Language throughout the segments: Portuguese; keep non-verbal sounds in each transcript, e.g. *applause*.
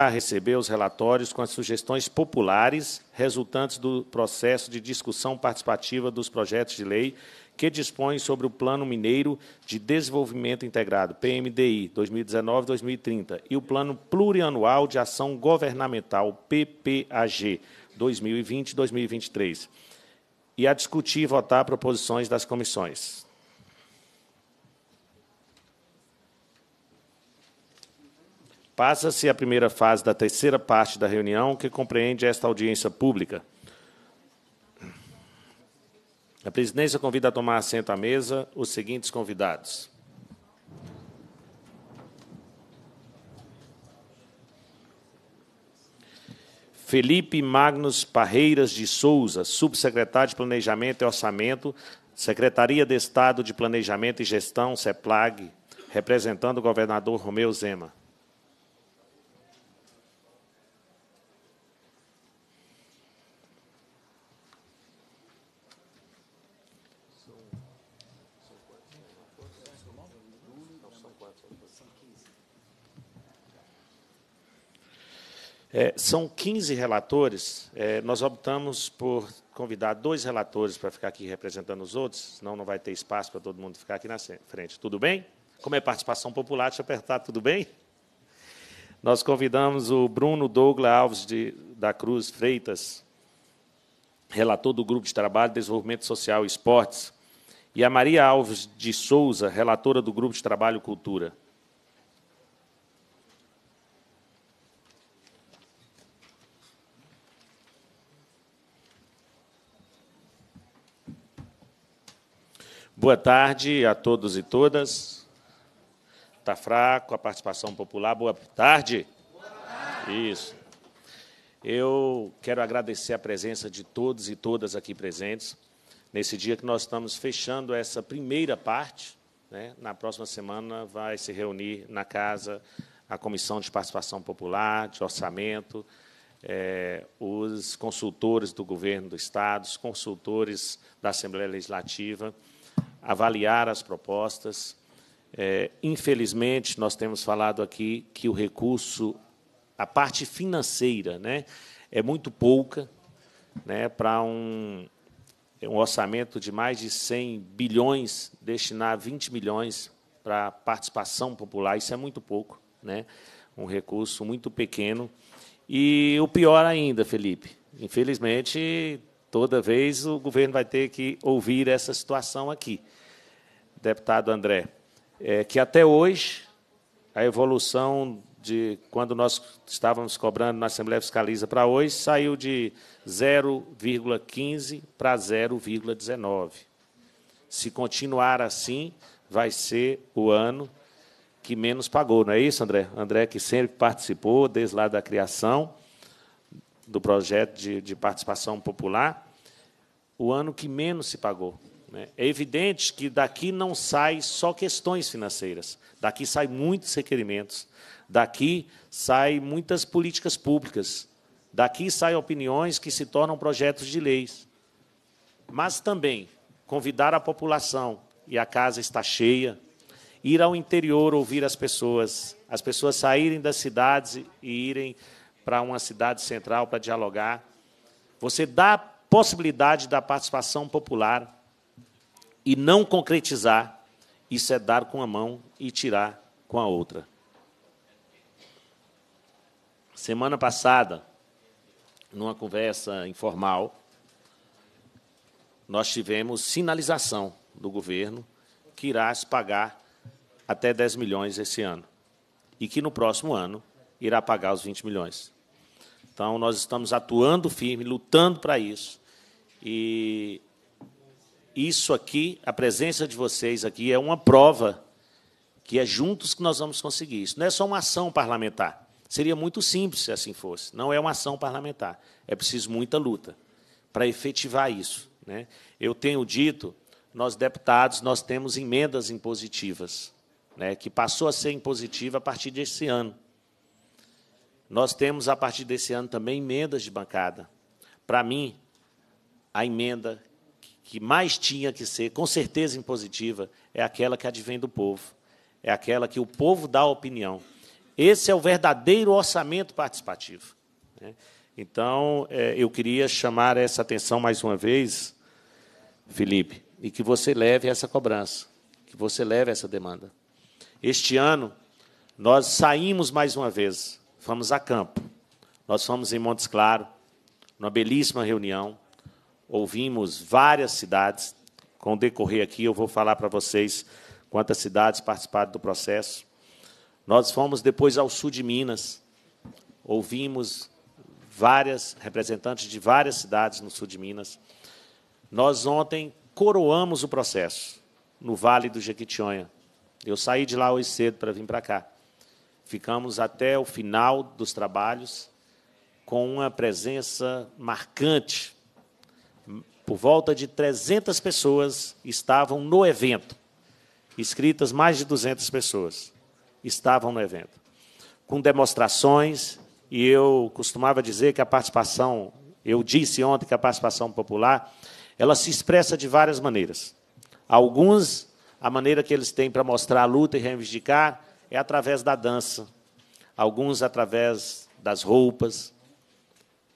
a receber os relatórios com as sugestões populares resultantes do processo de discussão participativa dos projetos de lei que dispõem sobre o Plano Mineiro de Desenvolvimento Integrado, PMDI 2019-2030, e o Plano Plurianual de Ação Governamental, PPAG 2020-2023, e a discutir e votar proposições das comissões. Passa-se a primeira fase da terceira parte da reunião, que compreende esta audiência pública. A presidência convida a tomar assento à mesa os seguintes convidados. Felipe Magnus Parreiras de Souza, subsecretário de Planejamento e Orçamento, Secretaria de Estado de Planejamento e Gestão, CEPLAG, representando o governador Romeu Zema. É, são 15 relatores, é, nós optamos por convidar dois relatores para ficar aqui representando os outros, senão não vai ter espaço para todo mundo ficar aqui na frente. Tudo bem? Como é participação popular, deixa eu apertar, tudo bem? Nós convidamos o Bruno Douglas Alves de, da Cruz Freitas, relator do Grupo de Trabalho Desenvolvimento Social e Esportes, e a Maria Alves de Souza, relatora do Grupo de Trabalho Cultura. Boa tarde a todos e todas. Está fraco a participação popular. Boa tarde. Boa tarde. Isso. Eu quero agradecer a presença de todos e todas aqui presentes nesse dia que nós estamos fechando essa primeira parte. Né? Na próxima semana vai se reunir na casa a Comissão de Participação Popular, de Orçamento, é, os consultores do Governo do Estado, os consultores da Assembleia Legislativa avaliar as propostas. É, infelizmente, nós temos falado aqui que o recurso, a parte financeira, né, é muito pouca né, para um, um orçamento de mais de 100 bilhões, destinar 20 milhões para participação popular, isso é muito pouco, né, um recurso muito pequeno. E o pior ainda, Felipe, infelizmente, Toda vez o governo vai ter que ouvir essa situação aqui. Deputado André, é que até hoje a evolução de quando nós estávamos cobrando na Assembleia Fiscaliza para hoje saiu de 0,15 para 0,19. Se continuar assim, vai ser o ano que menos pagou, não é isso, André? André que sempre participou desde lá da criação do projeto de, de participação popular, o ano que menos se pagou. Né? É evidente que daqui não sai só questões financeiras, daqui sai muitos requerimentos, daqui sai muitas políticas públicas, daqui saem opiniões que se tornam projetos de leis. Mas também convidar a população, e a casa está cheia, ir ao interior ouvir as pessoas, as pessoas saírem das cidades e irem para uma cidade central para dialogar. Você dá possibilidade da participação popular e não concretizar, isso é dar com a mão e tirar com a outra. Semana passada, numa conversa informal, nós tivemos sinalização do governo que irá se pagar até 10 milhões esse ano e que no próximo ano irá pagar os 20 milhões. Então, nós estamos atuando firme, lutando para isso. E isso aqui, a presença de vocês aqui, é uma prova que é juntos que nós vamos conseguir isso. Não é só uma ação parlamentar. Seria muito simples se assim fosse. Não é uma ação parlamentar. É preciso muita luta para efetivar isso. Né? Eu tenho dito, nós deputados, nós temos emendas impositivas, né, que passou a ser impositiva a partir deste ano. Nós temos, a partir desse ano, também emendas de bancada. Para mim, a emenda que mais tinha que ser, com certeza impositiva, é aquela que advém do povo, é aquela que o povo dá a opinião. Esse é o verdadeiro orçamento participativo. Né? Então, é, eu queria chamar essa atenção mais uma vez, Felipe, e que você leve essa cobrança, que você leve essa demanda. Este ano, nós saímos mais uma vez fomos a campo. Nós fomos em Montes Claros, numa belíssima reunião, ouvimos várias cidades. Com o decorrer aqui, eu vou falar para vocês quantas cidades participaram do processo. Nós fomos depois ao sul de Minas, ouvimos várias representantes de várias cidades no sul de Minas. Nós ontem coroamos o processo no Vale do Jequitinhonha. Eu saí de lá hoje cedo para vir para cá ficamos até o final dos trabalhos com uma presença marcante. Por volta de 300 pessoas estavam no evento, escritas mais de 200 pessoas estavam no evento, com demonstrações, e eu costumava dizer que a participação, eu disse ontem que a participação popular, ela se expressa de várias maneiras. Alguns, a maneira que eles têm para mostrar a luta e reivindicar, é através da dança, alguns através das roupas,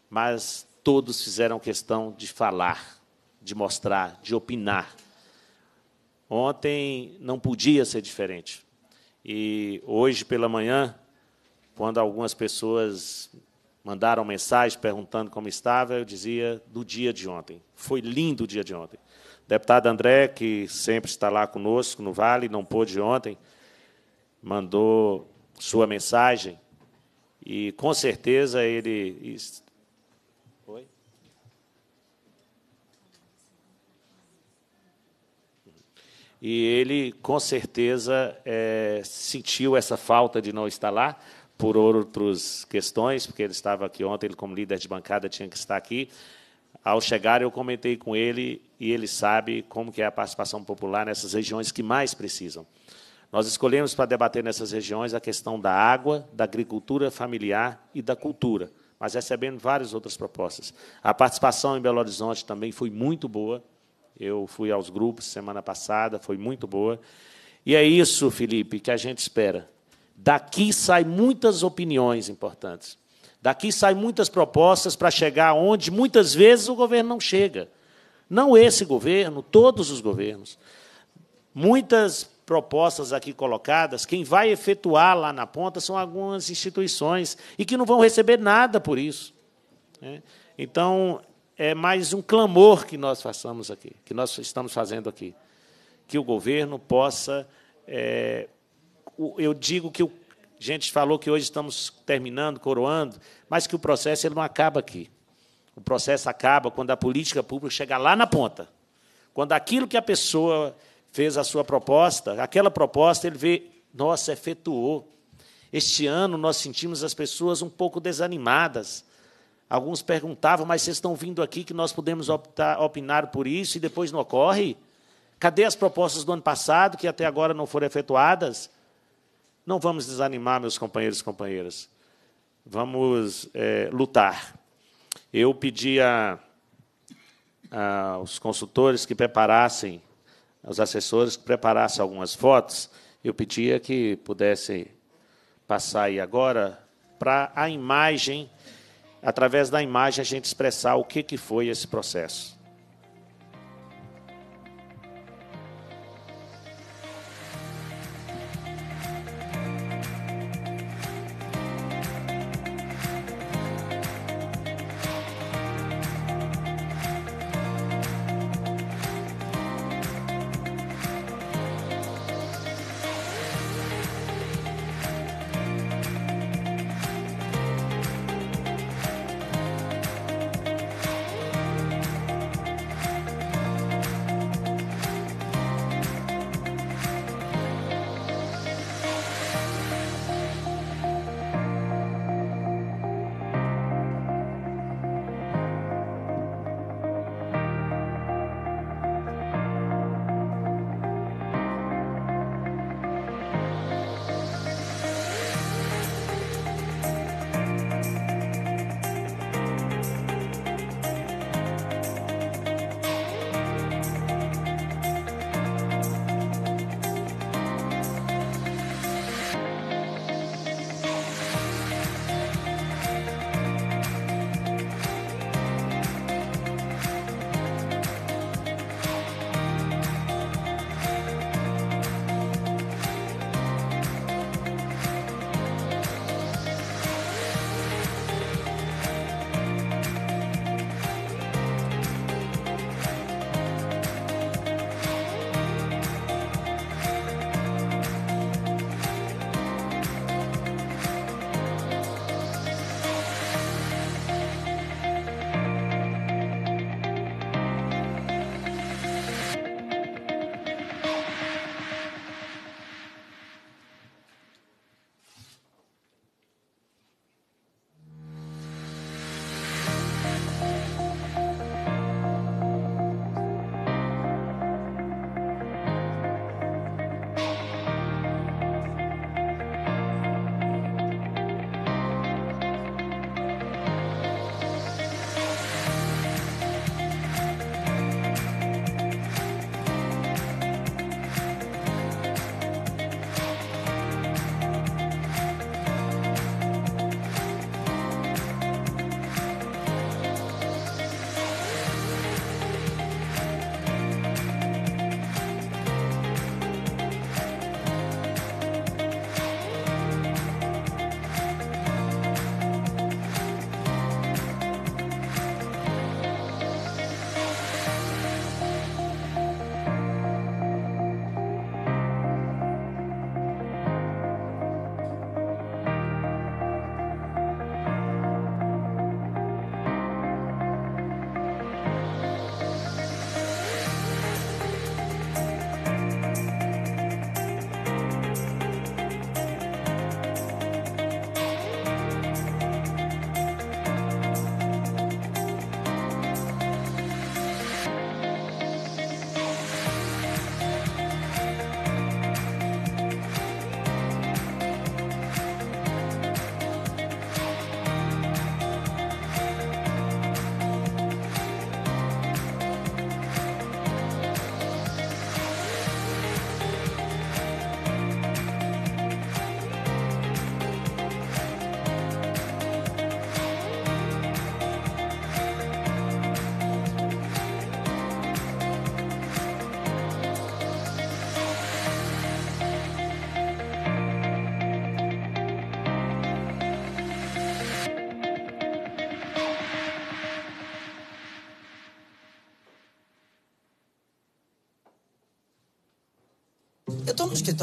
mas todos fizeram questão de falar, de mostrar, de opinar. Ontem não podia ser diferente. E hoje pela manhã, quando algumas pessoas mandaram mensagem perguntando como estava, eu dizia do dia de ontem. Foi lindo o dia de ontem. O deputado André, que sempre está lá conosco no Vale, não pôde ontem, mandou sua mensagem e com certeza ele. Oi? E ele com certeza é, sentiu essa falta de não estar lá por outras questões, porque ele estava aqui ontem, ele como líder de bancada tinha que estar aqui. Ao chegar, eu comentei com ele e ele sabe como que é a participação popular nessas regiões que mais precisam. Nós escolhemos para debater nessas regiões a questão da água, da agricultura familiar e da cultura, mas recebendo várias outras propostas. A participação em Belo Horizonte também foi muito boa. Eu fui aos grupos semana passada, foi muito boa. E é isso, Felipe, que a gente espera. Daqui saem muitas opiniões importantes. Daqui saem muitas propostas para chegar onde muitas vezes o governo não chega. Não esse governo, todos os governos. Muitas propostas aqui colocadas, quem vai efetuar lá na ponta são algumas instituições e que não vão receber nada por isso. Né? Então, é mais um clamor que nós façamos aqui, que nós estamos fazendo aqui, que o governo possa. É, eu digo que o, a gente falou que hoje estamos terminando, coroando, mas que o processo ele não acaba aqui. O processo acaba quando a política pública chegar lá na ponta, quando aquilo que a pessoa fez a sua proposta, aquela proposta ele vê, nossa, efetuou. Este ano nós sentimos as pessoas um pouco desanimadas. Alguns perguntavam, mas vocês estão vindo aqui que nós podemos optar, opinar por isso e depois não ocorre? Cadê as propostas do ano passado que até agora não foram efetuadas? Não vamos desanimar, meus companheiros e companheiras. Vamos é, lutar. Eu pedi a, aos consultores que preparassem aos assessores que preparassem algumas fotos. Eu pedia que pudesse passar aí agora para a imagem, através da imagem, a gente expressar o que, que foi esse processo.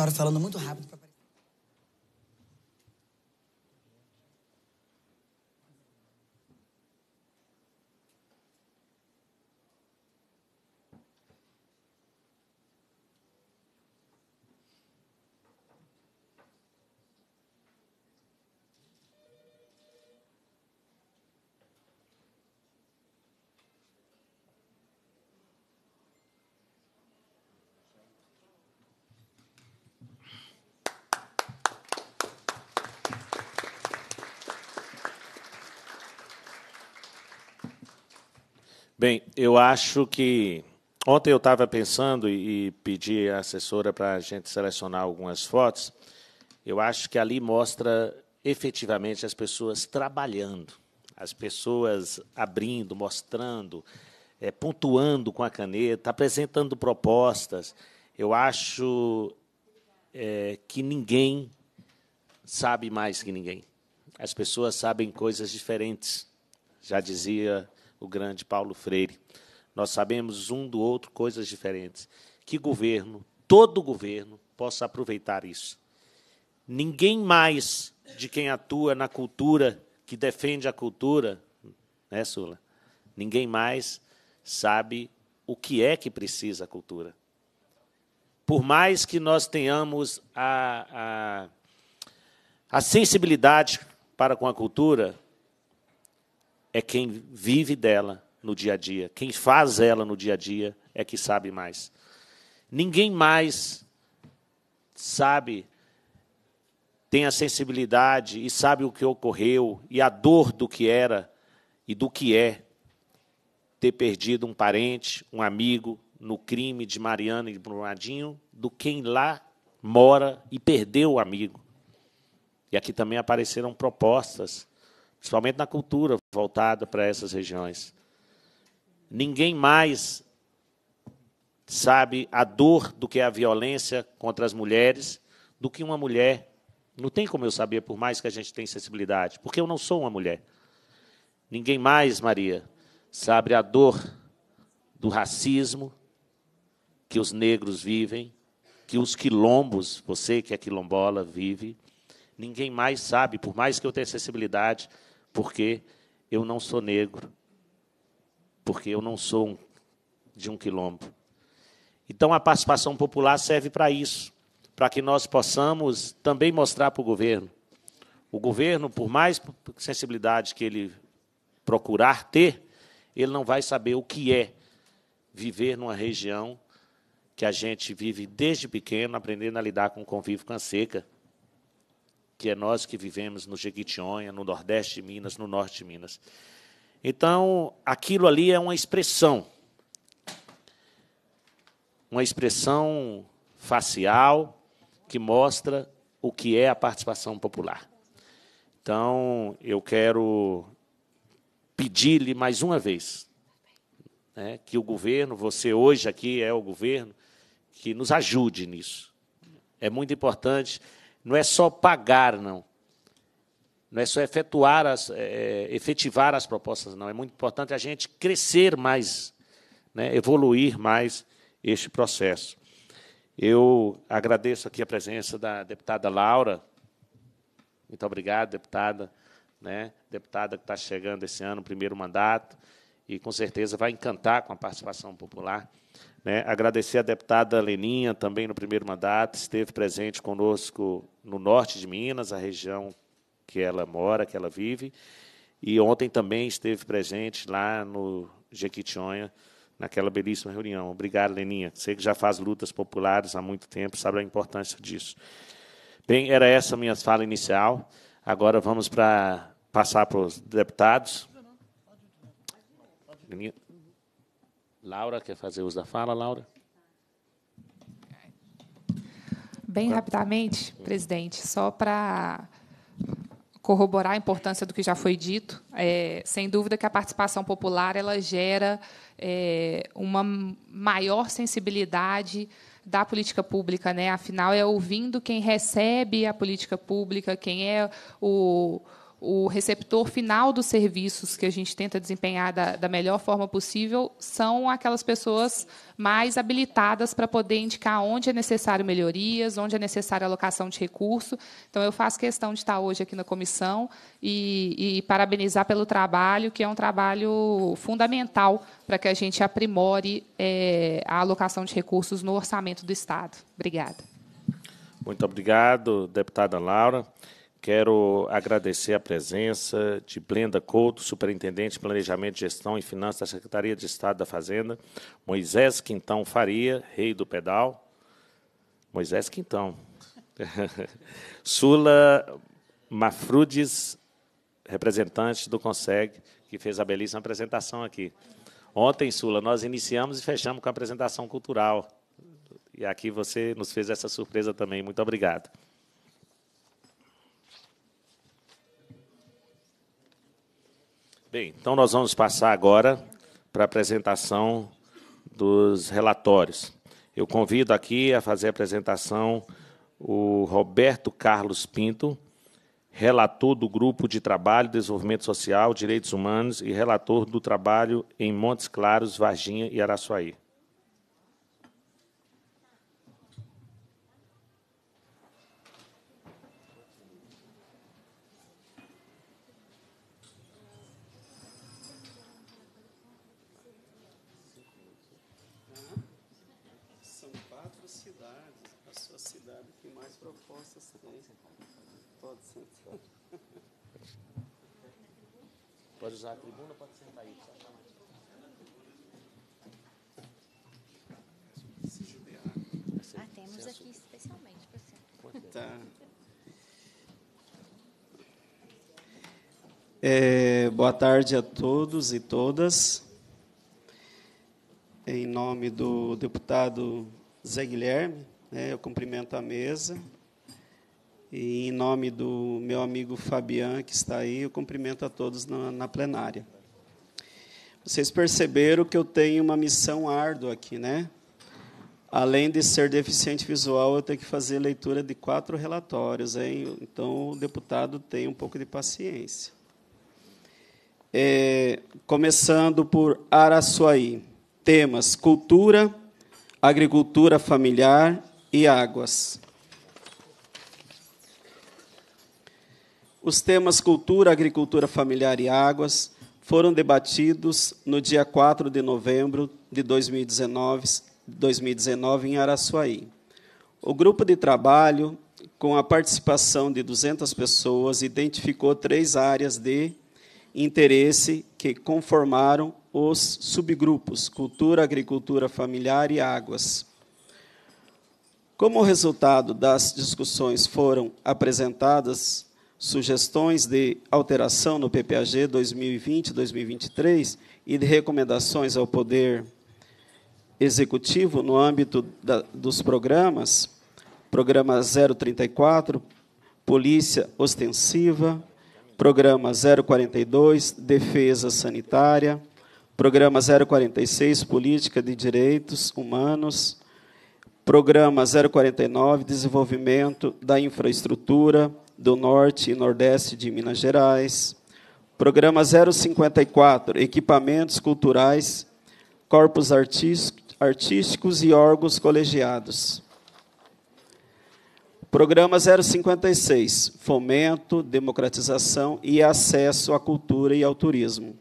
história falando muito rápido. eu acho que ontem eu estava pensando e pedi à assessora para a gente selecionar algumas fotos. Eu acho que ali mostra efetivamente as pessoas trabalhando, as pessoas abrindo, mostrando, é, pontuando com a caneta, apresentando propostas. Eu acho é, que ninguém sabe mais que ninguém. As pessoas sabem coisas diferentes. Já dizia o grande Paulo Freire. Nós sabemos um do outro coisas diferentes. Que governo, todo governo, possa aproveitar isso. Ninguém mais de quem atua na cultura, que defende a cultura, né, Sula? Ninguém mais sabe o que é que precisa a cultura. Por mais que nós tenhamos a, a, a sensibilidade para com a cultura, é quem vive dela no dia a dia, quem faz ela no dia a dia é que sabe mais. Ninguém mais sabe, tem a sensibilidade e sabe o que ocorreu e a dor do que era e do que é ter perdido um parente, um amigo no crime de Mariana e de Brumadinho do quem lá mora e perdeu o amigo. E aqui também apareceram propostas principalmente na cultura voltada para essas regiões. Ninguém mais sabe a dor do que é a violência contra as mulheres do que uma mulher. Não tem como eu saber, por mais que a gente tenha sensibilidade, porque eu não sou uma mulher. Ninguém mais, Maria, sabe a dor do racismo que os negros vivem, que os quilombos, você que é quilombola, vive. Ninguém mais sabe, por mais que eu tenha sensibilidade, porque eu não sou negro, porque eu não sou de um quilombo. Então a participação popular serve para isso, para que nós possamos também mostrar para o governo. O governo, por mais sensibilidade que ele procurar ter, ele não vai saber o que é viver numa região que a gente vive desde pequeno, aprendendo a lidar com o convívio com a seca, que é nós que vivemos no Jequitinhonha, no Nordeste de Minas, no Norte de Minas. Então, aquilo ali é uma expressão, uma expressão facial que mostra o que é a participação popular. Então, eu quero pedir-lhe mais uma vez né, que o governo, você hoje aqui é o governo, que nos ajude nisso. É muito importante não é só pagar, não. Não é só efetuar as, é, é, efetivar as propostas, não. É muito importante a gente crescer mais, né, evoluir mais este processo. Eu agradeço aqui a presença da deputada Laura. Muito obrigado, deputada. Né, deputada que está chegando esse ano, primeiro mandato, e com certeza vai encantar com a participação popular. Né? Agradecer a deputada Leninha, também no primeiro mandato, esteve presente conosco no norte de Minas, a região que ela mora, que ela vive, e ontem também esteve presente lá no Jequitinhonha, naquela belíssima reunião. Obrigado, Leninha. Você que já faz lutas populares há muito tempo, sabe a importância disso. Bem, era essa a minha fala inicial. Agora vamos para passar para os deputados. Leninha. Laura, quer fazer uso da fala, Laura? Bem rapidamente, presidente, só para corroborar a importância do que já foi dito, é, sem dúvida que a participação popular ela gera é, uma maior sensibilidade da política pública, né? Afinal, é ouvindo quem recebe a política pública, quem é o o receptor final dos serviços que a gente tenta desempenhar da, da melhor forma possível são aquelas pessoas mais habilitadas para poder indicar onde é necessário melhorias, onde é necessária alocação de recurso. Então, eu faço questão de estar hoje aqui na comissão e, e parabenizar pelo trabalho, que é um trabalho fundamental para que a gente aprimore é, a alocação de recursos no orçamento do Estado. Obrigada. Muito obrigado, deputada Laura. Quero agradecer a presença de Blenda Couto, Superintendente de Planejamento, Gestão e Finanças da Secretaria de Estado da Fazenda, Moisés Quintão Faria, Rei do Pedal. Moisés Quintão. *laughs* Sula Mafrudes, representante do CONSEG, que fez a belíssima apresentação aqui. Ontem, Sula, nós iniciamos e fechamos com a apresentação cultural. E aqui você nos fez essa surpresa também. Muito obrigado. Bem, então nós vamos passar agora para a apresentação dos relatórios. Eu convido aqui a fazer a apresentação o Roberto Carlos Pinto, relator do Grupo de Trabalho, Desenvolvimento Social, Direitos Humanos e relator do trabalho em Montes Claros, Varginha e Araçuaí. É, boa tarde a todos e todas. Em nome do deputado Zé Guilherme, né, eu cumprimento a mesa. E em nome do meu amigo Fabian, que está aí, eu cumprimento a todos na, na plenária. Vocês perceberam que eu tenho uma missão árdua aqui, né? Além de ser deficiente visual, eu tenho que fazer leitura de quatro relatórios, hein? Então, o deputado tem um pouco de paciência é, começando por Araçuaí. Temas: cultura, agricultura familiar e águas. Os temas cultura, agricultura familiar e águas foram debatidos no dia 4 de novembro de 2019, 2019 em Araçuaí. O grupo de trabalho, com a participação de 200 pessoas, identificou três áreas de interesse que conformaram os subgrupos Cultura, Agricultura Familiar e Águas. Como resultado das discussões foram apresentadas sugestões de alteração no PPAG 2020-2023 e de recomendações ao Poder Executivo no âmbito da, dos programas, programa 034, Polícia Ostensiva, Programa 042, Defesa Sanitária. Programa 046, Política de Direitos Humanos. Programa 049, Desenvolvimento da Infraestrutura do Norte e Nordeste de Minas Gerais. Programa 054, Equipamentos Culturais, Corpos Artísticos e Órgãos Colegiados. Programa 056, Fomento, Democratização e Acesso à Cultura e ao Turismo.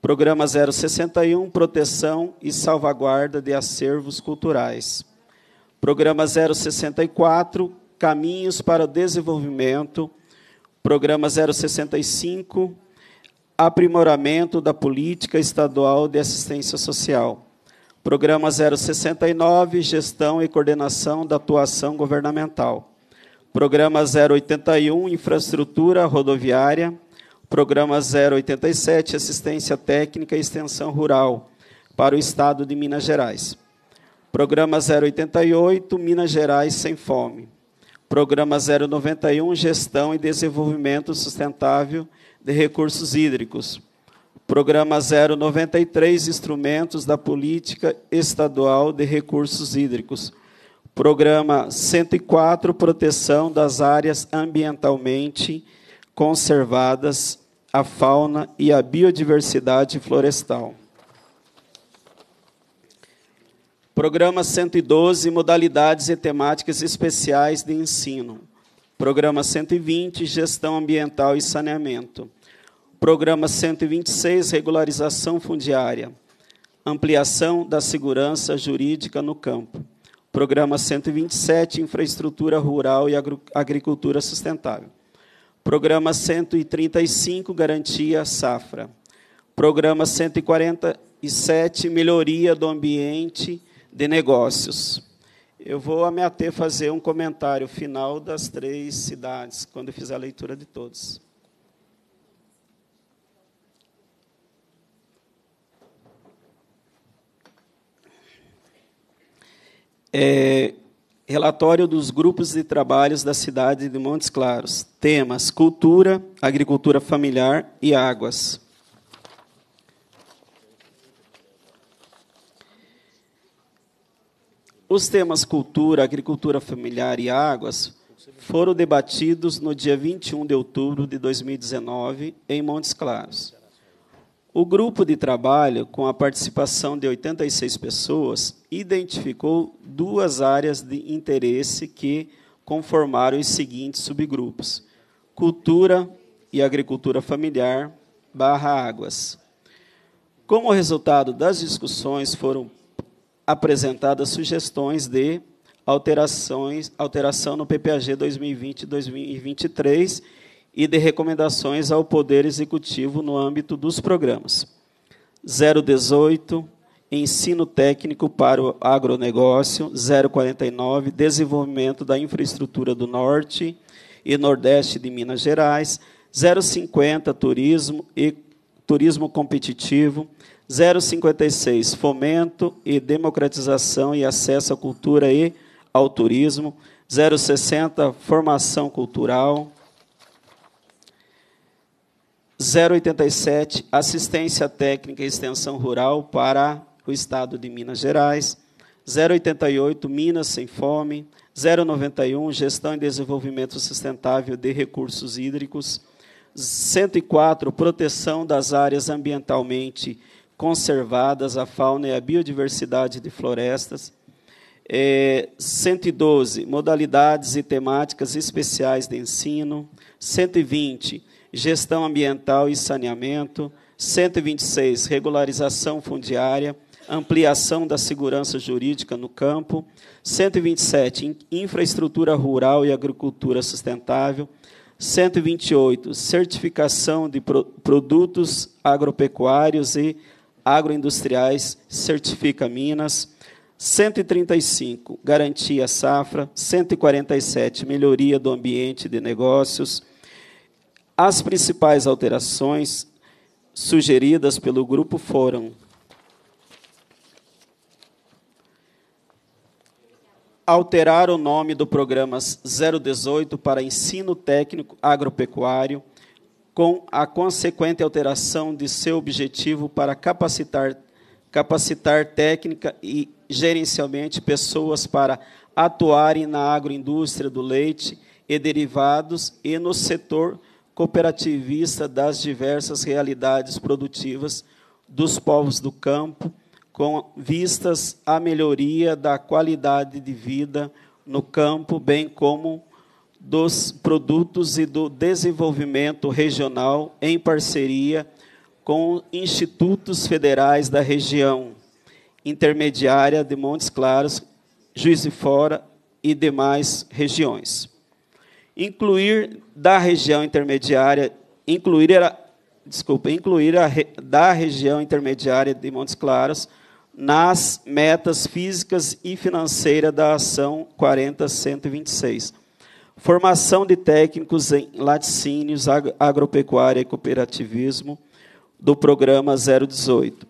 Programa 061, Proteção e Salvaguarda de Acervos Culturais. Programa 064, Caminhos para o Desenvolvimento. Programa 065, Aprimoramento da Política Estadual de Assistência Social. Programa 069, Gestão e Coordenação da Atuação Governamental. Programa 081, Infraestrutura Rodoviária. Programa 087, Assistência Técnica e Extensão Rural para o Estado de Minas Gerais. Programa 088, Minas Gerais Sem Fome. Programa 091, Gestão e Desenvolvimento Sustentável de Recursos Hídricos. Programa 093, Instrumentos da Política Estadual de Recursos Hídricos. Programa 104, proteção das áreas ambientalmente conservadas, a fauna e a biodiversidade florestal. Programa 112, modalidades e temáticas especiais de ensino. Programa 120, gestão ambiental e saneamento. Programa 126, regularização fundiária. Ampliação da segurança jurídica no campo. Programa 127, Infraestrutura Rural e Agricultura Sustentável. Programa 135, Garantia Safra. Programa 147, Melhoria do Ambiente de Negócios. Eu vou me ater fazer um comentário final das três cidades, quando eu fizer a leitura de todos. É, relatório dos grupos de trabalhos da cidade de Montes Claros. Temas: cultura, agricultura familiar e águas. Os temas cultura, agricultura familiar e águas foram debatidos no dia 21 de outubro de 2019 em Montes Claros. O grupo de trabalho, com a participação de 86 pessoas, identificou duas áreas de interesse que conformaram os seguintes subgrupos: cultura e agricultura familiar, barra águas. Como resultado das discussões, foram apresentadas sugestões de alterações, alteração no PPAG 2020-2023 e de recomendações ao Poder Executivo no âmbito dos programas. 018, Ensino Técnico para o Agronegócio. 049, Desenvolvimento da Infraestrutura do Norte e Nordeste de Minas Gerais. 050, Turismo e Turismo Competitivo. 056, Fomento e Democratização e Acesso à Cultura e ao Turismo. 060, Formação Cultural. 087, assistência técnica e extensão rural para o estado de Minas Gerais. 088, Minas sem fome. 091, gestão e desenvolvimento sustentável de recursos hídricos. 104, proteção das áreas ambientalmente conservadas, a fauna e a biodiversidade de florestas. É, 112, modalidades e temáticas especiais de ensino. 120, Gestão Ambiental e Saneamento, 126, Regularização Fundiária, Ampliação da Segurança Jurídica no Campo, 127, Infraestrutura Rural e Agricultura Sustentável, 128, Certificação de Produtos Agropecuários e Agroindustriais, Certifica Minas, 135, Garantia Safra, 147, Melhoria do Ambiente de Negócios, as principais alterações sugeridas pelo grupo foram alterar o nome do programa 018 para ensino técnico agropecuário, com a consequente alteração de seu objetivo para capacitar capacitar técnica e gerencialmente pessoas para atuarem na agroindústria do leite e derivados e no setor cooperativista das diversas realidades produtivas dos povos do campo, com vistas à melhoria da qualidade de vida no campo, bem como dos produtos e do desenvolvimento regional em parceria com institutos federais da região intermediária de Montes Claros, Juiz de Fora e demais regiões. Incluir da região intermediária, incluir a, desculpa, incluir a da região intermediária de Montes Claros nas metas físicas e financeiras da ação 40126. Formação de técnicos em laticínios, agropecuária e cooperativismo do programa 018.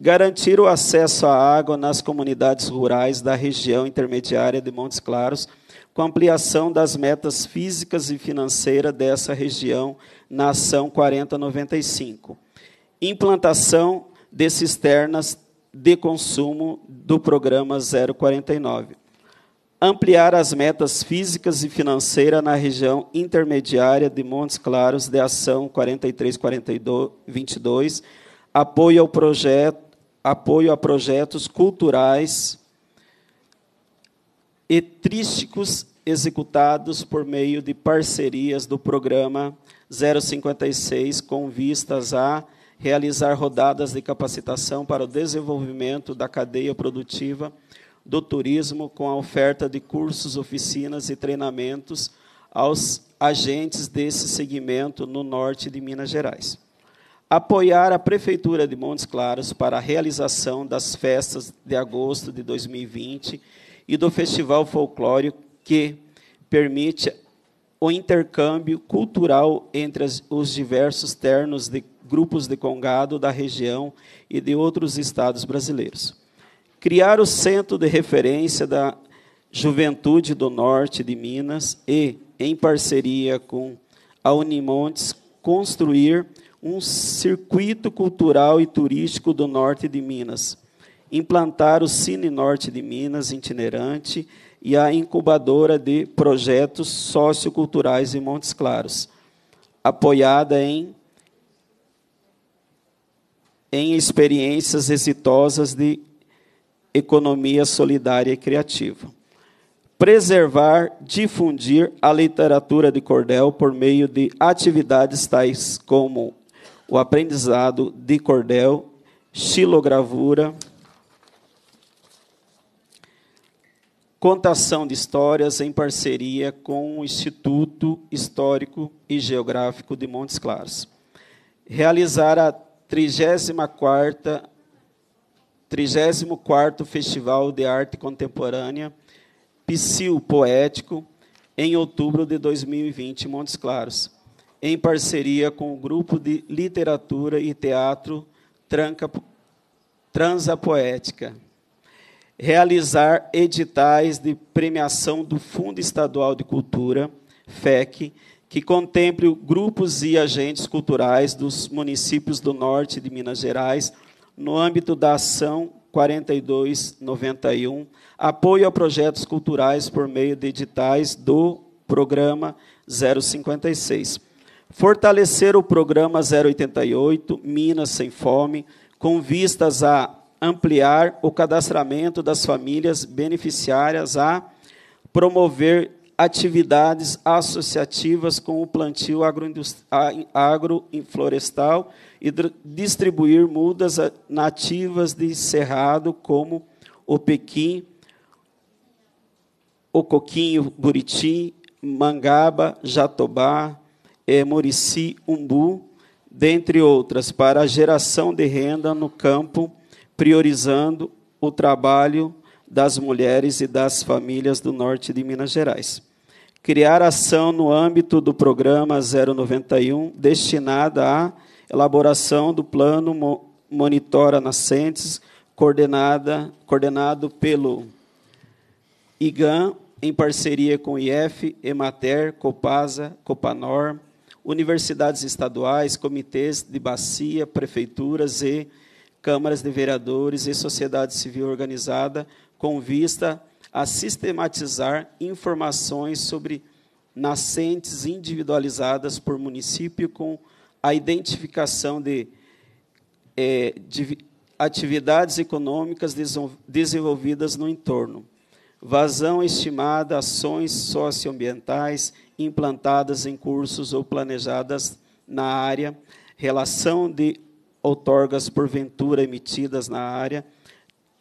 Garantir o acesso à água nas comunidades rurais da região intermediária de Montes Claros com ampliação das metas físicas e financeiras dessa região na ação 4095. Implantação de cisternas de consumo do programa 049. Ampliar as metas físicas e financeiras na região intermediária de Montes Claros de ação 4322, apoio ao projeto apoio a projetos culturais etrísticos executados por meio de parcerias do programa 056 com vistas a realizar rodadas de capacitação para o desenvolvimento da cadeia produtiva do turismo com a oferta de cursos, oficinas e treinamentos aos agentes desse segmento no norte de Minas Gerais. Apoiar a Prefeitura de Montes Claros para a realização das festas de agosto de 2020 e do Festival Folclórico, que permite o intercâmbio cultural entre as, os diversos ternos de grupos de congado da região e de outros estados brasileiros. Criar o centro de referência da Juventude do Norte de Minas e, em parceria com a Unimontes, construir um circuito cultural e turístico do norte de Minas, implantar o Cine Norte de Minas itinerante e a incubadora de projetos socioculturais em Montes Claros, apoiada em em experiências exitosas de economia solidária e criativa. Preservar, difundir a literatura de cordel por meio de atividades tais como o aprendizado de cordel, xilogravura, contação de histórias em parceria com o Instituto Histórico e Geográfico de Montes Claros. Realizar a 34 34º Festival de Arte Contemporânea Psil Poético em outubro de 2020 em Montes Claros, em parceria com o grupo de literatura e teatro Tranca Transa Poética realizar editais de premiação do Fundo Estadual de Cultura, FEC, que contemple grupos e agentes culturais dos municípios do norte de Minas Gerais no âmbito da ação 4291, apoio a projetos culturais por meio de editais do programa 056. Fortalecer o programa 088 Minas sem fome com vistas a ampliar o cadastramento das famílias beneficiárias, a promover atividades associativas com o plantio agroflorestal e distribuir mudas nativas de cerrado, como o pequim, o coquinho buriti, mangaba, jatobá, é, murici, umbu, dentre outras, para a geração de renda no campo priorizando o trabalho das mulheres e das famílias do norte de Minas Gerais. Criar ação no âmbito do programa 091, destinada à elaboração do plano Monitora Nascentes, coordenada, coordenado pelo IGAN, em parceria com o IF, EMATER, Copasa, Copanor, universidades estaduais, comitês de bacia, prefeituras e câmaras de vereadores e sociedade civil organizada com vista a sistematizar informações sobre nascentes individualizadas por município com a identificação de, é, de atividades econômicas desenvolvidas no entorno, vazão estimada, ações socioambientais implantadas em cursos ou planejadas na área, relação de outorgas porventura emitidas na área,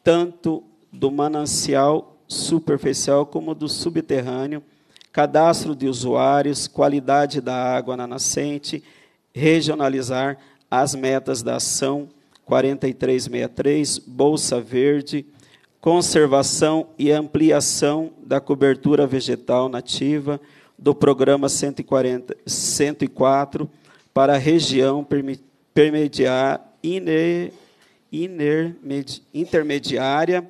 tanto do manancial superficial como do subterrâneo, cadastro de usuários, qualidade da água na nascente, regionalizar as metas da ação 4363, Bolsa Verde, conservação e ampliação da cobertura vegetal nativa do programa 140, 104 para a região permitindo iner, iner, med, intermediária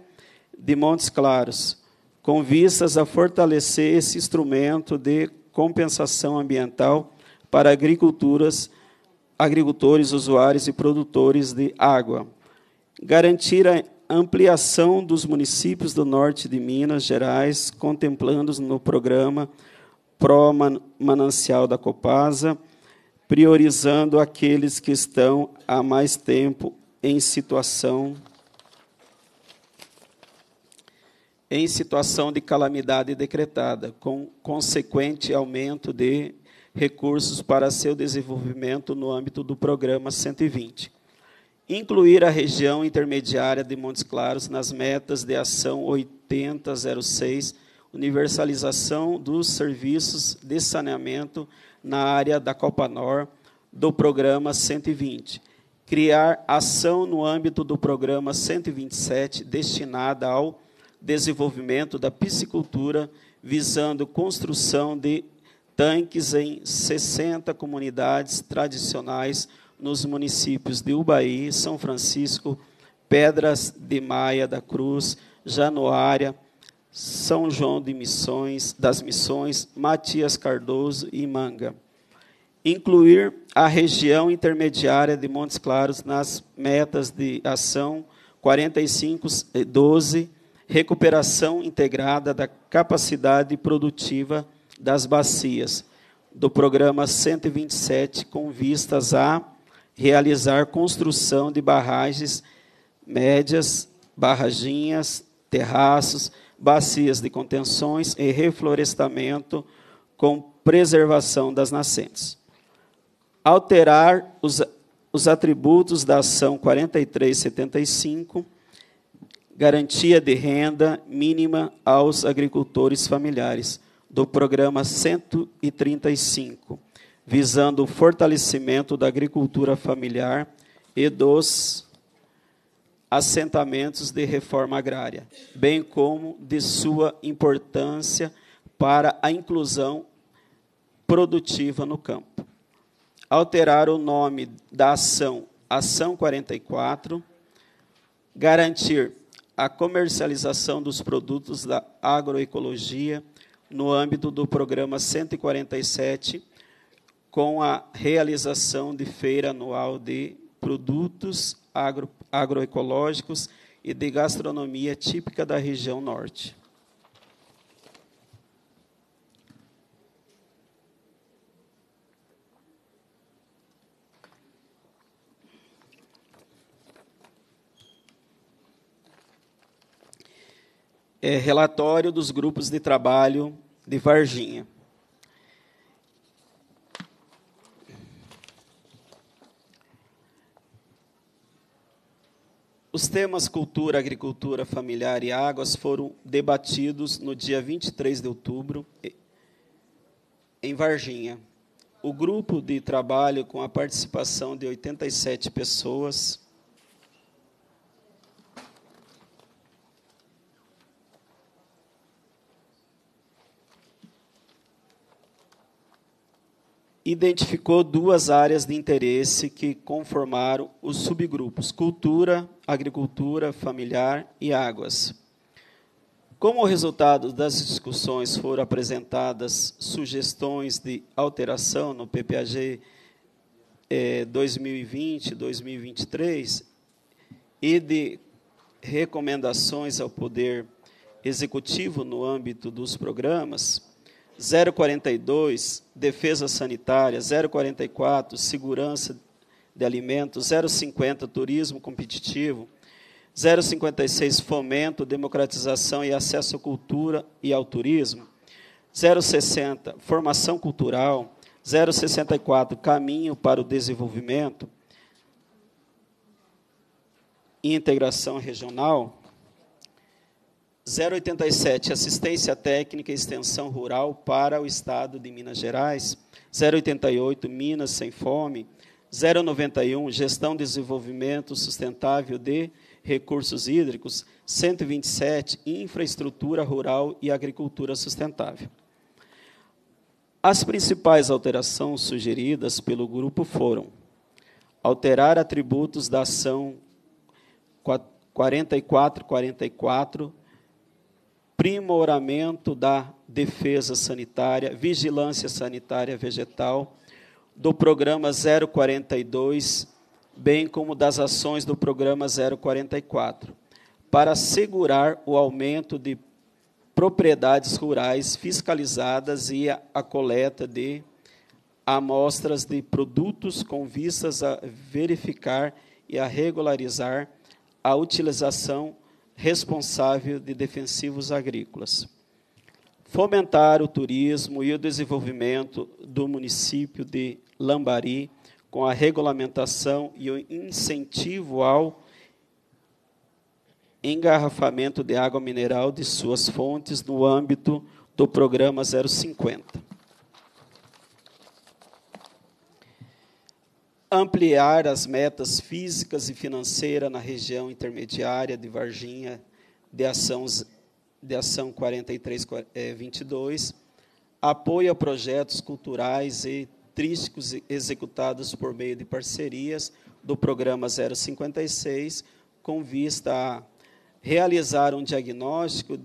de Montes Claros, com vistas a fortalecer esse instrumento de compensação ambiental para agriculturas, agricultores, usuários e produtores de água. Garantir a ampliação dos municípios do norte de Minas Gerais, contemplando no programa Pro Manancial da Copasa, priorizando aqueles que estão há mais tempo em situação em situação de calamidade decretada, com consequente aumento de recursos para seu desenvolvimento no âmbito do programa 120. Incluir a região intermediária de Montes Claros nas metas de ação 8006, universalização dos serviços de saneamento na área da Copa Nor do programa 120. Criar ação no âmbito do programa 127 destinada ao desenvolvimento da piscicultura, visando construção de tanques em 60 comunidades tradicionais nos municípios de Ubaí, São Francisco, Pedras de Maia da Cruz, Januária, são João de Missões, das Missões, Matias Cardoso e Manga. Incluir a região intermediária de Montes Claros nas metas de ação 4512, eh, recuperação integrada da capacidade produtiva das bacias, do programa 127, com vistas a realizar construção de barragens médias, barraginhas, terraços, bacias de contenções e reflorestamento com preservação das nascentes. Alterar os, os atributos da ação 4375, garantia de renda mínima aos agricultores familiares, do programa 135, visando o fortalecimento da agricultura familiar e dos assentamentos de reforma agrária, bem como de sua importância para a inclusão produtiva no campo. Alterar o nome da ação, Ação 44, garantir a comercialização dos produtos da agroecologia no âmbito do programa 147, com a realização de feira anual de produtos agro agroecológicos e de gastronomia típica da região norte. É, relatório dos grupos de trabalho de Varginha. Os temas cultura, agricultura, familiar e águas foram debatidos no dia 23 de outubro em Varginha. O grupo de trabalho, com a participação de 87 pessoas, identificou duas áreas de interesse que conformaram os subgrupos: cultura, agricultura, familiar e águas. Como resultado das discussões foram apresentadas sugestões de alteração no PPAG eh, 2020-2023 e de recomendações ao Poder Executivo no âmbito dos programas, 042, defesa sanitária, 044, segurança de alimentos, 050, turismo competitivo, 056, fomento, democratização e acesso à cultura e ao turismo, 060, formação cultural, 064, caminho para o desenvolvimento e integração regional, 087, assistência técnica e extensão rural para o estado de Minas Gerais. 088, Minas sem fome. 091, gestão e desenvolvimento sustentável de recursos hídricos. 127, infraestrutura rural e agricultura sustentável. As principais alterações sugeridas pelo grupo foram alterar atributos da ação 4444 aprimoramento da defesa sanitária, vigilância sanitária vegetal, do programa 042, bem como das ações do programa 044, para assegurar o aumento de propriedades rurais fiscalizadas e a, a coleta de amostras de produtos com vistas a verificar e a regularizar a utilização responsável de defensivos agrícolas. Fomentar o turismo e o desenvolvimento do município de Lambari com a regulamentação e o incentivo ao engarrafamento de água mineral de suas fontes no âmbito do programa 050. ampliar as metas físicas e financeiras na região intermediária de Varginha de ação, de ação 4322, é, apoio a projetos culturais e trísticos executados por meio de parcerias do programa 056, com vista a realizar um diagnóstico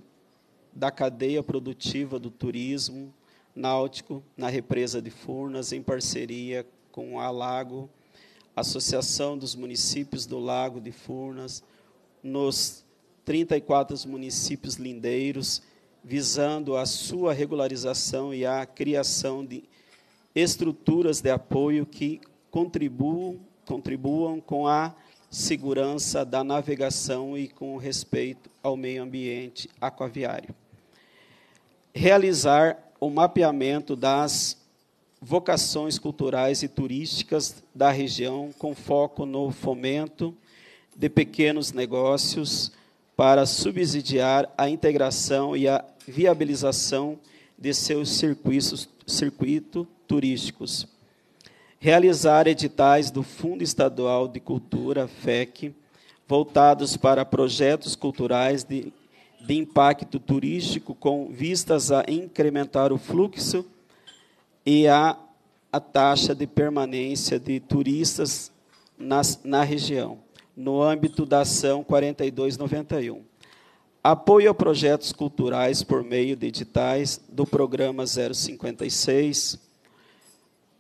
da cadeia produtiva do turismo náutico na represa de Furnas, em parceria com a Lago, Associação dos Municípios do Lago de Furnas, nos 34 municípios lindeiros, visando a sua regularização e a criação de estruturas de apoio que contribuam, contribuam com a segurança da navegação e com respeito ao meio ambiente aquaviário. Realizar o mapeamento das vocações culturais e turísticas da região, com foco no fomento de pequenos negócios para subsidiar a integração e a viabilização de seus circuitos turísticos. Realizar editais do Fundo Estadual de Cultura, FEC, voltados para projetos culturais de, de impacto turístico com vistas a incrementar o fluxo e a taxa de permanência de turistas nas, na região, no âmbito da ação 4291. Apoio a projetos culturais por meio de editais do programa 056.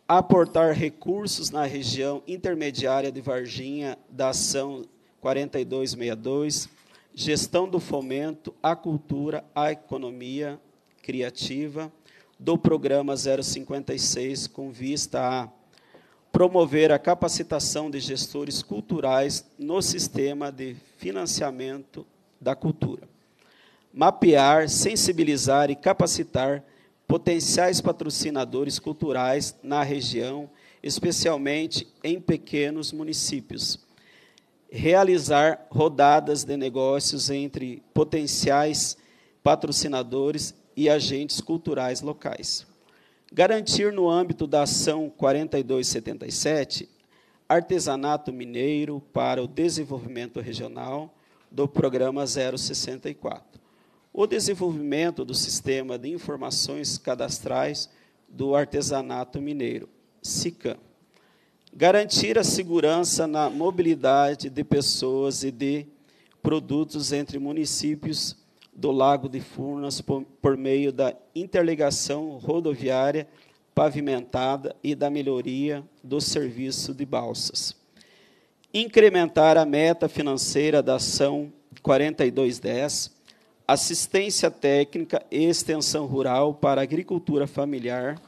Aportar recursos na região intermediária de Varginha da ação 4262. Gestão do fomento à cultura, à economia criativa do programa 056 com vista a promover a capacitação de gestores culturais no sistema de financiamento da cultura. Mapear, sensibilizar e capacitar potenciais patrocinadores culturais na região, especialmente em pequenos municípios. Realizar rodadas de negócios entre potenciais patrocinadores e agentes culturais locais. Garantir no âmbito da ação 4277 artesanato mineiro para o desenvolvimento regional do programa 064. O desenvolvimento do sistema de informações cadastrais do artesanato mineiro, SICAM. Garantir a segurança na mobilidade de pessoas e de produtos entre municípios do Lago de Furnas por meio da interligação rodoviária pavimentada e da melhoria do serviço de balsas. Incrementar a meta financeira da ação 4210, assistência técnica e extensão rural para agricultura familiar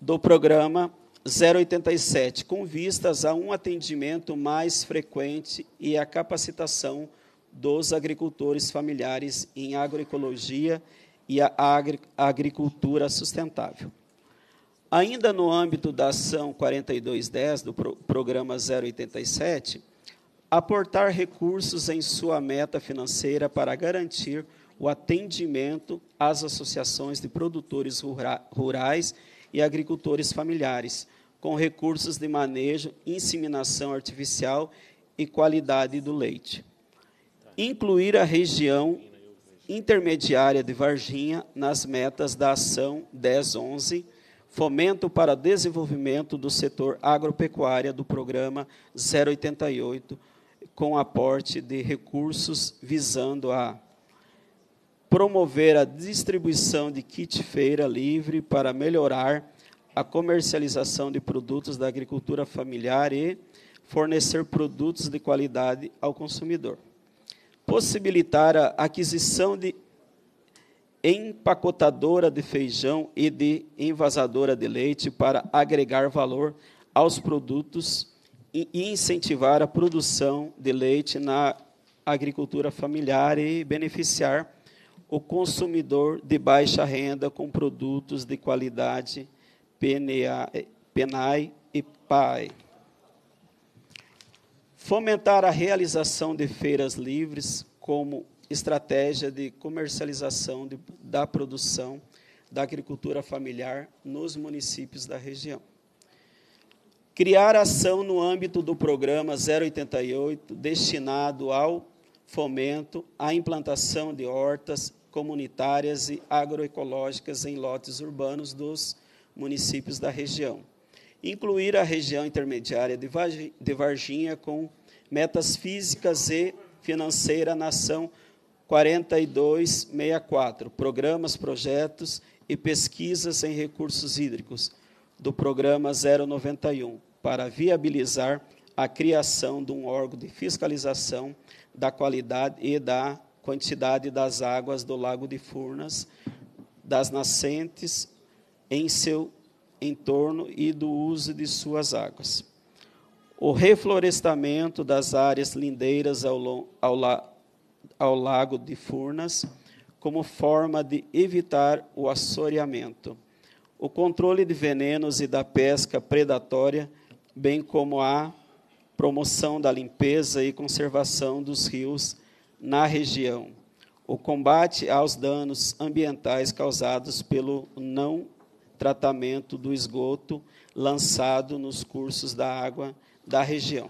do programa 087, com vistas a um atendimento mais frequente e a capacitação dos agricultores familiares em agroecologia e a agri agricultura sustentável. Ainda no âmbito da ação 4210 do pro programa 087, aportar recursos em sua meta financeira para garantir o atendimento às associações de produtores rura rurais e agricultores familiares, com recursos de manejo, inseminação artificial e qualidade do leite incluir a região intermediária de Varginha nas metas da ação 1011, fomento para desenvolvimento do setor agropecuário do programa 088, com aporte de recursos visando a promover a distribuição de kit feira livre para melhorar a comercialização de produtos da agricultura familiar e fornecer produtos de qualidade ao consumidor possibilitar a aquisição de empacotadora de feijão e de envasadora de leite para agregar valor aos produtos e incentivar a produção de leite na agricultura familiar e beneficiar o consumidor de baixa renda com produtos de qualidade PNA, PNAE e PAE. Fomentar a realização de feiras livres como estratégia de comercialização de, da produção da agricultura familiar nos municípios da região. Criar ação no âmbito do programa 088, destinado ao fomento à implantação de hortas comunitárias e agroecológicas em lotes urbanos dos municípios da região incluir a região intermediária de Varginha com metas físicas e financeiras na ação 4264, programas, projetos e pesquisas em recursos hídricos do programa 091, para viabilizar a criação de um órgão de fiscalização da qualidade e da quantidade das águas do Lago de Furnas, das nascentes em seu em torno e do uso de suas águas. O reflorestamento das áreas lindeiras ao, ao, la ao lago de Furnas, como forma de evitar o assoreamento. O controle de venenos e da pesca predatória, bem como a promoção da limpeza e conservação dos rios na região. O combate aos danos ambientais causados pelo não tratamento do esgoto lançado nos cursos da água da região.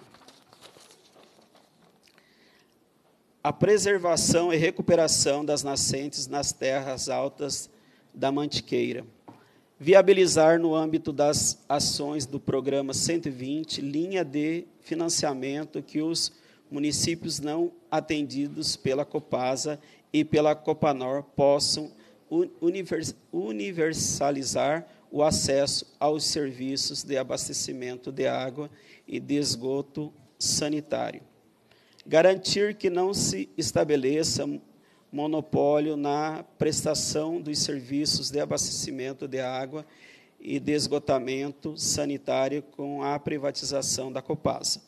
A preservação e recuperação das nascentes nas terras altas da Mantiqueira. Viabilizar no âmbito das ações do programa 120, linha de financiamento que os municípios não atendidos pela Copasa e pela Copanor possam universalizar o acesso aos serviços de abastecimento de água e de esgoto sanitário. Garantir que não se estabeleça monopólio na prestação dos serviços de abastecimento de água e de esgotamento sanitário com a privatização da Copasa.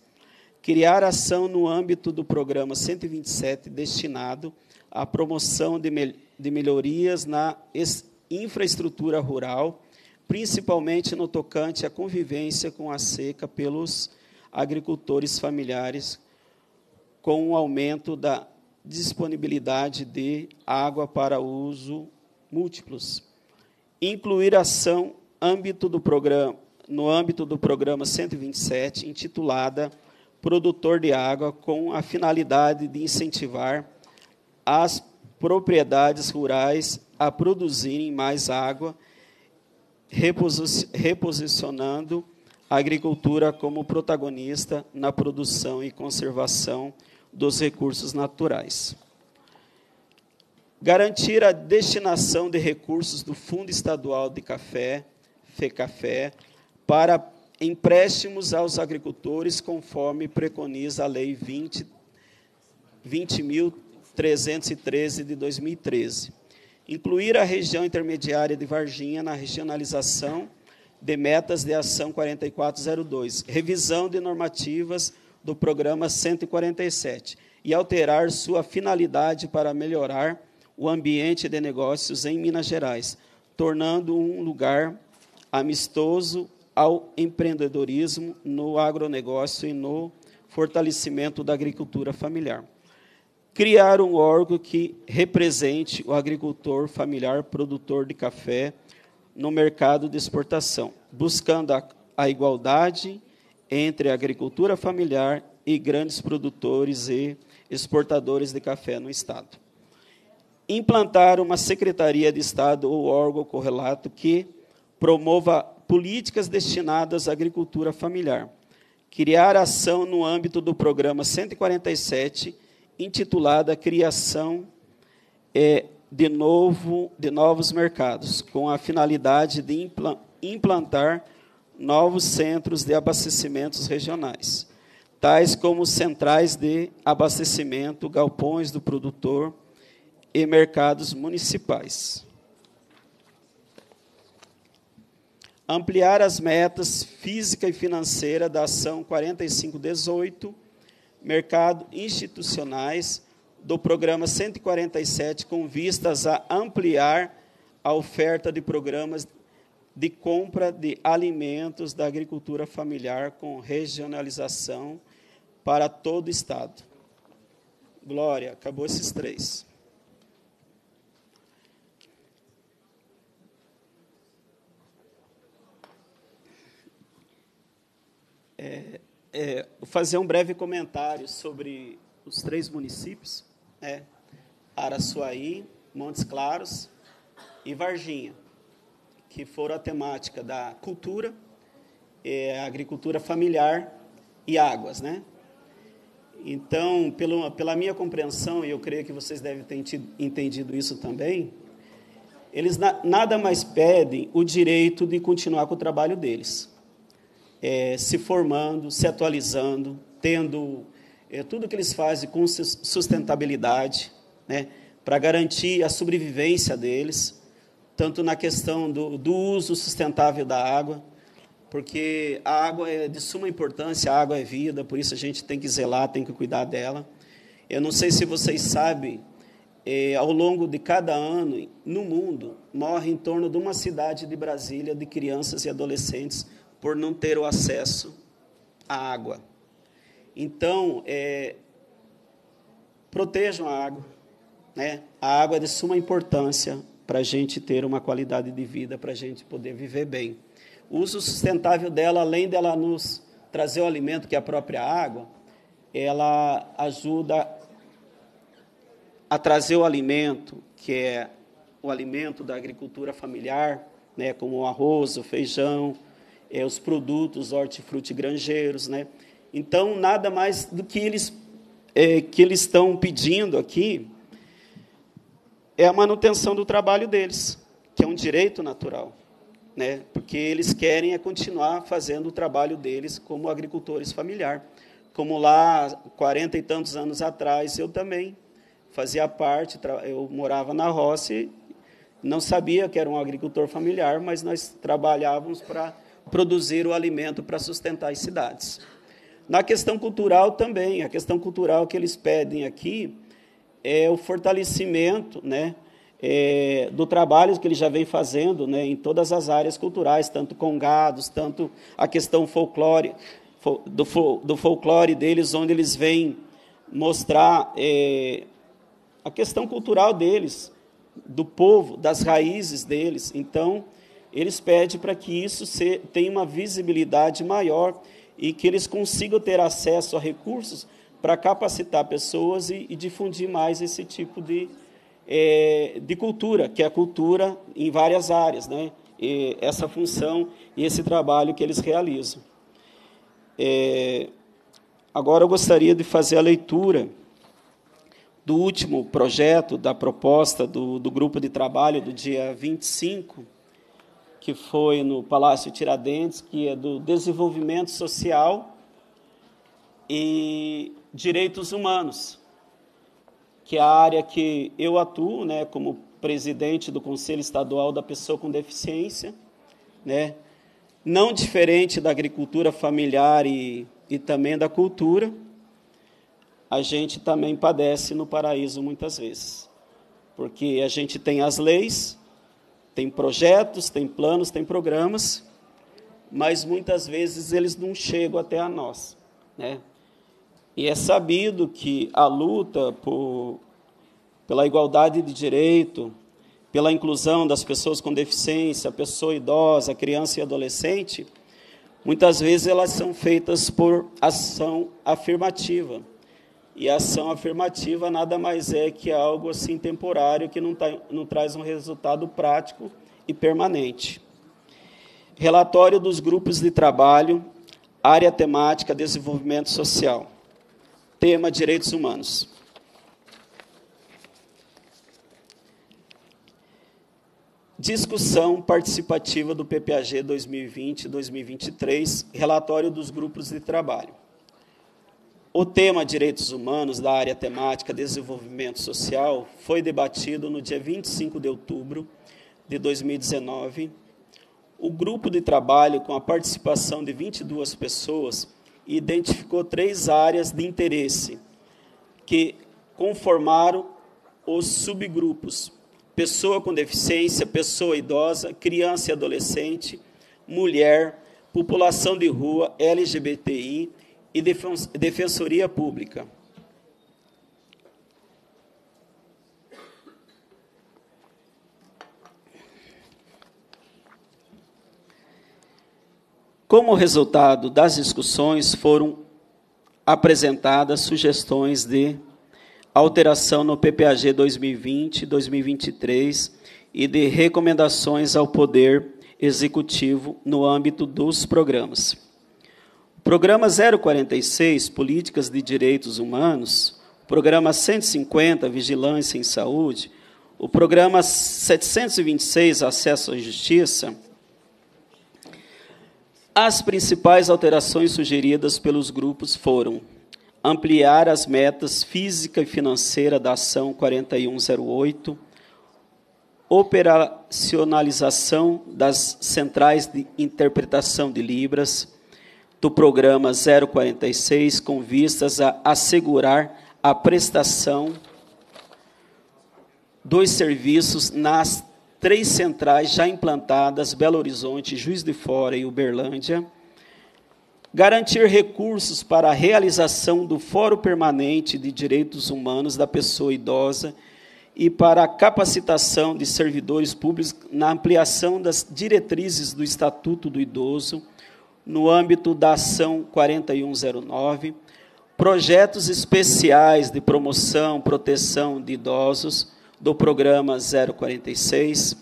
Criar ação no âmbito do programa 127 destinado a a promoção de, mel de melhorias na infraestrutura rural, principalmente no tocante à convivência com a seca pelos agricultores familiares, com o aumento da disponibilidade de água para uso múltiplos. Incluir ação âmbito do programa, no âmbito do programa 127, intitulada Produtor de Água, com a finalidade de incentivar as propriedades rurais a produzirem mais água, reposicionando a agricultura como protagonista na produção e conservação dos recursos naturais. Garantir a destinação de recursos do Fundo Estadual de Café, FECAFÉ, para empréstimos aos agricultores, conforme preconiza a Lei 20.000 20 313 de 2013. Incluir a região intermediária de Varginha na regionalização de metas de ação 4402, revisão de normativas do programa 147 e alterar sua finalidade para melhorar o ambiente de negócios em Minas Gerais, tornando um lugar amistoso ao empreendedorismo no agronegócio e no fortalecimento da agricultura familiar criar um órgão que represente o agricultor familiar produtor de café no mercado de exportação, buscando a, a igualdade entre a agricultura familiar e grandes produtores e exportadores de café no Estado. Implantar uma Secretaria de Estado ou órgão correlato que promova políticas destinadas à agricultura familiar. Criar ação no âmbito do programa 147 intitulada Criação é, de, novo, de Novos Mercados, com a finalidade de implantar novos centros de abastecimentos regionais, tais como centrais de abastecimento, galpões do produtor e mercados municipais. Ampliar as metas física e financeira da ação 4518 mercado institucionais do programa 147 com vistas a ampliar a oferta de programas de compra de alimentos da agricultura familiar com regionalização para todo o estado. Glória, acabou esses três. É, é, fazer um breve comentário sobre os três municípios, é, Araçuaí, Montes Claros e Varginha, que foram a temática da cultura, é, agricultura familiar e águas, né? Então, pelo, pela minha compreensão, e eu creio que vocês devem ter tido, entendido isso também, eles na, nada mais pedem o direito de continuar com o trabalho deles é, se formando, se atualizando, tendo é, tudo que eles fazem com sustentabilidade, né, para garantir a sobrevivência deles, tanto na questão do, do uso sustentável da água, porque a água é de suma importância, a água é vida, por isso a gente tem que zelar, tem que cuidar dela. Eu não sei se vocês sabem, é, ao longo de cada ano, no mundo, morre em torno de uma cidade de Brasília de crianças e adolescentes por não ter o acesso à água. Então, é, protejam a água. Né? A água é de suma importância para a gente ter uma qualidade de vida, para a gente poder viver bem. O uso sustentável dela, além dela nos trazer o alimento, que é a própria água, ela ajuda a trazer o alimento, que é o alimento da agricultura familiar, né, como o arroz, o feijão, é, os produtos hortifruti né? Então, nada mais do que eles, é, que eles estão pedindo aqui é a manutenção do trabalho deles, que é um direito natural, né? porque eles querem é continuar fazendo o trabalho deles como agricultores familiar. Como lá, 40 e tantos anos atrás, eu também fazia parte, eu morava na roça e não sabia que era um agricultor familiar, mas nós trabalhávamos para produzir o alimento para sustentar as cidades. Na questão cultural também, a questão cultural que eles pedem aqui é o fortalecimento né, é, do trabalho que eles já vem fazendo né, em todas as áreas culturais, tanto com gados, tanto a questão folclore, do, do folclore deles, onde eles vêm mostrar é, a questão cultural deles, do povo, das raízes deles. Então, eles pedem para que isso se, tenha uma visibilidade maior e que eles consigam ter acesso a recursos para capacitar pessoas e, e, difundir mais esse tipo de, é, de cultura, que é a cultura em várias áreas, né? E essa função e esse trabalho que eles realizam. É, agora eu gostaria de fazer a leitura do último projeto da proposta do, do grupo de trabalho do dia 25 que foi no Palácio Tiradentes, que é do desenvolvimento social e direitos humanos, que é a área que eu atuo, né, como presidente do Conselho Estadual da Pessoa com Deficiência, né, não diferente da agricultura familiar e, e também da cultura, a gente também padece no paraíso muitas vezes, porque a gente tem as leis, tem projetos, tem planos, tem programas, mas muitas vezes eles não chegam até a nós, né? E é sabido que a luta por, pela igualdade de direito, pela inclusão das pessoas com deficiência, pessoa idosa, criança e adolescente, muitas vezes elas são feitas por ação afirmativa. E a ação afirmativa nada mais é que algo assim temporário que não, tá, não traz um resultado prático e permanente. Relatório dos grupos de trabalho, área temática desenvolvimento social. Tema direitos humanos. Discussão participativa do PPAG 2020-2023, relatório dos grupos de trabalho. O tema Direitos Humanos da área temática Desenvolvimento Social foi debatido no dia 25 de outubro de 2019. O grupo de trabalho, com a participação de 22 pessoas, identificou três áreas de interesse que conformaram os subgrupos: pessoa com deficiência, pessoa idosa, criança e adolescente, mulher, população de rua, LGBTI e Defensoria Pública. Como resultado das discussões, foram apresentadas sugestões de alteração no PPAG 2020-2023 e de recomendações ao Poder Executivo no âmbito dos programas. Programa 046, Políticas de Direitos Humanos, Programa 150, Vigilância em Saúde, o Programa 726, Acesso à Justiça, as principais alterações sugeridas pelos grupos foram ampliar as metas física e financeira da ação 4108, operacionalização das centrais de interpretação de libras, do programa 046 com vistas a assegurar a prestação dos serviços nas três centrais já implantadas, Belo Horizonte, Juiz de Fora e Uberlândia, garantir recursos para a realização do Fórum Permanente de Direitos Humanos da Pessoa Idosa e para a capacitação de servidores públicos na ampliação das diretrizes do Estatuto do Idoso no âmbito da Ação 4109, projetos especiais de promoção, proteção de idosos do programa 046,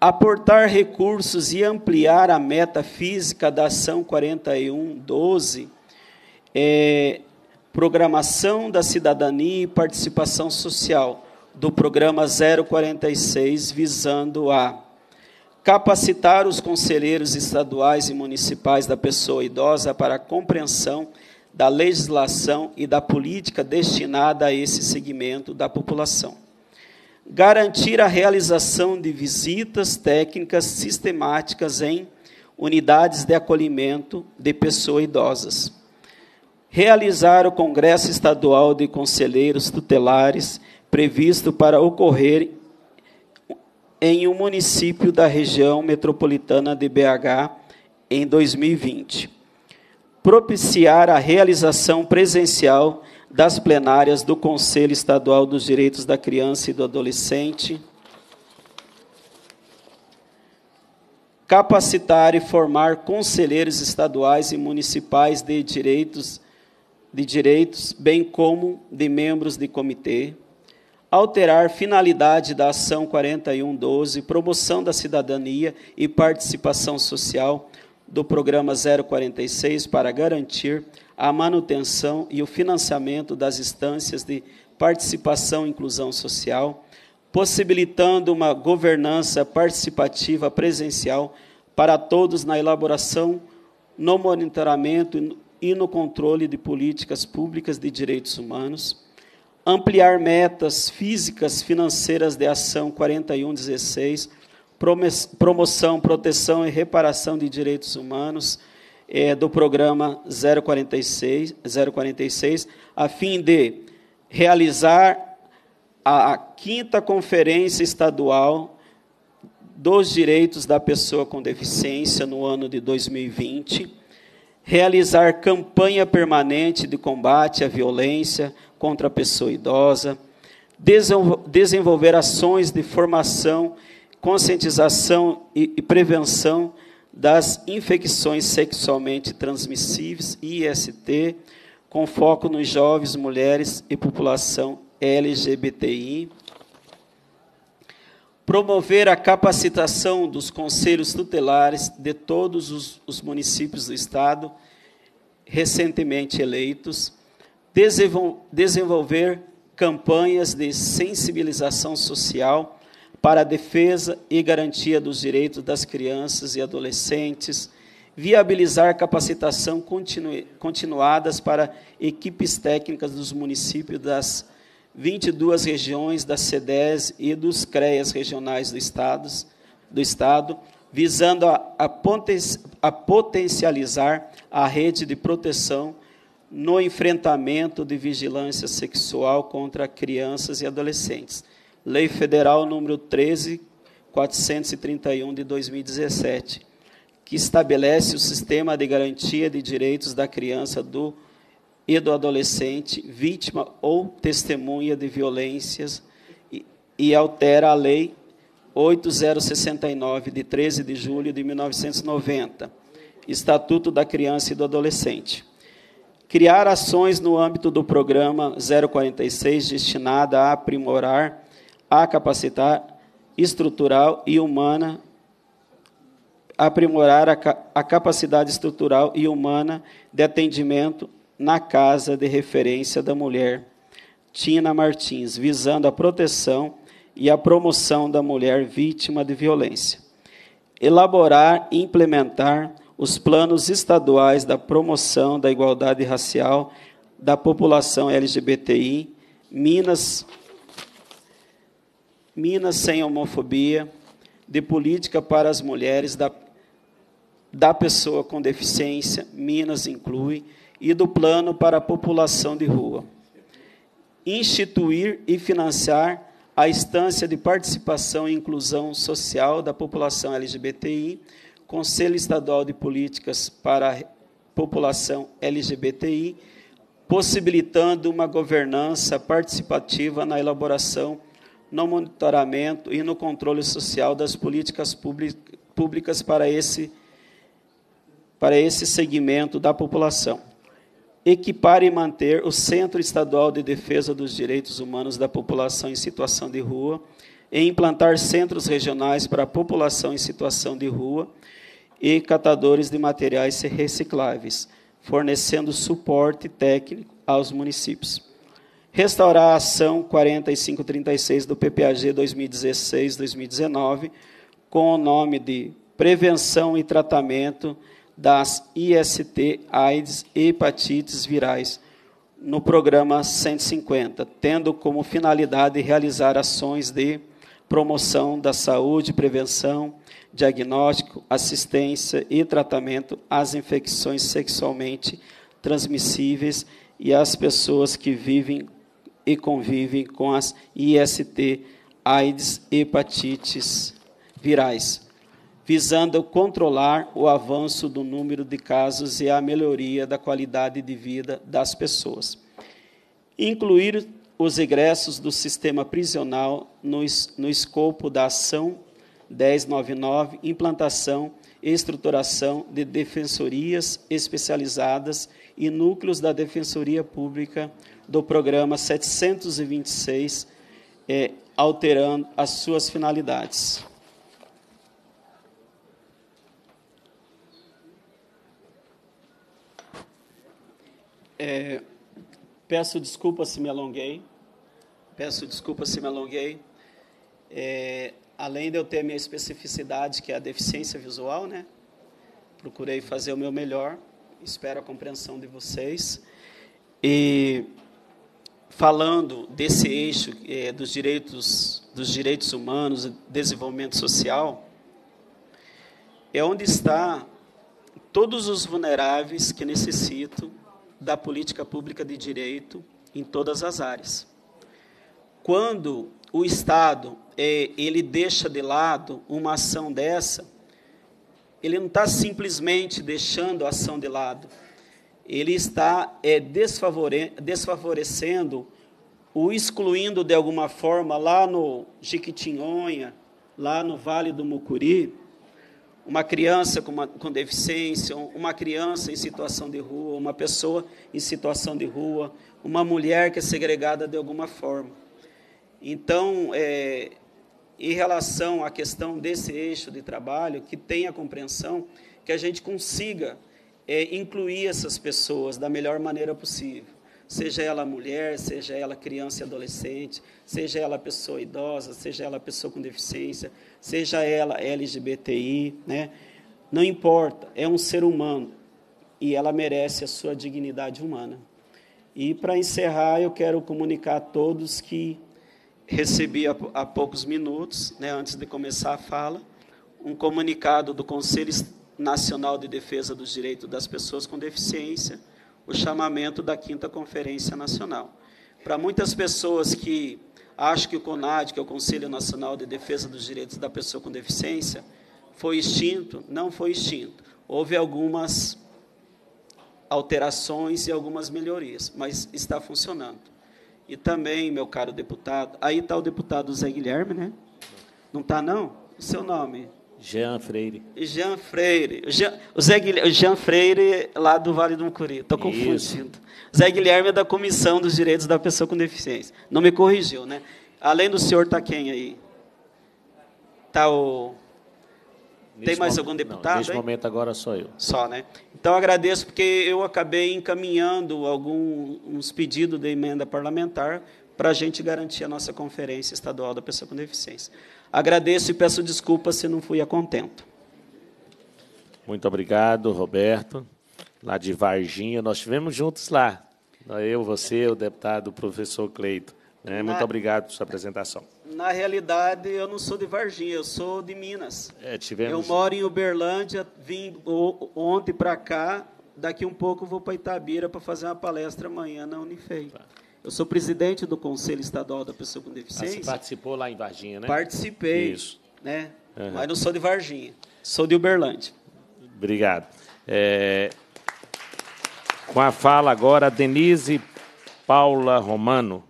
aportar recursos e ampliar a meta física da Ação 4112, é, programação da cidadania e participação social do programa 046, visando a capacitar os conselheiros estaduais e municipais da pessoa idosa para a compreensão da legislação e da política destinada a esse segmento da população. Garantir a realização de visitas técnicas sistemáticas em unidades de acolhimento de pessoas idosas. Realizar o Congresso Estadual de Conselheiros Tutelares, previsto para ocorrer em um município da região metropolitana de BH em 2020. Propiciar a realização presencial das plenárias do Conselho Estadual dos Direitos da Criança e do Adolescente. Capacitar e formar conselheiros estaduais e municipais de direitos, de direitos bem como de membros de comitê alterar finalidade da ação 4112, promoção da cidadania e participação social do programa 046 para garantir a manutenção e o financiamento das instâncias de participação e inclusão social, possibilitando uma governança participativa presencial para todos na elaboração, no monitoramento e no controle de políticas públicas de direitos humanos ampliar metas físicas, financeiras de ação 4116, promoção, proteção e reparação de direitos humanos é, do programa 046, 046, a fim de realizar a, a quinta conferência estadual dos direitos da pessoa com deficiência no ano de 2020, realizar campanha permanente de combate à violência contra a pessoa idosa, desenvolver ações de formação, conscientização e, e prevenção das infecções sexualmente transmissíveis, IST, com foco nos jovens, mulheres e população LGBTI. Promover a capacitação dos conselhos tutelares de todos os, os municípios do Estado recentemente eleitos desenvolver campanhas de sensibilização social para a defesa e garantia dos direitos das crianças e adolescentes, viabilizar capacitação continu continuadas para equipes técnicas dos municípios das 22 regiões da CEDES e dos CREAS regionais do Estado, do estado visando a, a, poten a potencializar a rede de proteção no enfrentamento de vigilância sexual contra crianças e adolescentes. Lei Federal número 13431 de 2017, que estabelece o sistema de garantia de direitos da criança do e do adolescente vítima ou testemunha de violências e, e altera a lei 8069 de 13 de julho de 1990, Estatuto da Criança e do Adolescente criar ações no âmbito do programa 046 destinada a aprimorar, a capacitar estrutural e humana, aprimorar a, a capacidade estrutural e humana de atendimento na Casa de Referência da Mulher, Tina Martins, visando a proteção e a promoção da mulher vítima de violência. Elaborar, e implementar os planos estaduais da promoção da igualdade racial da população LGBTI, Minas, Minas sem homofobia, de política para as mulheres da, da pessoa com deficiência, Minas inclui, e do plano para a população de rua. Instituir e financiar a instância de participação e inclusão social da população LGBTI, Conselho Estadual de Políticas para a População LGBTI, possibilitando uma governança participativa na elaboração, no monitoramento e no controle social das políticas públicas para esse, para esse segmento da população. Equipar e manter o Centro Estadual de Defesa dos Direitos Humanos da População em Situação de Rua em implantar centros regionais para a população em situação de rua e catadores de materiais recicláveis, fornecendo suporte técnico aos municípios. Restaurar a ação 4536 do PPAG 2016-2019 com o nome de Prevenção e Tratamento das IST, AIDS e hepatites virais no programa 150, tendo como finalidade realizar ações de promoção da saúde, prevenção, diagnóstico, assistência e tratamento às infecções sexualmente transmissíveis e às pessoas que vivem e convivem com as IST, AIDS e hepatites virais, visando controlar o avanço do número de casos e a melhoria da qualidade de vida das pessoas. Incluir os egressos do sistema prisional no, no escopo da ação 1099, implantação e estruturação de defensorias especializadas e núcleos da Defensoria Pública do Programa 726, eh, alterando as suas finalidades. É, Peço desculpa se me alonguei. Peço desculpa se me alonguei. É, além de eu ter minha especificidade, que é a deficiência visual, né? Procurei fazer o meu melhor. Espero a compreensão de vocês. E falando desse eixo é, dos direitos dos direitos humanos, desenvolvimento social, é onde está todos os vulneráveis que necessitam da política pública de direito em todas as áreas. Quando o Estado é, ele deixa de lado uma ação dessa, ele não está simplesmente deixando a ação de lado, ele está é, desfavore desfavorecendo o excluindo de alguma forma lá no Jiquitinhonha, lá no Vale do Mucuri, uma criança com, uma, com deficiência, uma criança em situação de rua, uma pessoa em situação de rua, uma mulher que é segregada de alguma forma. Então, é, em relação à questão desse eixo de trabalho, que tenha compreensão, que a gente consiga é, incluir essas pessoas da melhor maneira possível. Seja ela mulher, seja ela criança e adolescente, seja ela pessoa idosa, seja ela pessoa com deficiência, seja ela LGBTI, né? Não importa, é um ser humano e ela merece a sua dignidade humana. E para encerrar, eu quero comunicar a todos que recebi há poucos minutos, né, antes de começar a fala, um comunicado do Conselho Nacional de Defesa dos Direitos das Pessoas com Deficiência, o chamamento da Quinta Conferência Nacional. Para muitas pessoas que Acho que o CONAD, que é o Conselho Nacional de Defesa dos Direitos da Pessoa com Deficiência, foi extinto? Não foi extinto. Houve algumas alterações e algumas melhorias, mas está funcionando. E também, meu caro deputado, aí está o deputado Zé Guilherme, né? Não está, não? O seu nome? Jean Freire. Jean Freire. Jean, o Zé Guilherme, Jean Freire, lá do Vale do Mucuri. Estou confundindo. Zé Guilherme é da Comissão dos Direitos da Pessoa com Deficiência. Não me corrigiu, né? Além do senhor, está quem aí? Está o... Tem mais momento, algum deputado? Não, neste momento agora só eu. Só, né? Então agradeço porque eu acabei encaminhando alguns pedidos de emenda parlamentar para a gente garantir a nossa conferência estadual da pessoa com deficiência. Agradeço e peço desculpas se não fui a contento. Muito obrigado, Roberto. Lá de Varginha, nós estivemos juntos lá. Eu, você, o deputado, o professor Cleito. Né? Muito na, obrigado pela sua apresentação. Na realidade, eu não sou de Varginha, eu sou de Minas. É, tivemos... Eu moro em Uberlândia, vim ontem para cá, daqui um pouco vou para Itabira para fazer uma palestra amanhã na Unifei. Tá. Eu sou presidente do Conselho Estadual da Pessoa com Deficiência. Ah, você participou lá em Varginha, né? Participei. Isso. Né? Uhum. Mas não sou de Varginha, sou de Uberlândia. Obrigado. É, com a fala agora, Denise Paula Romano.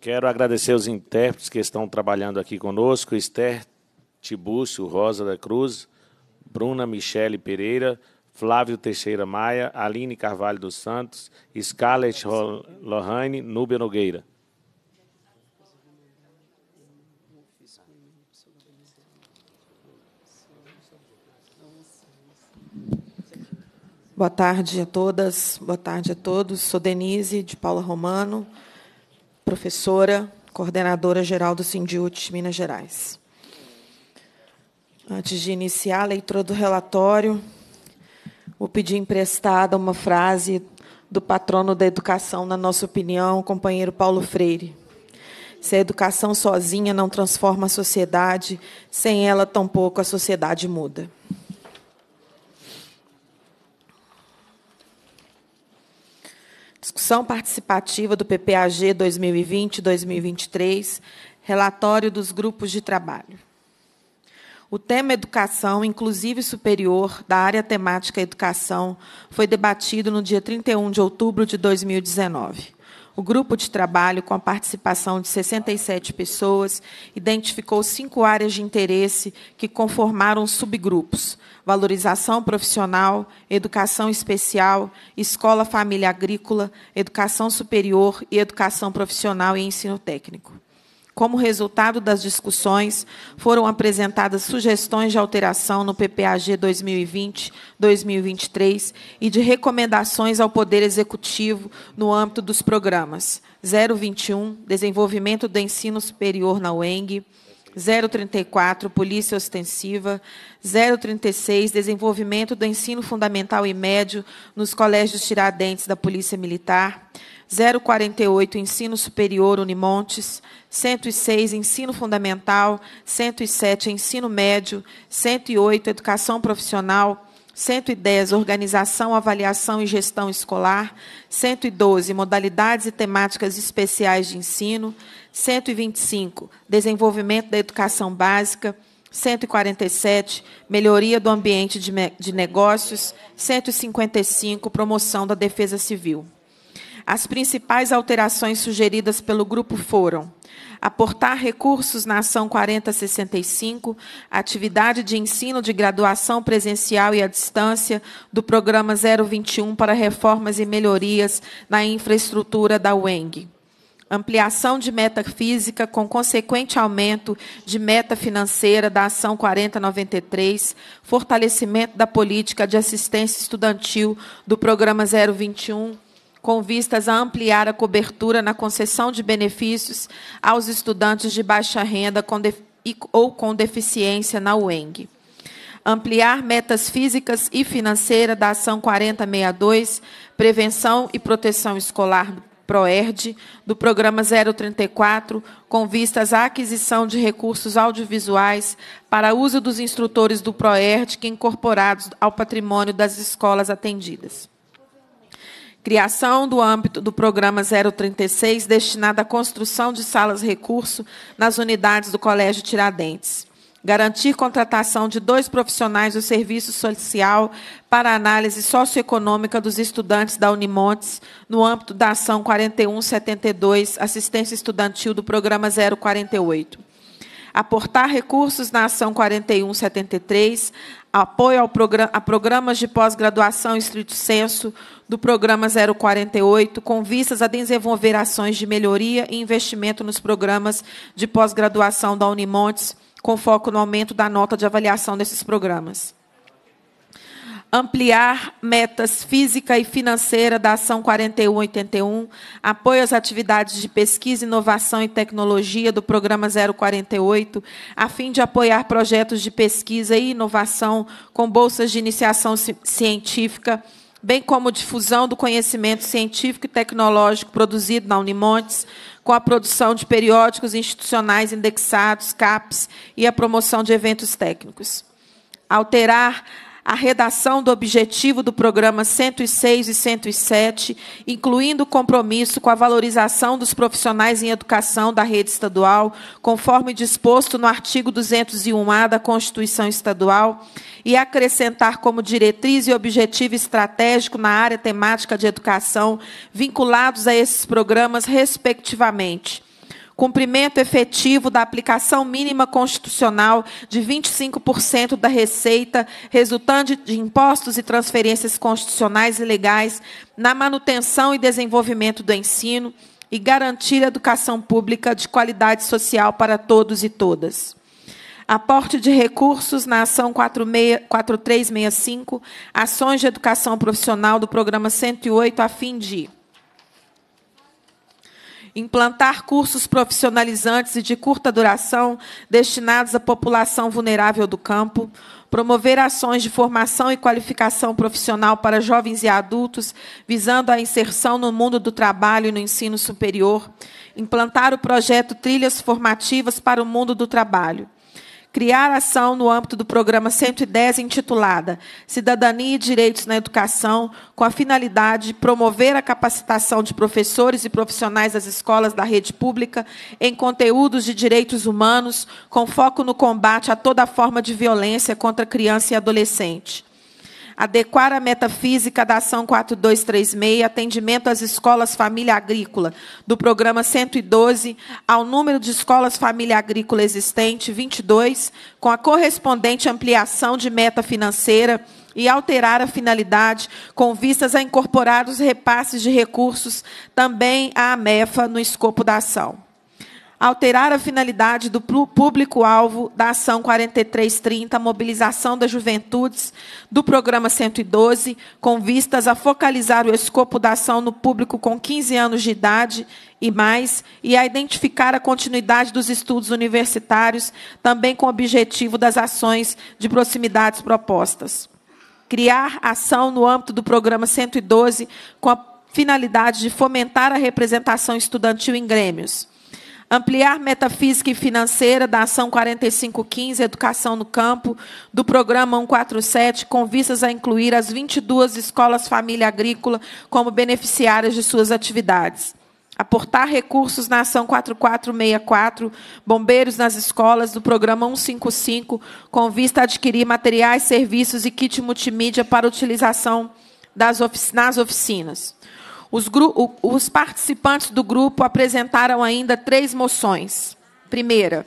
Quero agradecer os intérpretes que estão trabalhando aqui conosco: Esther Tibúcio Rosa da Cruz, Bruna Michele Pereira, Flávio Teixeira Maia, Aline Carvalho dos Santos, Scarlett Lohane, Núbia Nogueira. Boa tarde a todas, boa tarde a todos. Sou Denise de Paula Romano, professora, coordenadora geral do Sindiut Minas Gerais. Antes de iniciar a leitura do relatório, vou pedir emprestada uma frase do patrono da educação, na nossa opinião, o companheiro Paulo Freire. Se a educação sozinha não transforma a sociedade, sem ela, tampouco a sociedade muda. Discussão participativa do PPAG 2020-2023, relatório dos grupos de trabalho. O tema é educação, inclusive superior, da área temática educação, foi debatido no dia 31 de outubro de 2019. O grupo de trabalho, com a participação de 67 pessoas, identificou cinco áreas de interesse que conformaram subgrupos, valorização profissional, educação especial, escola família agrícola, educação superior e educação profissional e ensino técnico. Como resultado das discussões, foram apresentadas sugestões de alteração no PPAG 2020-2023 e de recomendações ao Poder Executivo no âmbito dos programas 021 Desenvolvimento do Ensino Superior na UENG, 034, Polícia Ostensiva, 036, Desenvolvimento do Ensino Fundamental e Médio nos Colégios Tiradentes da Polícia Militar, 048, Ensino Superior Unimontes, 106, Ensino Fundamental, 107, Ensino Médio, 108, Educação Profissional, 110, Organização, Avaliação e Gestão Escolar. 112, Modalidades e Temáticas Especiais de Ensino. 125, desenvolvimento da educação básica, 147, melhoria do ambiente de, de negócios, 155, promoção da defesa civil. As principais alterações sugeridas pelo grupo foram: aportar recursos na ação 4065, atividade de ensino de graduação presencial e à distância do programa 021 para reformas e melhorias na infraestrutura da UENG ampliação de meta física com consequente aumento de meta financeira da ação 4093, fortalecimento da política de assistência estudantil do programa 021 com vistas a ampliar a cobertura na concessão de benefícios aos estudantes de baixa renda com ou com deficiência na UENG ampliar metas físicas e financeiras da Ação 4062, Prevenção e Proteção Escolar PROERD, do programa 034, com vistas à aquisição de recursos audiovisuais para uso dos instrutores do PROERD que incorporados ao patrimônio das escolas atendidas. Criação do âmbito do programa 036, destinado à construção de salas recurso nas unidades do Colégio Tiradentes garantir contratação de dois profissionais do serviço social para análise socioeconômica dos estudantes da Unimontes no âmbito da ação 4172 Assistência Estudantil do Programa 048. Aportar recursos na ação 4173 apoio ao programa, a programas de pós-graduação estrito senso do programa 048, com vistas a desenvolver ações de melhoria e investimento nos programas de pós-graduação da Unimontes com foco no aumento da nota de avaliação desses programas. Ampliar metas física e financeira da Ação 4181, apoio às atividades de pesquisa, inovação e tecnologia do Programa 048, a fim de apoiar projetos de pesquisa e inovação com bolsas de iniciação científica bem como difusão do conhecimento científico e tecnológico produzido na Unimontes, com a produção de periódicos institucionais indexados, CAPs, e a promoção de eventos técnicos. Alterar a redação do objetivo do programa 106 e 107, incluindo o compromisso com a valorização dos profissionais em educação da rede estadual, conforme disposto no artigo 201A da Constituição Estadual, e acrescentar como diretriz e objetivo estratégico na área temática de educação vinculados a esses programas, respectivamente cumprimento efetivo da aplicação mínima constitucional de 25% da receita resultante de impostos e transferências constitucionais e legais na manutenção e desenvolvimento do ensino e garantir a educação pública de qualidade social para todos e todas aporte de recursos na ação 4365, ações de educação profissional do programa 108, a fim de implantar cursos profissionalizantes e de curta duração destinados à população vulnerável do campo, promover ações de formação e qualificação profissional para jovens e adultos, visando a inserção no mundo do trabalho e no ensino superior, implantar o projeto Trilhas Formativas para o Mundo do Trabalho criar ação no âmbito do programa 110, intitulada Cidadania e Direitos na Educação, com a finalidade de promover a capacitação de professores e profissionais das escolas da rede pública em conteúdos de direitos humanos, com foco no combate a toda forma de violência contra criança e adolescente adequar a metafísica da Ação 4236, atendimento às escolas família agrícola, do programa 112, ao número de escolas família agrícola existente, 22, com a correspondente ampliação de meta financeira e alterar a finalidade com vistas a incorporar os repasses de recursos também à AMEFA no escopo da ação alterar a finalidade do público-alvo da Ação 4330, mobilização das juventudes, do Programa 112, com vistas a focalizar o escopo da ação no público com 15 anos de idade e mais, e a identificar a continuidade dos estudos universitários, também com o objetivo das ações de proximidades propostas. Criar ação no âmbito do Programa 112, com a finalidade de fomentar a representação estudantil em grêmios ampliar metafísica e financeira da Ação 4515, Educação no Campo, do Programa 147, com vistas a incluir as 22 escolas família agrícola como beneficiárias de suas atividades aportar recursos na ação 4464, bombeiros nas escolas do programa 155, com vista a adquirir materiais, serviços e kit multimídia para utilização das nas oficinas. Os, os participantes do grupo apresentaram ainda três moções. Primeira,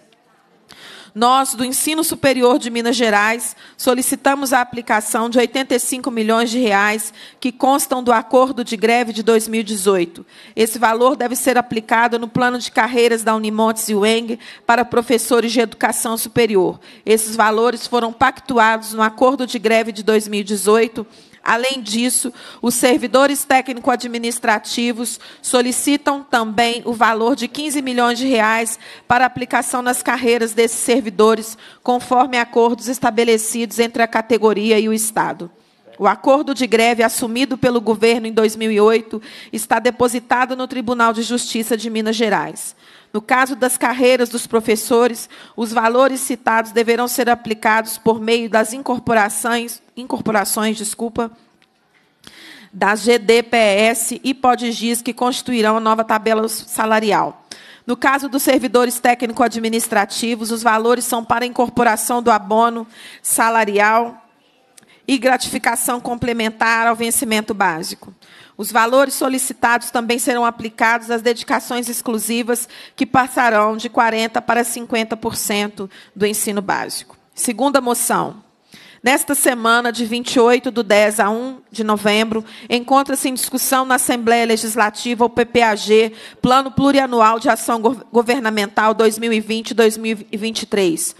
nós, do Ensino Superior de Minas Gerais, solicitamos a aplicação de 85 milhões de reais que constam do acordo de greve de 2018. Esse valor deve ser aplicado no plano de carreiras da Unimontes e Weng para professores de educação superior. Esses valores foram pactuados no acordo de greve de 2018 Além disso, os servidores técnico-administrativos solicitam também o valor de 15 milhões de reais para aplicação nas carreiras desses servidores, conforme acordos estabelecidos entre a categoria e o Estado. O acordo de greve assumido pelo governo em 2008 está depositado no Tribunal de Justiça de Minas Gerais. No caso das carreiras dos professores, os valores citados deverão ser aplicados por meio das incorporações, incorporações, desculpa, da GDPS e PODGIS que constituirão a nova tabela salarial. No caso dos servidores técnico-administrativos, os valores são para incorporação do abono salarial e gratificação complementar ao vencimento básico. Os valores solicitados também serão aplicados às dedicações exclusivas, que passarão de 40% para 50% do ensino básico. Segunda moção. Nesta semana, de 28 do 10 a 1 de novembro, encontra-se em discussão na Assembleia Legislativa o PPAG, Plano Plurianual de Ação Governamental 2020-2023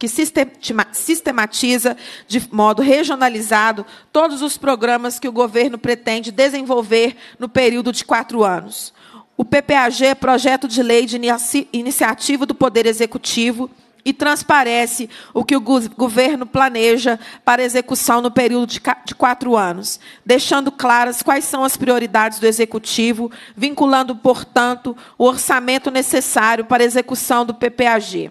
que sistematiza de modo regionalizado todos os programas que o governo pretende desenvolver no período de quatro anos. O PPAG é projeto de lei de iniciativa do Poder Executivo e transparece o que o governo planeja para execução no período de quatro anos, deixando claras quais são as prioridades do executivo, vinculando, portanto, o orçamento necessário para a execução do PPAG.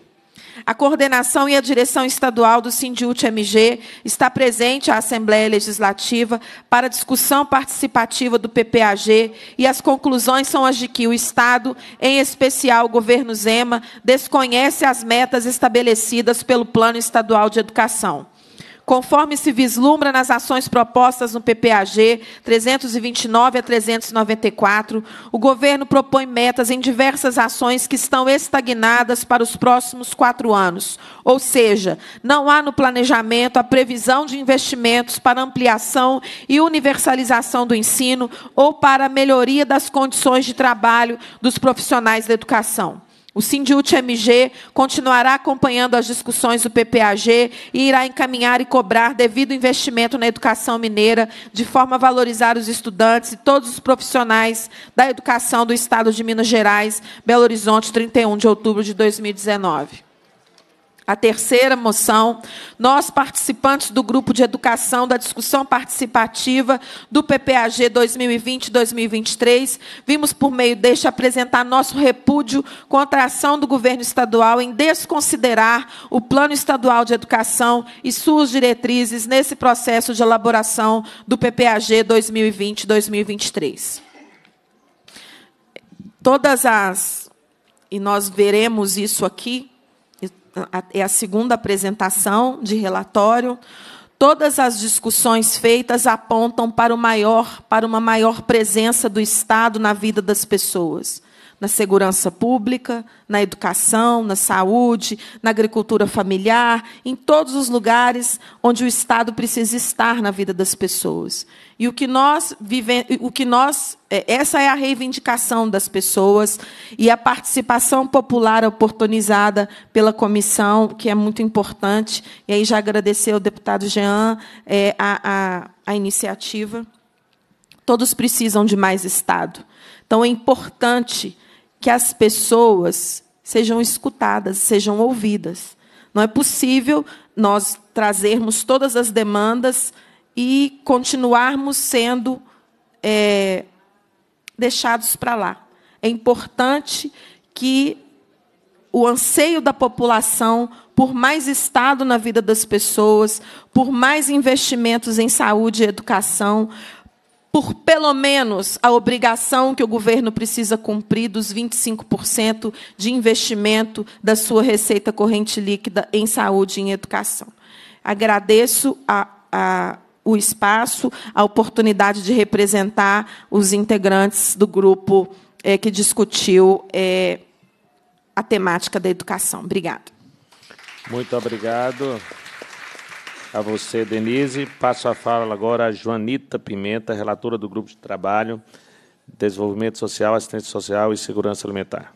A coordenação e a direção estadual do Sindiut MG está presente à Assembleia Legislativa para discussão participativa do PPAG e as conclusões são as de que o Estado, em especial o governo Zema, desconhece as metas estabelecidas pelo Plano Estadual de Educação conforme se vislumbra nas ações propostas no PPAG 329 a 394, o governo propõe metas em diversas ações que estão estagnadas para os próximos quatro anos. Ou seja, não há no planejamento a previsão de investimentos para ampliação e universalização do ensino ou para a melhoria das condições de trabalho dos profissionais da educação. O Sindiut MG continuará acompanhando as discussões do PPAG e irá encaminhar e cobrar devido investimento na educação mineira, de forma a valorizar os estudantes e todos os profissionais da educação do Estado de Minas Gerais, Belo Horizonte, 31 de outubro de 2019. A terceira moção, nós participantes do grupo de educação da discussão participativa do PPAG 2020-2023, vimos por meio deste apresentar nosso repúdio contra a ação do governo estadual em desconsiderar o Plano Estadual de Educação e suas diretrizes nesse processo de elaboração do PPAG 2020-2023. Todas as e nós veremos isso aqui é a segunda apresentação de relatório. Todas as discussões feitas apontam para, maior, para uma maior presença do Estado na vida das pessoas na segurança pública, na educação, na saúde, na agricultura familiar, em todos os lugares onde o Estado precisa estar na vida das pessoas. E o que nós vive, o que nós, é, essa é a reivindicação das pessoas e a participação popular oportunizada pela comissão, que é muito importante. E aí já agradecer ao deputado Jean é, a, a, a iniciativa. Todos precisam de mais Estado. Então é importante que as pessoas sejam escutadas, sejam ouvidas. Não é possível nós trazermos todas as demandas e continuarmos sendo é, deixados para lá. É importante que o anseio da população por mais Estado na vida das pessoas, por mais investimentos em saúde e educação, por pelo menos a obrigação que o governo precisa cumprir dos 25% de investimento da sua receita corrente líquida em saúde e em educação. Agradeço a, a, o espaço, a oportunidade de representar os integrantes do grupo é, que discutiu é, a temática da educação. Obrigado. Muito obrigado a você, Denise. Passo a fala agora a Joanita Pimenta, relatora do Grupo de Trabalho, Desenvolvimento Social, Assistência Social e Segurança Alimentar.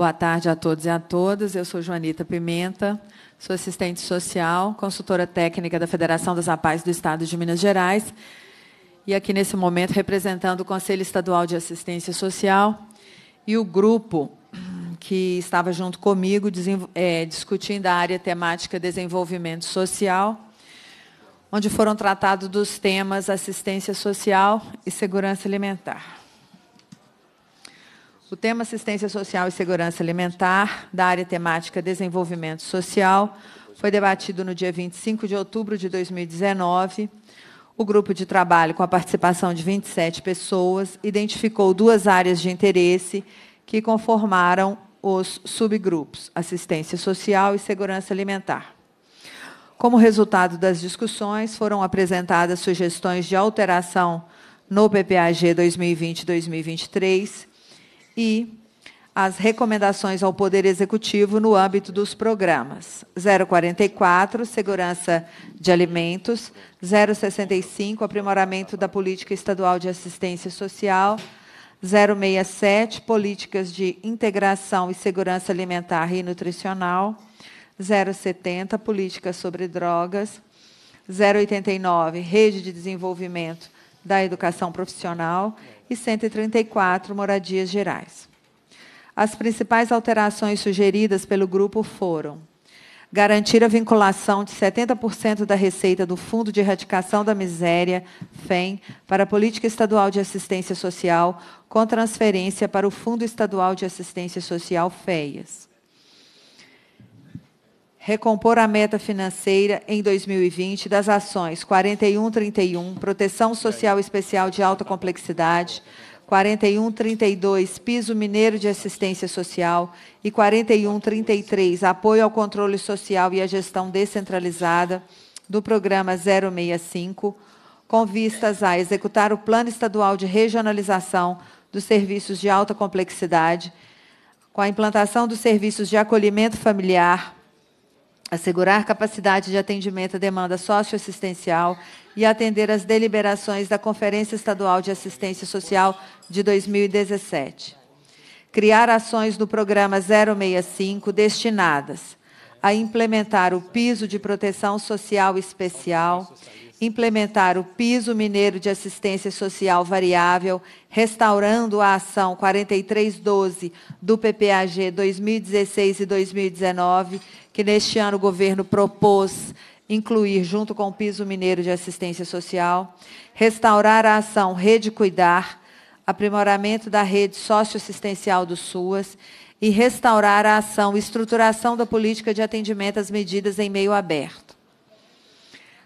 Boa tarde a todos e a todas. Eu sou Joanita Pimenta, sou assistente social, consultora técnica da Federação das APAES do Estado de Minas Gerais e aqui nesse momento representando o Conselho Estadual de Assistência Social e o grupo que estava junto comigo é, discutindo a área temática desenvolvimento social, onde foram tratados dos temas assistência social e segurança alimentar. O tema Assistência Social e Segurança Alimentar, da área temática Desenvolvimento Social, foi debatido no dia 25 de outubro de 2019. O grupo de trabalho, com a participação de 27 pessoas, identificou duas áreas de interesse que conformaram os subgrupos Assistência Social e Segurança Alimentar. Como resultado das discussões, foram apresentadas sugestões de alteração no PPAG 2020-2023 e as recomendações ao Poder Executivo no âmbito dos programas. 044, segurança de alimentos. 065, aprimoramento da política estadual de assistência social. 067, políticas de integração e segurança alimentar e nutricional. 070, políticas sobre drogas. 089, rede de desenvolvimento da educação profissional e 134 moradias gerais. As principais alterações sugeridas pelo grupo foram: garantir a vinculação de 70% da receita do Fundo de Erradicação da Miséria, FEM, para a Política Estadual de Assistência Social, com transferência para o Fundo Estadual de Assistência Social, FEIAS. Recompor a meta financeira em 2020 das ações 4131, Proteção Social Especial de Alta Complexidade, 4132, Piso Mineiro de Assistência Social e 4133, Apoio ao Controle Social e à Gestão Descentralizada do Programa 065, com vistas a executar o Plano Estadual de Regionalização dos Serviços de Alta Complexidade, com a implantação dos serviços de acolhimento familiar, assegurar capacidade de atendimento à demanda socioassistencial e atender às deliberações da Conferência Estadual de Assistência Social de 2017. Criar ações do programa 065 destinadas a implementar o piso de proteção social especial, implementar o piso mineiro de assistência social variável, restaurando a ação 4312 do PPAG 2016 e 2019, que neste ano o governo propôs incluir, junto com o Piso Mineiro de Assistência Social, restaurar a ação Rede Cuidar, aprimoramento da rede socioassistencial do SUAS e restaurar a ação Estruturação da Política de Atendimento às Medidas em Meio Aberto.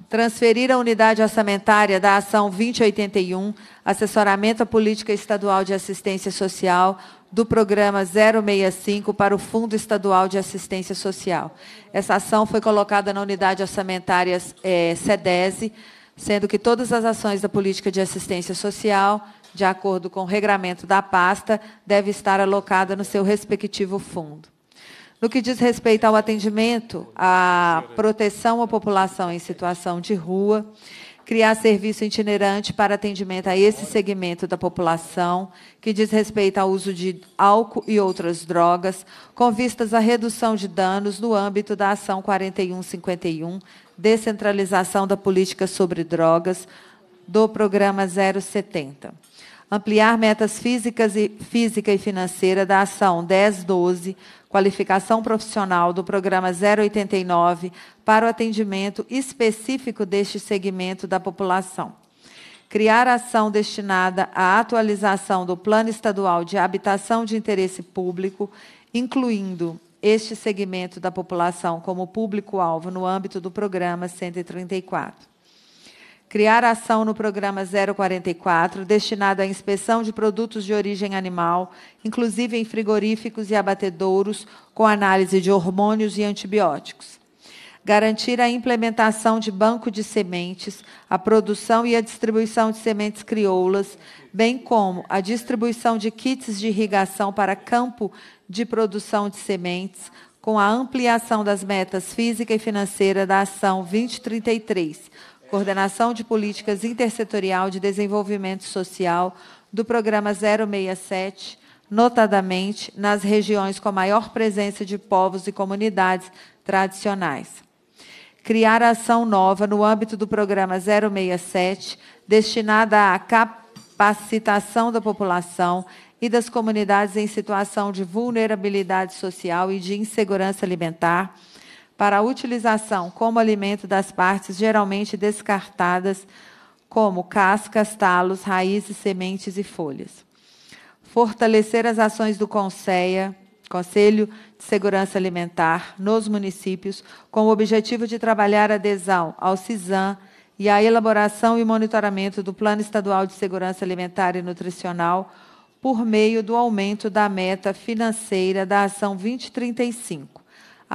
Transferir a unidade orçamentária da ação 2081, Assessoramento à Política Estadual de Assistência Social, do programa 065 para o Fundo Estadual de Assistência Social. Essa ação foi colocada na unidade orçamentária é, eh, 10 sendo que todas as ações da política de assistência social, de acordo com o regramento da pasta, deve estar alocada no seu respectivo fundo. No que diz respeito ao atendimento, à proteção à população em situação de rua, criar serviço itinerante para atendimento a esse segmento da população que diz respeito ao uso de álcool e outras drogas, com vistas à redução de danos no âmbito da Ação 4151, descentralização da política sobre drogas, do Programa 070. Ampliar metas físicas e, física e financeira da Ação 1012, qualificação profissional do programa 089 para o atendimento específico deste segmento da população. Criar ação destinada à atualização do Plano Estadual de Habitação de Interesse Público, incluindo este segmento da população como público-alvo no âmbito do programa 134 criar ação no programa 044, destinado à inspeção de produtos de origem animal, inclusive em frigoríficos e abatedouros, com análise de hormônios e antibióticos. Garantir a implementação de banco de sementes, a produção e a distribuição de sementes crioulas, bem como a distribuição de kits de irrigação para campo de produção de sementes, com a ampliação das metas física e financeira da Ação 2033 Coordenação de Políticas Intersetorial de Desenvolvimento Social do Programa 067, notadamente nas regiões com maior presença de povos e comunidades tradicionais. Criar ação nova no âmbito do Programa 067, destinada à capacitação da população e das comunidades em situação de vulnerabilidade social e de insegurança alimentar para a utilização como alimento das partes geralmente descartadas, como cascas, talos, raízes, sementes e folhas. Fortalecer as ações do Conselho, Conselho de Segurança Alimentar nos municípios, com o objetivo de trabalhar adesão ao CISAM e a elaboração e monitoramento do Plano Estadual de Segurança Alimentar e Nutricional por meio do aumento da meta financeira da Ação 2035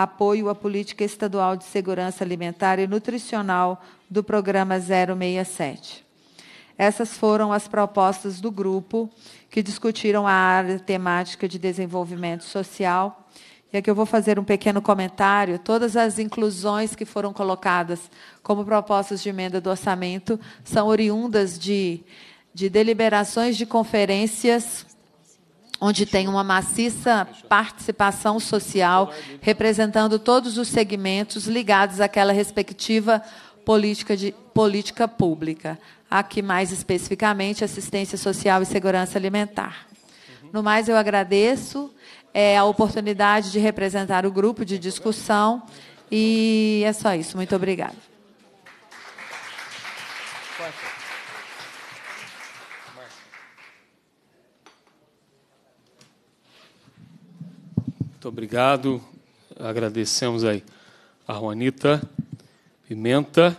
apoio à política estadual de segurança alimentar e nutricional do programa 067. Essas foram as propostas do grupo que discutiram a área temática de desenvolvimento social. E aqui eu vou fazer um pequeno comentário. Todas as inclusões que foram colocadas como propostas de emenda do orçamento são oriundas de, de deliberações de conferências onde tem uma maciça participação social, representando todos os segmentos ligados àquela respectiva política, de, política pública. Aqui, mais especificamente, assistência social e segurança alimentar. No mais, eu agradeço é, a oportunidade de representar o grupo de discussão. E é só isso. Muito obrigada. obrigado. Agradecemos aí a Juanita Pimenta,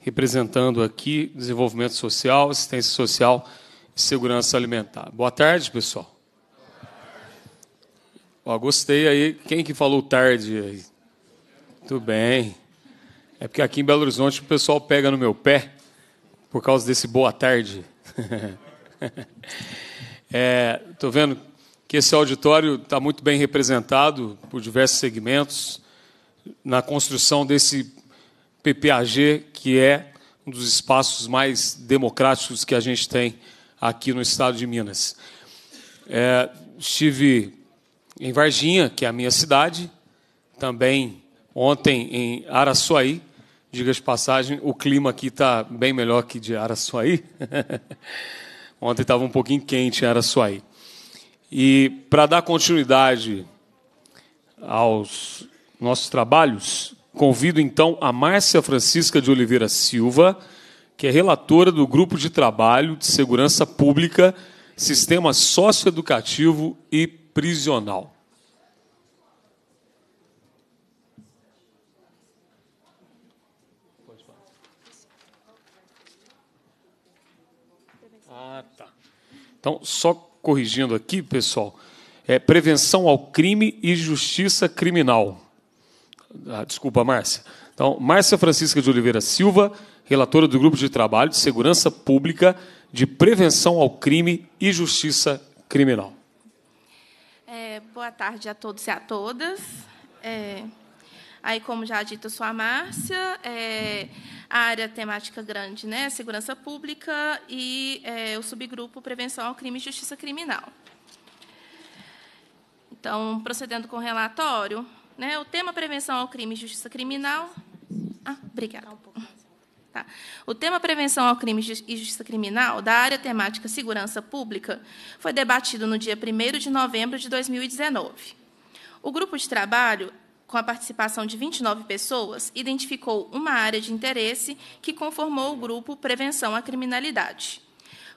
representando aqui desenvolvimento social, assistência social e segurança alimentar. Boa tarde, pessoal. Ó, gostei aí. Quem que falou tarde aí? Muito bem. É porque aqui em Belo Horizonte o pessoal pega no meu pé por causa desse boa tarde. Estou *laughs* é, vendo que esse auditório está muito bem representado por diversos segmentos na construção desse PPAG, que é um dos espaços mais democráticos que a gente tem aqui no estado de Minas. É, estive em Varginha, que é a minha cidade, também ontem em Araçuaí. Diga de passagem, o clima aqui está bem melhor que de Araçuaí. *laughs* ontem estava um pouquinho quente em Araçuaí. E para dar continuidade aos nossos trabalhos, convido então a Márcia Francisca de Oliveira Silva, que é relatora do Grupo de Trabalho de Segurança Pública, Sistema Socioeducativo e Prisional. Ah, tá. Então, só corrigindo aqui, pessoal, é prevenção ao crime e justiça criminal. Ah, desculpa, Márcia. Então, Márcia Francisca de Oliveira Silva, relatora do Grupo de Trabalho de Segurança Pública de Prevenção ao Crime e Justiça Criminal. É, boa tarde a todos e a todas. É, Aí, como já dito, eu sou a Márcia, é, a área temática grande, né? É segurança pública e é, o subgrupo Prevenção ao Crime e Justiça Criminal. Então, procedendo com o relatório, né? O tema Prevenção ao Crime e Justiça Criminal. Ah, obrigada. Tá. O tema Prevenção ao Crime e Justiça Criminal, da área temática Segurança Pública, foi debatido no dia 1 de novembro de 2019. O grupo de trabalho com a participação de 29 pessoas, identificou uma área de interesse que conformou o grupo Prevenção à Criminalidade.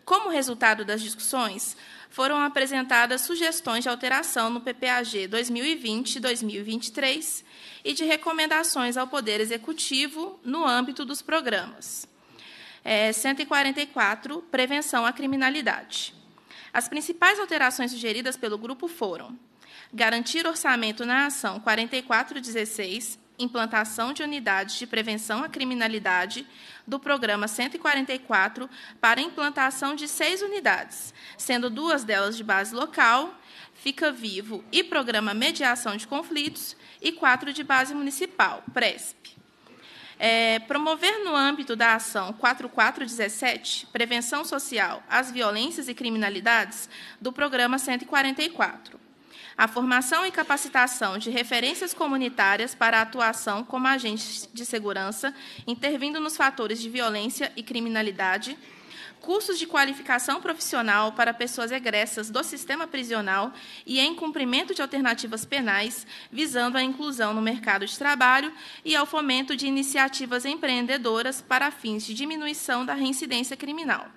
Como resultado das discussões, foram apresentadas sugestões de alteração no PPAG 2020-2023 e de recomendações ao Poder Executivo no âmbito dos programas. É, 144 Prevenção à Criminalidade. As principais alterações sugeridas pelo grupo foram Garantir orçamento na ação 4416, implantação de unidades de prevenção à criminalidade do programa 144 para implantação de seis unidades, sendo duas delas de base local, Fica Vivo e programa Mediação de Conflitos e quatro de base municipal, PRESP. É, promover no âmbito da ação 4417, Prevenção Social às Violências e Criminalidades, do programa 144 a formação e capacitação de referências comunitárias para a atuação como agentes de segurança, intervindo nos fatores de violência e criminalidade, cursos de qualificação profissional para pessoas egressas do sistema prisional e em cumprimento de alternativas penais, visando a inclusão no mercado de trabalho e ao fomento de iniciativas empreendedoras para fins de diminuição da reincidência criminal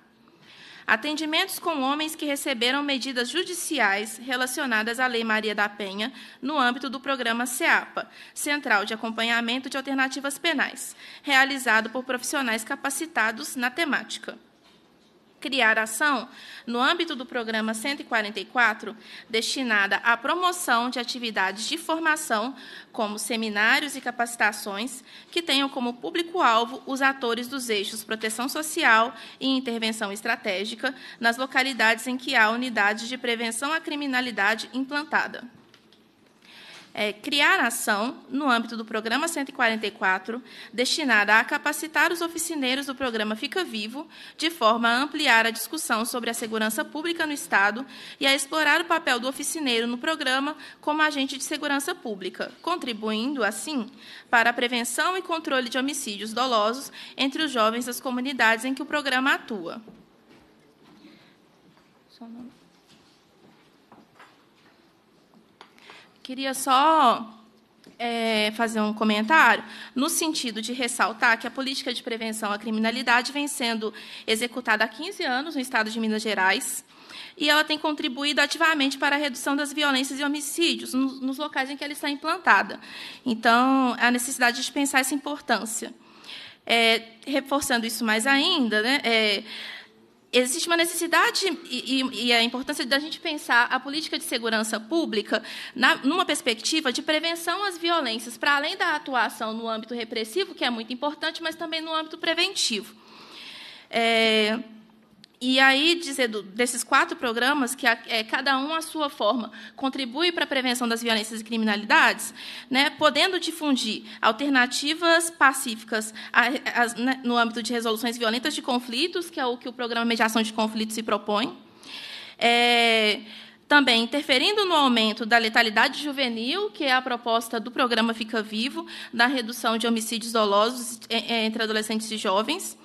atendimentos com homens que receberam medidas judiciais relacionadas à Lei Maria da Penha no âmbito do programa CEAPA, Central de Acompanhamento de Alternativas Penais, realizado por profissionais capacitados na temática criar ação no âmbito do programa 144, destinada à promoção de atividades de formação, como seminários e capacitações, que tenham como público-alvo os atores dos eixos proteção social e intervenção estratégica nas localidades em que há unidades de prevenção à criminalidade implantada é, criar ação no âmbito do Programa 144, destinada a capacitar os oficineiros do programa Fica Vivo, de forma a ampliar a discussão sobre a segurança pública no Estado e a explorar o papel do oficineiro no programa como agente de segurança pública, contribuindo, assim, para a prevenção e controle de homicídios dolosos entre os jovens das comunidades em que o programa atua. Só não... queria só é, fazer um comentário no sentido de ressaltar que a política de prevenção à criminalidade vem sendo executada há 15 anos no estado de Minas Gerais e ela tem contribuído ativamente para a redução das violências e homicídios nos locais em que ela está implantada. Então, a necessidade de pensar essa importância. É, reforçando isso mais ainda, né, é, existe uma necessidade e, e, e, a importância da gente pensar a política de segurança pública na, numa perspectiva de prevenção às violências, para além da atuação no âmbito repressivo, que é muito importante, mas também no âmbito preventivo. É, e aí dizer do, desses quatro programas que a, é, cada um à sua forma contribui para a prevenção das violências e criminalidades, né, podendo difundir alternativas pacíficas a, a, né, no âmbito de resoluções violentas de conflitos, que é o que o programa Mediação de Conflitos se propõe. É, também interferindo no aumento da letalidade juvenil, que é a proposta do programa Fica Vivo, da redução de homicídios dolosos é, é, entre adolescentes e jovens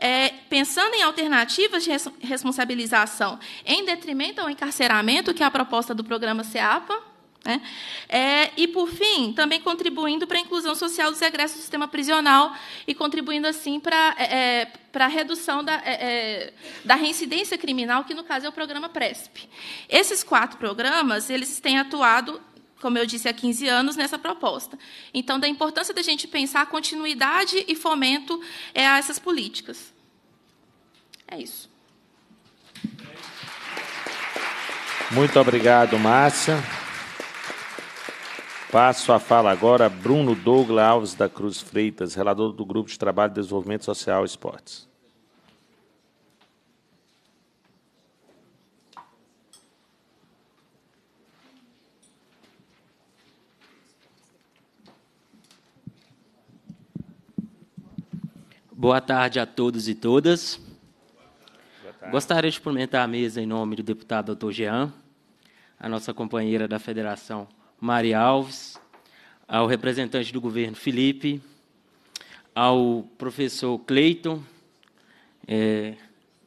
é, pensando em alternativas de res responsabilização em detrimento ao encarceramento, que é a proposta do programa CEAPA, né? É, e, por fim, também contribuindo para a inclusão social dos egressos do sistema prisional e contribuindo, assim, para, é, é para a redução da, é, é, da reincidência criminal, que, no caso, é o programa PRESP. Esses quatro programas eles têm atuado como eu disse, há 15 anos nessa proposta. Então, da importância da gente pensar a continuidade e fomento é, a essas políticas. É isso. Muito obrigado, Márcia. Passo a fala agora a Bruno Douglas Alves da Cruz Freitas, relator do Grupo de Trabalho de Desenvolvimento Social e Esportes. Boa tarde a todos e todas. Tá. Gostaria de cumprimentar a mesa em nome do deputado doutor Jean, a nossa companheira da federação, Maria Alves, ao representante do governo, Felipe, ao professor Cleiton, é,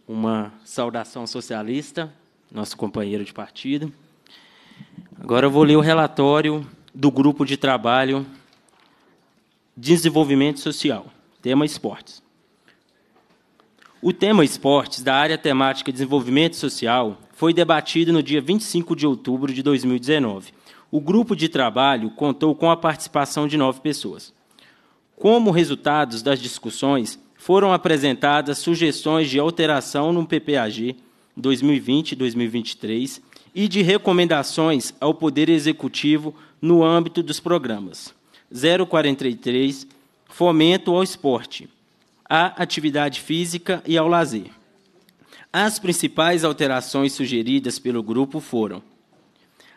uma saudação socialista, nosso companheiro de partido. Agora eu vou ler o relatório do grupo de trabalho Desenvolvimento Social, tema Esportes. O tema esportes da área temática desenvolvimento social foi debatido no dia 25 de outubro de 2019. O grupo de trabalho contou com a participação de nove pessoas. Como resultados das discussões, foram apresentadas sugestões de alteração no PPAG 2020-2023 e de recomendações ao Poder Executivo no âmbito dos programas 043 Fomento ao Esporte à atividade física e ao lazer. As principais alterações sugeridas pelo grupo foram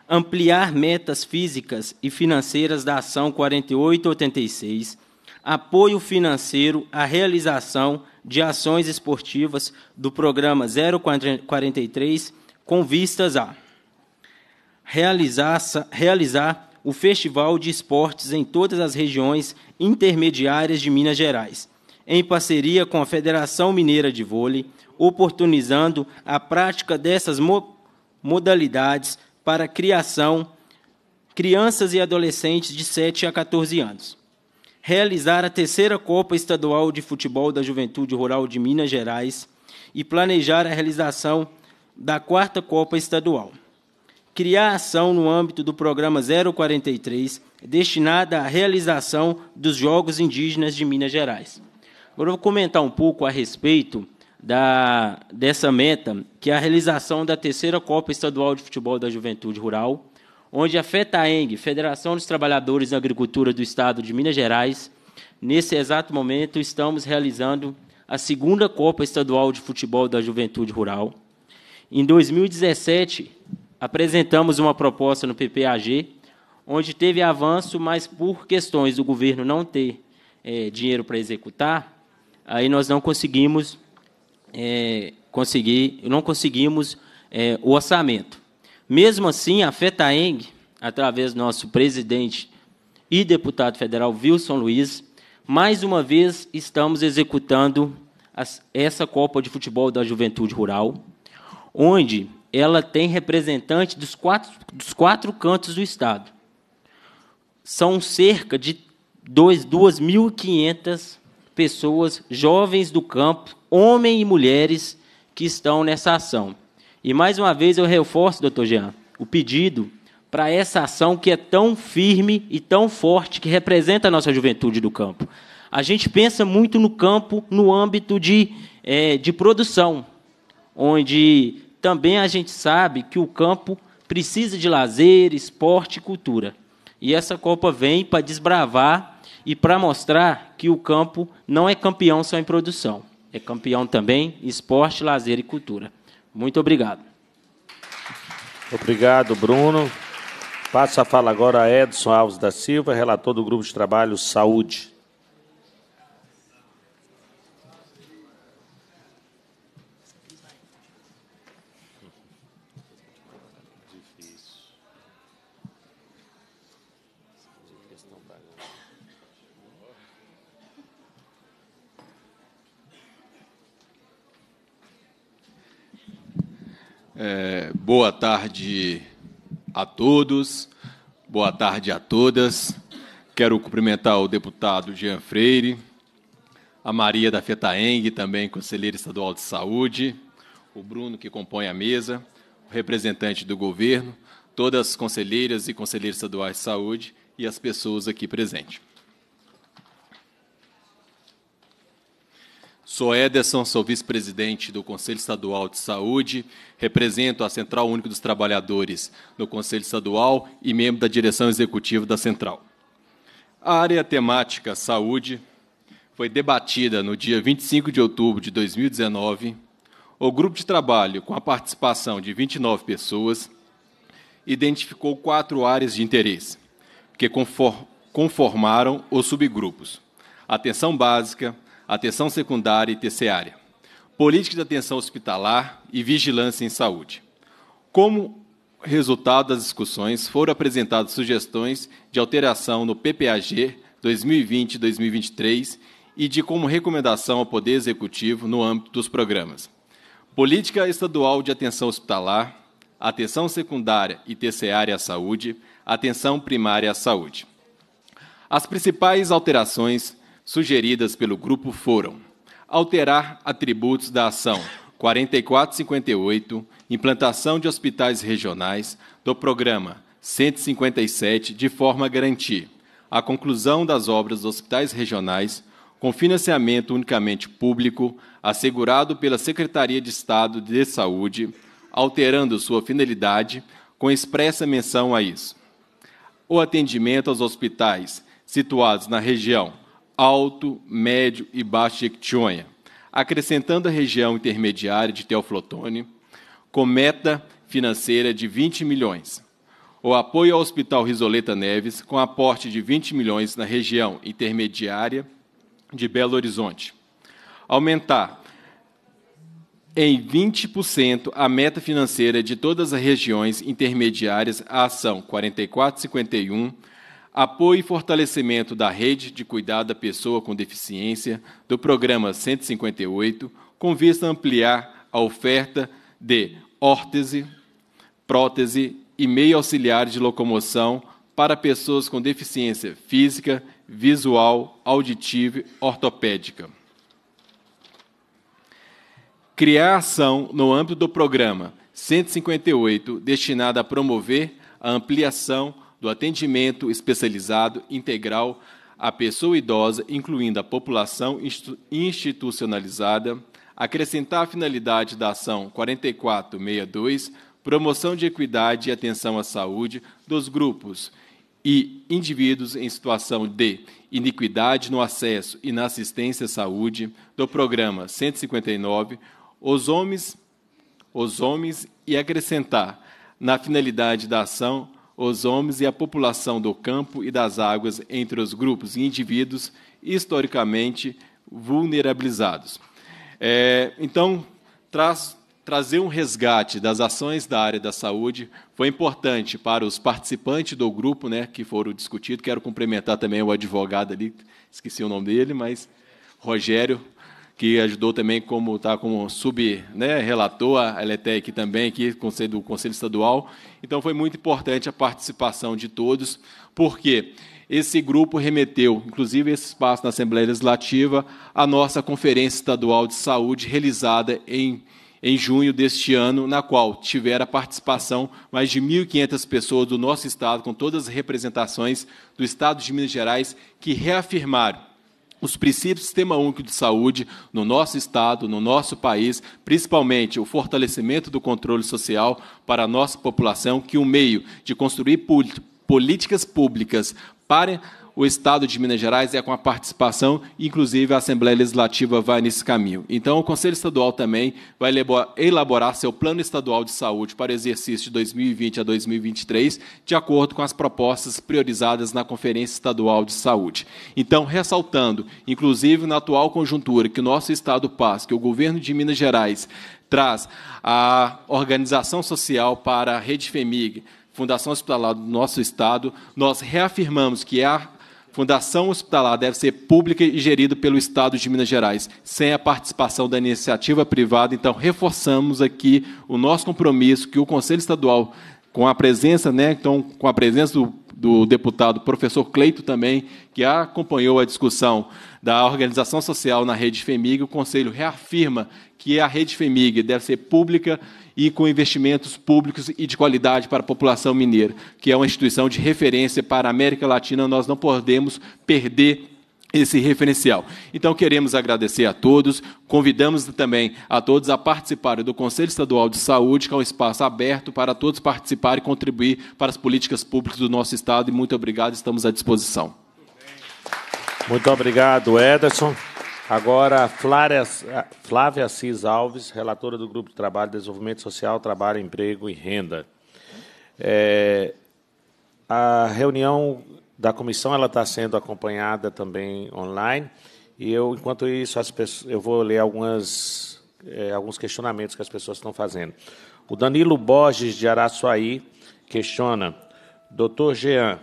ampliar metas físicas e financeiras da Ação 4886, apoio financeiro à realização de ações esportivas do programa 043 com vistas a realizar, realizar o Festival de Esportes em todas as regiões intermediárias de Minas Gerais, em parceria com a Federação Mineira de Vôlei, oportunizando a prática dessas mo modalidades para criação crianças e adolescentes de 7 a 14 anos. Realizar a terceira Copa Estadual de Futebol da Juventude Rural de Minas Gerais e planejar a realização da quarta Copa Estadual. Criar ação no âmbito do programa 043, destinada à realização dos Jogos Indígenas de Minas Gerais. Agora eu vou comentar um pouco a respeito da, dessa meta, que é a realização da terceira Copa Estadual de Futebol da Juventude Rural, onde a FETAENG, Federação dos Trabalhadores da Agricultura do Estado de Minas Gerais, nesse exato momento estamos realizando a segunda Copa Estadual de Futebol da Juventude Rural. Em 2017, apresentamos uma proposta no PPAG, onde teve avanço, mas por questões do governo não ter é, dinheiro para executar, aí nós não conseguimos é, conseguir, não conseguimos é, o orçamento. Mesmo assim, a FETAENG, através do nosso presidente e deputado federal Wilson Luiz, mais uma vez estamos executando as, essa Copa de Futebol da Juventude Rural, onde ela tem representante dos quatro, dos quatro cantos do Estado. São cerca de 2.500 pessoas, jovens do campo, homens e mulheres que estão nessa ação. E mais uma vez eu reforço, doutor Jean, o pedido para essa ação que é tão firme e tão forte que representa a nossa juventude do campo. A gente pensa muito no campo no âmbito de, é, de produção, onde também a gente sabe que o campo precisa de lazer, esporte e cultura. E essa Copa vem para desbravar e para mostrar que o campo não é campeão só em produção, é campeão também esporte, lazer e cultura. Muito obrigado. Obrigado, Bruno. Passa a fala agora a Edson Alves da Silva, relator do Grupo de Trabalho Saúde. É, boa tarde a todos, boa tarde a todas. Quero cumprimentar o deputado Jean Freire, a Maria da Fetaeng, também conselheira estadual de saúde, o Bruno, que compõe a mesa, o representante do governo, todas as conselheiras e conselheiros estaduais de saúde e as pessoas aqui presentes. Sou Ederson, sou vice-presidente do Conselho Estadual de Saúde, represento a Central Única dos Trabalhadores no Conselho Estadual e membro da direção executiva da Central. A área temática saúde foi debatida no dia 25 de outubro de 2019. O grupo de trabalho, com a participação de 29 pessoas, identificou quatro áreas de interesse, que conformaram os subgrupos: atenção básica, atenção secundária e terciária, política de atenção hospitalar e vigilância em saúde. Como resultado das discussões, foram apresentadas sugestões de alteração no PPAG 2020-2023 e de como recomendação ao Poder Executivo no âmbito dos programas. Política Estadual de Atenção Hospitalar, Atenção Secundária e Terciária à Saúde, Atenção Primária à Saúde. As principais alterações sugeridas pelo grupo foram: alterar atributos da ação 4458, implantação de hospitais regionais do programa 157 de forma a garantir a conclusão das obras dos hospitais regionais com financiamento unicamente público assegurado pela Secretaria de Estado de Saúde, alterando sua finalidade com expressa menção a isso. O atendimento aos hospitais situados na região Alto, Médio e Baixo Jequitinhonha, acrescentando a região intermediária de Teoflotone, com meta financeira de 20 milhões. O apoio ao Hospital Risoleta Neves, com aporte de 20 milhões na região intermediária de Belo Horizonte. Aumentar em 20% a meta financeira de todas as regiões intermediárias à ação 4451 apoio e fortalecimento da rede de cuidado da pessoa com deficiência do programa 158, com vista a ampliar a oferta de órtese, prótese e meio auxiliar de locomoção para pessoas com deficiência física, visual, auditiva e ortopédica. Criar ação no âmbito do programa 158, destinada a promover a ampliação do atendimento especializado integral à pessoa idosa, incluindo a população institucionalizada, acrescentar a finalidade da ação 4462, promoção de equidade e atenção à saúde dos grupos e indivíduos em situação de iniquidade no acesso e na assistência à saúde do programa 159, os homens, os homens e acrescentar na finalidade da ação os homens e a população do campo e das águas entre os grupos e indivíduos historicamente vulnerabilizados. É, então, traz, trazer um resgate das ações da área da saúde foi importante para os participantes do grupo né, que foram discutidos. Quero cumprimentar também o advogado ali, esqueci o nome dele, mas Rogério que ajudou também como está como sub né, relator a Eletec também aqui conselho do conselho estadual então foi muito importante a participação de todos porque esse grupo remeteu inclusive esse espaço na Assembleia Legislativa à nossa conferência estadual de saúde realizada em em junho deste ano, na qual tiveram a participação mais de 1.500 pessoas do nosso Estado, com todas as representações do Estado de Minas Gerais, que reafirmaram os princípios do sistema único de saúde no nosso estado, no nosso país, principalmente o fortalecimento do controle social para a nossa população, que é o meio de construir políticas públicas para o Estado de Minas Gerais é com a participação, inclusive a Assembleia Legislativa vai nesse caminho. Então, o Conselho Estadual também vai elaborar seu Plano Estadual de Saúde para o exercício de 2020 a 2023, de acordo com as propostas priorizadas na Conferência Estadual de Saúde. Então, ressaltando, inclusive na atual conjuntura que o nosso Estado passa, que o governo de Minas Gerais traz a organização social para a Rede FEMIG, Fundação Hospitalar do nosso Estado, nós reafirmamos que é a Fundação Hospitalar deve ser pública e gerida pelo Estado de Minas Gerais, sem a participação da iniciativa privada. Então, reforçamos aqui o nosso compromisso que o Conselho Estadual, com a presença, né, então, com a presença do do deputado professor Cleito também, que acompanhou a discussão da organização social na rede FEMIG, o Conselho reafirma que a rede FEMIG deve ser pública e com investimentos públicos e de qualidade para a população mineira, que é uma instituição de referência para a América Latina. Nós não podemos perder esse referencial. Então, queremos agradecer a todos, convidamos também a todos a participarem do Conselho Estadual de Saúde, que é um espaço aberto para todos participarem e contribuir para as políticas públicas do nosso Estado. E muito obrigado, estamos à disposição. Muito obrigado, Ederson. Agora, Flávia, Flávia Assis Alves, relatora do Grupo de Trabalho, Desenvolvimento Social, Trabalho, Emprego e Renda. É, a reunião da comissão ela está sendo acompanhada também online. E eu, enquanto isso, pessoas, eu vou ler algumas, é, alguns questionamentos que as pessoas estão fazendo. O Danilo Borges, de Araçuaí, questiona: Doutor Jean,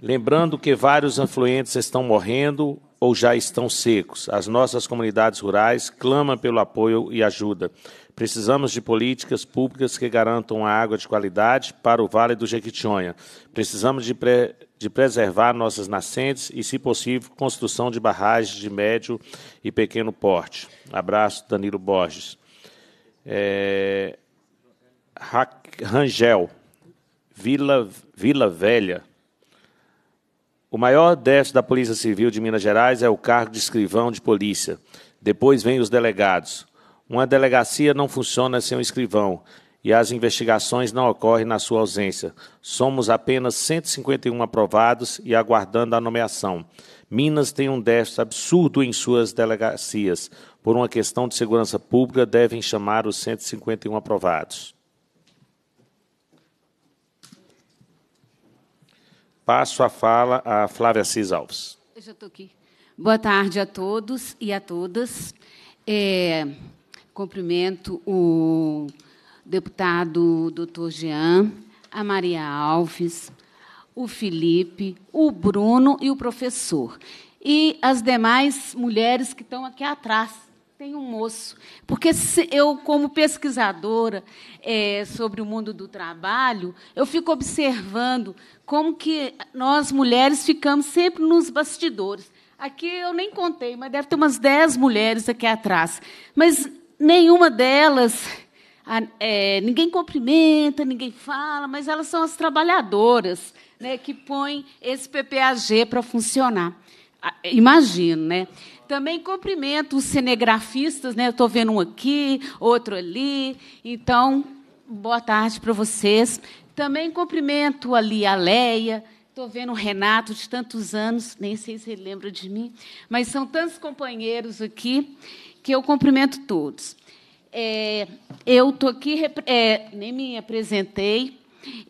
lembrando que vários afluentes estão morrendo, ou já estão secos. As nossas comunidades rurais clamam pelo apoio e ajuda. Precisamos de políticas públicas que garantam a água de qualidade para o Vale do Jequitinhonha. Precisamos de, pre... de preservar nossas nascentes e, se possível, construção de barragens de médio e pequeno porte. Abraço, Danilo Borges. É... Rangel, Vila, Vila Velha, o maior déficit da Polícia Civil de Minas Gerais é o cargo de escrivão de polícia. Depois vem os delegados. Uma delegacia não funciona sem um escrivão e as investigações não ocorrem na sua ausência. Somos apenas 151 aprovados e aguardando a nomeação. Minas tem um déficit absurdo em suas delegacias. Por uma questão de segurança pública, devem chamar os 151 aprovados. Passo a fala a Flávia Cis Alves. Eu já estou aqui. Boa tarde a todos e a todas. É, cumprimento o deputado doutor Jean, a Maria Alves, o Felipe, o Bruno e o professor. E as demais mulheres que estão aqui atrás. Tem um moço. Porque eu, como pesquisadora é, sobre o mundo do trabalho, eu fico observando como que nós mulheres ficamos sempre nos bastidores. Aqui eu nem contei, mas deve ter umas dez mulheres aqui atrás. Mas nenhuma delas, é, ninguém cumprimenta, ninguém fala, mas elas são as trabalhadoras né, que põem esse PPAG para funcionar. Ah, imagino, né? Também cumprimento os cinegrafistas, né? Estou vendo um aqui, outro ali. Então, boa tarde para vocês. Também cumprimento ali a Leia, estou vendo o Renato de tantos anos, nem sei se ele lembra de mim, mas são tantos companheiros aqui que eu cumprimento todos. É, eu estou aqui, é, nem me apresentei,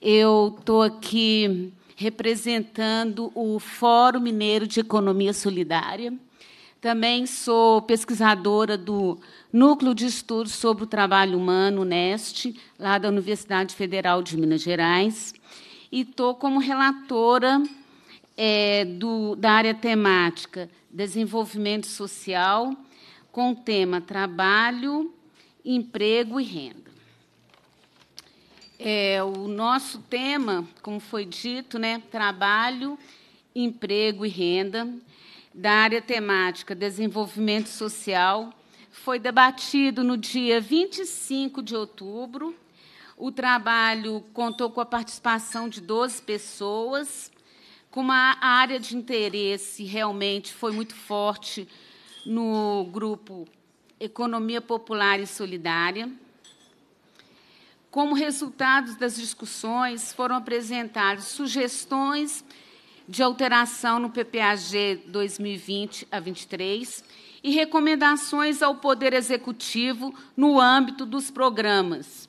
eu estou aqui representando o Fórum Mineiro de Economia Solidária, também sou pesquisadora do Núcleo de Estudos sobre o Trabalho Humano, Neste lá da Universidade Federal de Minas Gerais, e estou como relatora é, do, da área temática Desenvolvimento Social, com o tema Trabalho, Emprego e Renda. É, o nosso tema, como foi dito, né, trabalho, emprego e renda, da área temática Desenvolvimento Social foi debatido no dia 25 de outubro. O trabalho contou com a participação de 12 pessoas, com uma área de interesse realmente foi muito forte no grupo Economia Popular e Solidária. Como resultados das discussões, foram apresentadas sugestões de alteração no PPAG 2020 a 23 e recomendações ao Poder Executivo no âmbito dos programas.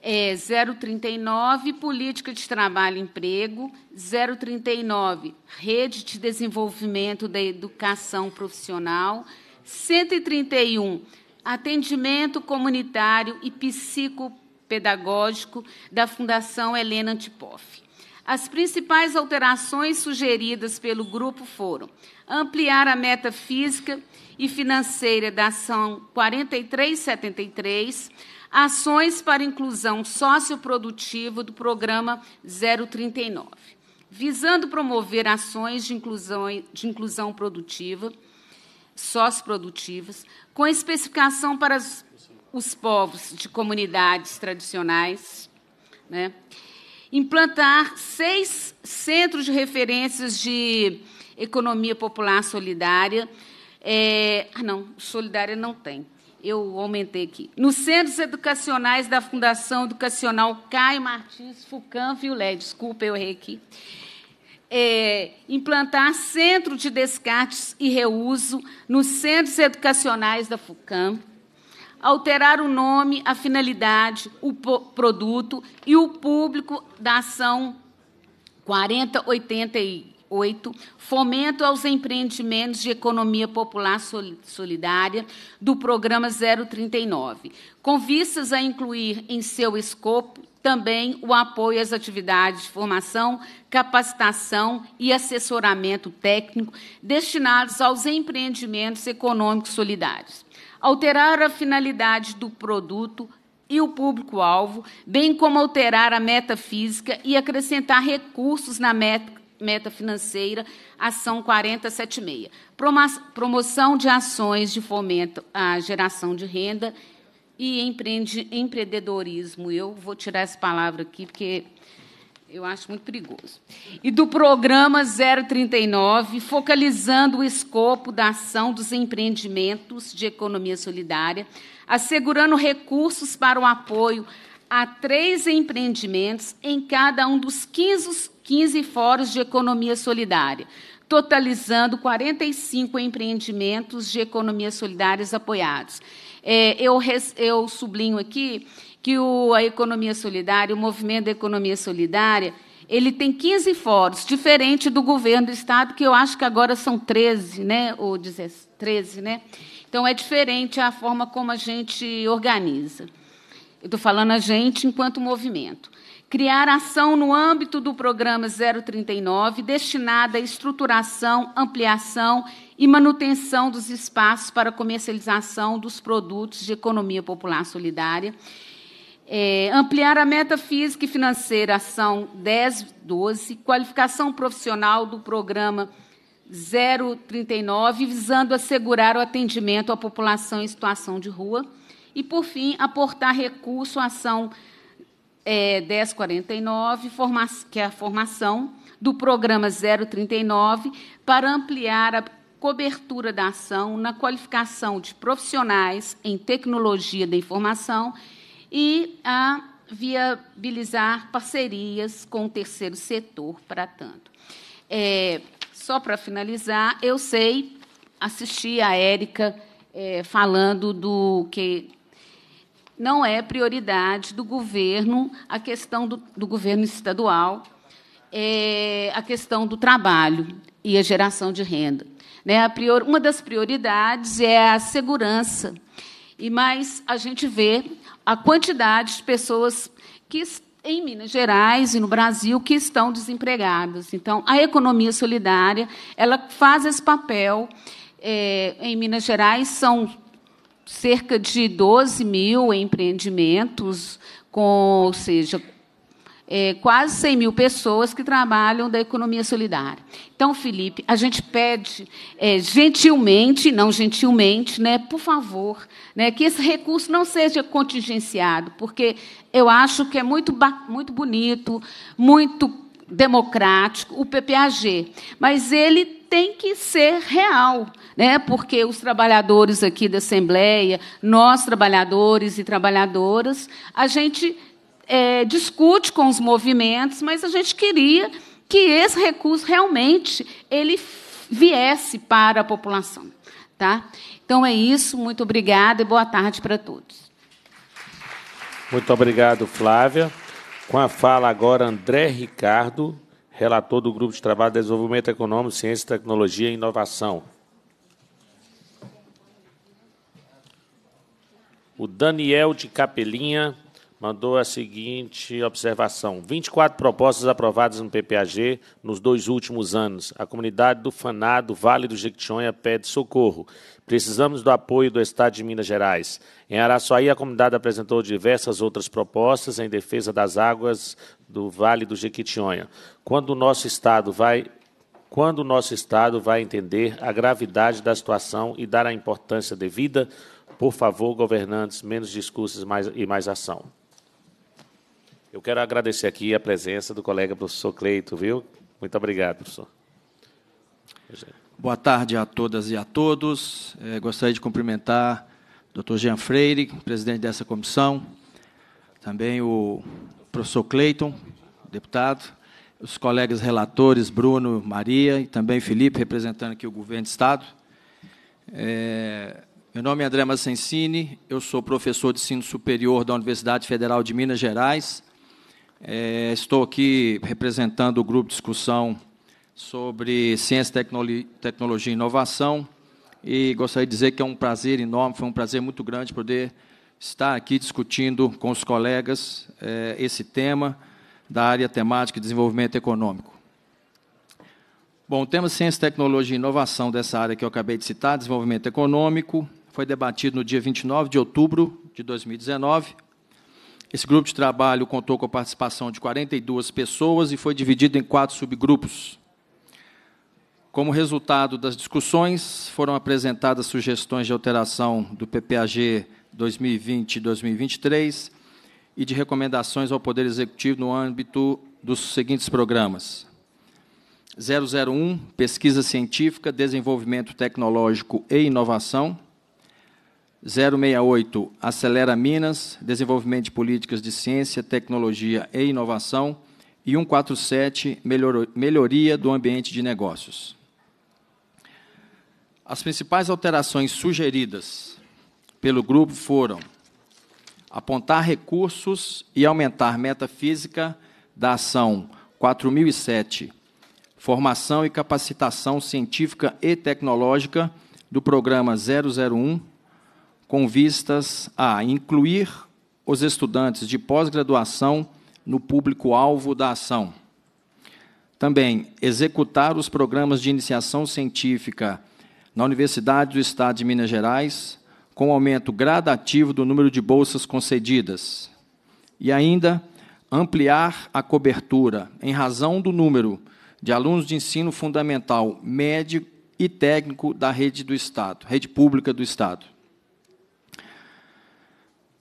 É, 039, Política de Trabalho e Emprego, 039, Rede de Desenvolvimento da Educação Profissional, 131, Atendimento Comunitário e Psicopedagógico da Fundação Helena Antipoff. As principais alterações sugeridas pelo grupo foram ampliar a meta física e financeira da ação 4373, ações para inclusão socioprodutiva do programa 039, visando promover ações de inclusão, de inclusão produtiva, socioprodutivas, com especificação para os, os povos de comunidades tradicionais, né? implantar seis centros de referências de economia popular solidária. É, ah, não, solidária não tem. Eu aumentei aqui. Nos centros educacionais da Fundação Educacional Caio Martins Fucan Violé, desculpa, eu errei aqui. É, implantar centro de descartes e reuso nos centros educacionais da FUCAM alterar o nome, a finalidade, o produto e o público da ação 4088, fomento aos empreendimentos de economia popular solidária do programa 039, com vistas a incluir em seu escopo também o apoio às atividades de formação, capacitação e assessoramento técnico destinados aos empreendimentos econômicos solidários alterar a finalidade do produto e o público-alvo, bem como alterar a meta física e acrescentar recursos na meta, meta financeira, ação 4076. Promoção de ações de fomento à geração de renda e empreendedorismo. Eu vou tirar essa palavra aqui, porque eu acho muito perigoso. E do programa 039, focalizando o escopo da ação dos empreendimentos de economia solidária, assegurando recursos para o apoio a três empreendimentos em cada um dos 15, 15 fóruns de economia solidária, totalizando 45 empreendimentos de economia solidária apoiados. É, eu, res, eu sublinho aqui que o, a economia solidária, o movimento da economia solidária, ele tem 15 fóruns, diferente do governo do Estado, que eu acho que agora são 13, né? ou 13, né? Então, é diferente a forma como a gente organiza. Eu estou falando a gente enquanto movimento. Criar ação no âmbito do programa 039, destinada à estruturação, ampliação e manutenção dos espaços para comercialização dos produtos de economia popular solidária é, ampliar a meta física e financeira, ação 1012, qualificação profissional do programa 039, visando assegurar o atendimento à população em situação de rua. E, por fim, aportar recurso à ação é, 1049, que é a formação do programa 039, para ampliar a cobertura da ação na qualificação de profissionais em tecnologia da informação e a viabilizar parcerias com o terceiro setor para tanto. É, só para finalizar, eu sei, assisti a Érica é, falando do que não é prioridade do governo a questão do, do governo estadual, é, a questão do trabalho e a geração de renda. Né? Prior, uma das prioridades é a segurança. E mais a gente vê a quantidade de pessoas que em Minas Gerais e no Brasil que estão desempregadas. Então, a economia solidária ela faz esse papel. É, em Minas Gerais são cerca de 12 mil empreendimentos, com, ou seja, é, quase 100 mil pessoas que trabalham da economia solidária. Então, Felipe, a gente pede é, gentilmente, não gentilmente, né, por favor, né, que esse recurso não seja contingenciado, porque eu acho que é muito, muito bonito, muito democrático, o PPAG, mas ele tem que ser real, né? porque os trabalhadores aqui da Assembleia, nós trabalhadores e trabalhadoras, a gente é, discute com os movimentos, mas a gente queria que esse recurso realmente ele viesse para a população. Tá? Então é isso, muito obrigada e boa tarde para todos. Muito obrigado, Flávia. Com a fala agora, André Ricardo, relator do Grupo de Trabalho de Desenvolvimento Econômico, Ciência, Tecnologia e Inovação. O Daniel de Capelinha, mandou a seguinte observação: 24 propostas aprovadas no PPAG nos dois últimos anos. A comunidade do Faná, do Vale do Jequitinhonha, pede socorro. Precisamos do apoio do Estado de Minas Gerais. Em Araçuaí, a comunidade apresentou diversas outras propostas em defesa das águas do Vale do Jequitinhonha. Quando o nosso Estado vai quando o nosso Estado vai entender a gravidade da situação e dar a importância devida? Por favor, governantes, menos discursos mais, e mais ação. Eu quero agradecer aqui a presença do colega professor Cleito, viu? Muito obrigado, professor. Boa tarde a todas e a todos. É, gostaria de cumprimentar o doutor Jean Freire, presidente dessa comissão, também o professor Cleiton, deputado, os colegas relatores Bruno, Maria e também Felipe, representando aqui o governo de Estado. É, meu nome é André Massensini, eu sou professor de ensino superior da Universidade Federal de Minas Gerais, é, estou aqui representando o grupo de discussão sobre ciência, tecnologia, tecnologia e inovação e gostaria de dizer que é um prazer enorme, foi um prazer muito grande poder estar aqui discutindo com os colegas é, esse tema da área temática de desenvolvimento econômico. Bom, o tema ciência, tecnologia e inovação dessa área que eu acabei de citar, desenvolvimento econômico, foi debatido no dia 29 de outubro de 2019 esse grupo de trabalho contou com a participação de 42 pessoas e foi dividido em quatro subgrupos. Como resultado das discussões, foram apresentadas sugestões de alteração do PPAG 2020-2023 e de recomendações ao Poder Executivo no âmbito dos seguintes programas: 001 Pesquisa Científica, Desenvolvimento Tecnológico e Inovação. 068, Acelera Minas, Desenvolvimento de Políticas de Ciência, Tecnologia e Inovação. E 147, Melhoria do Ambiente de Negócios. As principais alterações sugeridas pelo grupo foram apontar recursos e aumentar meta física da ação 4007, Formação e Capacitação Científica e Tecnológica do Programa 001 com vistas a incluir os estudantes de pós-graduação no público-alvo da ação. Também, executar os programas de iniciação científica na Universidade do Estado de Minas Gerais, com aumento gradativo do número de bolsas concedidas. E ainda, ampliar a cobertura, em razão do número de alunos de ensino fundamental, médio e técnico da rede do Estado, rede pública do Estado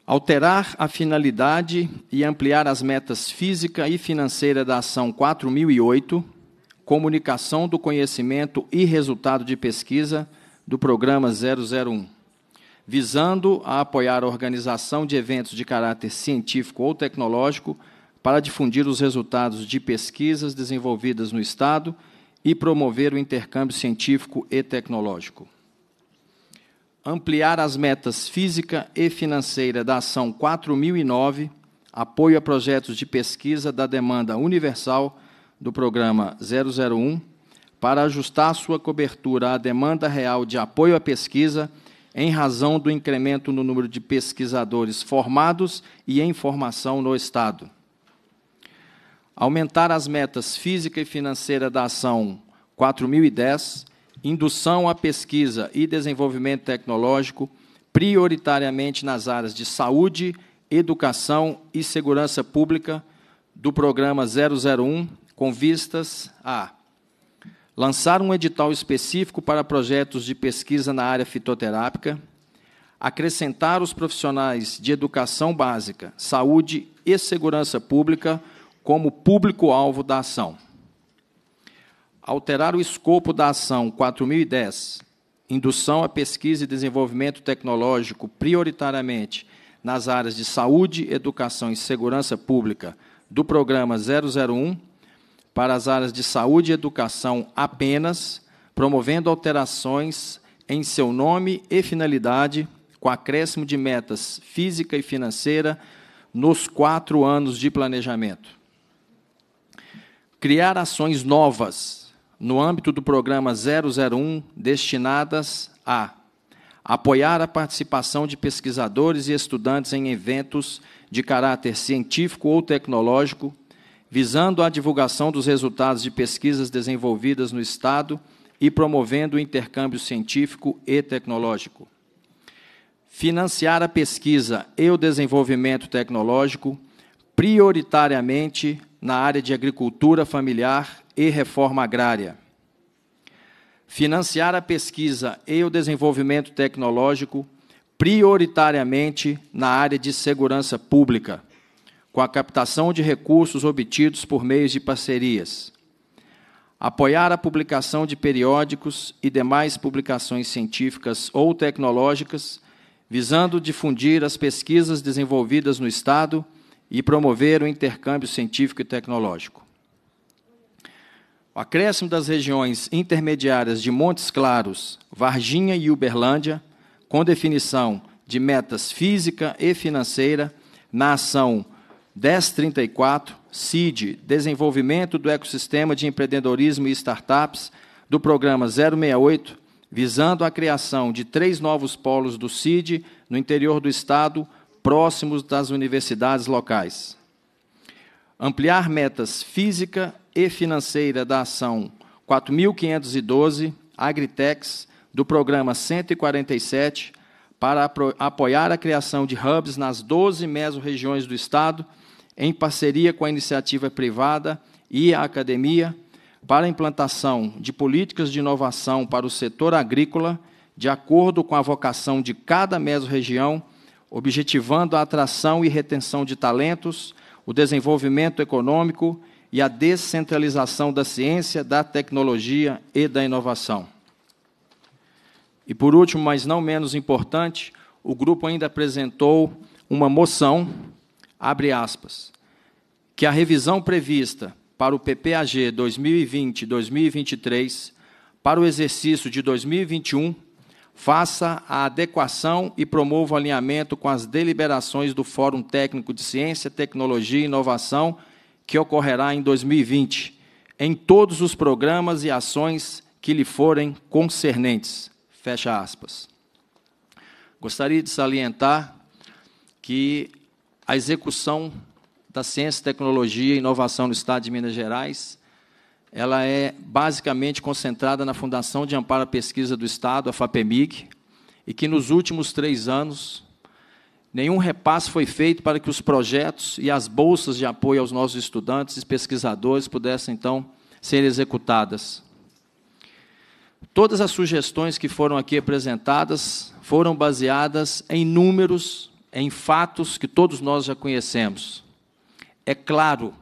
alterar a finalidade e ampliar as metas física e financeira da ação 4008, comunicação do conhecimento e resultado de pesquisa do programa 001, visando a apoiar a organização de eventos de caráter científico ou tecnológico para difundir os resultados de pesquisas desenvolvidas no estado e promover o intercâmbio científico e tecnológico ampliar as metas física e financeira da ação 4009, apoio a projetos de pesquisa da demanda universal do programa 001, para ajustar sua cobertura à demanda real de apoio à pesquisa em razão do incremento no número de pesquisadores formados e em formação no estado. Aumentar as metas física e financeira da ação 4010 indução à pesquisa e desenvolvimento tecnológico, prioritariamente nas áreas de saúde, educação e segurança pública do programa 001, com vistas a lançar um edital específico para projetos de pesquisa na área fitoterápica, acrescentar os profissionais de educação básica, saúde e segurança pública como público-alvo da ação alterar o escopo da ação 4010, indução à pesquisa e desenvolvimento tecnológico prioritariamente nas áreas de saúde, educação e segurança pública do programa 001 para as áreas de saúde e educação apenas, promovendo alterações em seu nome e finalidade, com acréscimo de metas física e financeira nos quatro anos de planejamento. Criar ações novas no âmbito do programa 001, destinadas a apoiar a participação de pesquisadores e estudantes em eventos de caráter científico ou tecnológico, visando a divulgação dos resultados de pesquisas desenvolvidas no Estado e promovendo o intercâmbio científico e tecnológico. Financiar a pesquisa e o desenvolvimento tecnológico, prioritariamente na área de agricultura familiar e reforma agrária. Financiar a pesquisa e o desenvolvimento tecnológico, prioritariamente na área de segurança pública, com a captação de recursos obtidos por meios de parcerias. Apoiar a publicação de periódicos e demais publicações científicas ou tecnológicas, visando difundir as pesquisas desenvolvidas no Estado e promover o intercâmbio científico e tecnológico. O acréscimo das regiões intermediárias de Montes Claros, Varginha e Uberlândia, com definição de metas física e financeira na ação 1034, CID, Desenvolvimento do Ecossistema de Empreendedorismo e Startups, do programa 068, visando a criação de três novos polos do CID no interior do Estado, próximos das universidades locais. Ampliar metas física e financeira da ação 4512 Agritex do programa 147 para apoiar a criação de hubs nas 12 mesorregiões do estado, em parceria com a iniciativa privada e a academia, para a implantação de políticas de inovação para o setor agrícola, de acordo com a vocação de cada mesorregião objetivando a atração e retenção de talentos, o desenvolvimento econômico e a descentralização da ciência, da tecnologia e da inovação. E por último, mas não menos importante, o grupo ainda apresentou uma moção, abre aspas, que a revisão prevista para o PPAG 2020-2023 para o exercício de 2021 faça a adequação e promova o alinhamento com as deliberações do Fórum Técnico de Ciência, Tecnologia e Inovação, que ocorrerá em 2020, em todos os programas e ações que lhe forem concernentes. Fecha aspas. Gostaria de salientar que a execução da ciência, tecnologia e inovação no Estado de Minas Gerais ela é basicamente concentrada na Fundação de Amparo à Pesquisa do Estado, a FAPEMIG, e que nos últimos três anos nenhum repasse foi feito para que os projetos e as bolsas de apoio aos nossos estudantes e pesquisadores pudessem, então, ser executadas. Todas as sugestões que foram aqui apresentadas foram baseadas em números, em fatos que todos nós já conhecemos. É claro,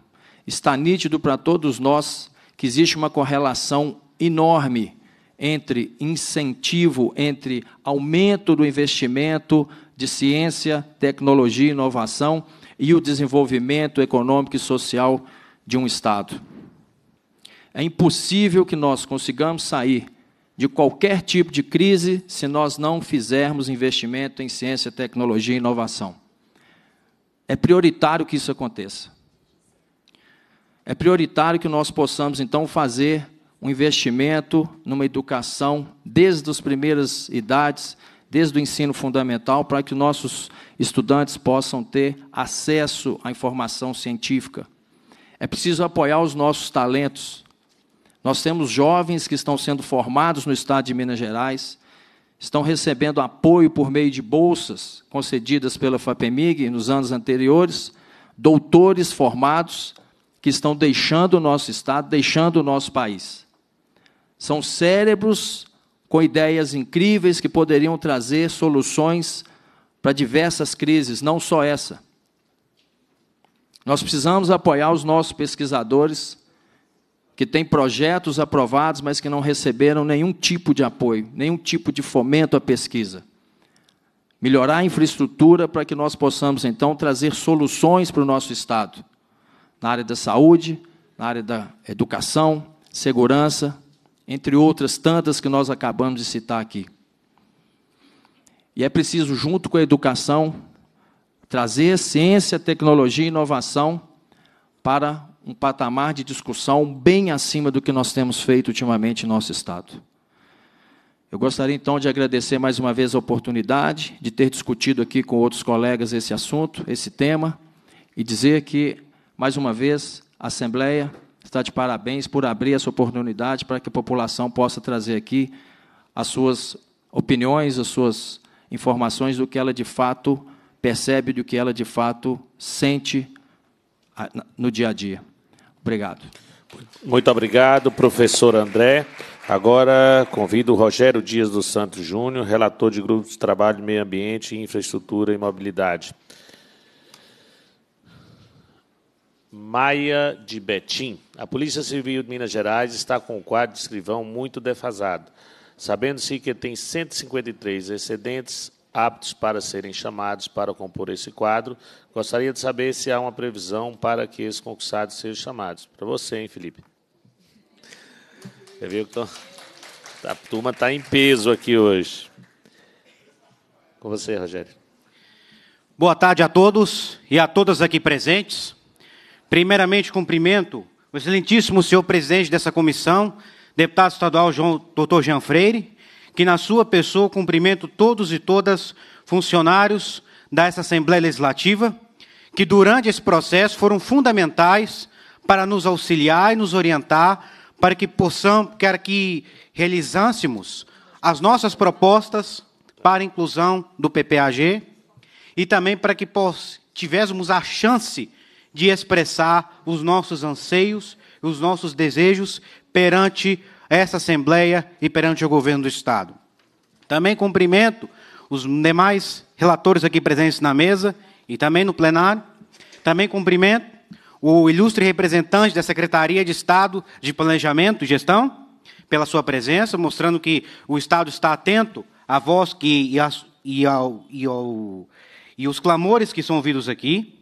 está nítido para todos nós que existe uma correlação enorme entre incentivo, entre aumento do investimento de ciência, tecnologia e inovação e o desenvolvimento econômico e social de um Estado. É impossível que nós consigamos sair de qualquer tipo de crise se nós não fizermos investimento em ciência, tecnologia e inovação. É prioritário que isso aconteça. É prioritário que nós possamos, então, fazer um investimento numa educação desde as primeiras idades, desde o ensino fundamental, para que nossos estudantes possam ter acesso à informação científica. É preciso apoiar os nossos talentos. Nós temos jovens que estão sendo formados no estado de Minas Gerais, estão recebendo apoio por meio de bolsas concedidas pela FAPEMIG nos anos anteriores, doutores formados que estão deixando o nosso Estado, deixando o nosso país. São cérebros com ideias incríveis que poderiam trazer soluções para diversas crises, não só essa. Nós precisamos apoiar os nossos pesquisadores que têm projetos aprovados, mas que não receberam nenhum tipo de apoio, nenhum tipo de fomento à pesquisa. Melhorar a infraestrutura para que nós possamos, então, trazer soluções para o nosso Estado na área da saúde, na área da educação, segurança, entre outras tantas que nós acabamos de citar aqui. E é preciso, junto com a educação, trazer ciência, tecnologia e inovação para um patamar de discussão bem acima do que nós temos feito ultimamente em nosso Estado. Eu gostaria então de agradecer mais uma vez a oportunidade de ter discutido aqui com outros colegas esse assunto, esse tema, e dizer que mais uma vez, a Assembleia está de parabéns por abrir essa oportunidade para que a população possa trazer aqui as suas opiniões, as suas informações do que ela de fato percebe, do que ela de fato sente ah, no dia a dia. Obrigado. Muito obrigado, professor André. Agora convido o Rogério Dias dos Santos Júnior, relator de Grupo de Trabalho, Meio Ambiente, Infraestrutura e Mobilidade. Maia de Betim. A Polícia Civil de Minas Gerais está com o quadro de escrivão muito defasado, sabendo-se que tem 153 excedentes aptos para serem chamados para compor esse quadro. Gostaria de saber se há uma previsão para que esses concursados sejam chamados. Para você, hein, Felipe? Você viu que tô... a turma está em peso aqui hoje. Com você, Rogério. Boa tarde a todos e a todas aqui presentes. Primeiramente, cumprimento o excelentíssimo senhor presidente dessa comissão, deputado estadual João, Dr. Jean Freire, que na sua pessoa cumprimento todos e todas funcionários dessa Assembleia Legislativa, que durante esse processo foram fundamentais para nos auxiliar e nos orientar para que possamos, para que realizássemos as nossas propostas para a inclusão do PPAG e também para que tivéssemos a chance de expressar os nossos anseios, os nossos desejos perante essa Assembleia e perante o governo do Estado. Também cumprimento os demais relatores aqui presentes na mesa e também no plenário. Também cumprimento o ilustre representante da Secretaria de Estado de Planejamento e Gestão pela sua presença, mostrando que o Estado está atento à voz que, e, ao, e, ao, e aos clamores que são ouvidos aqui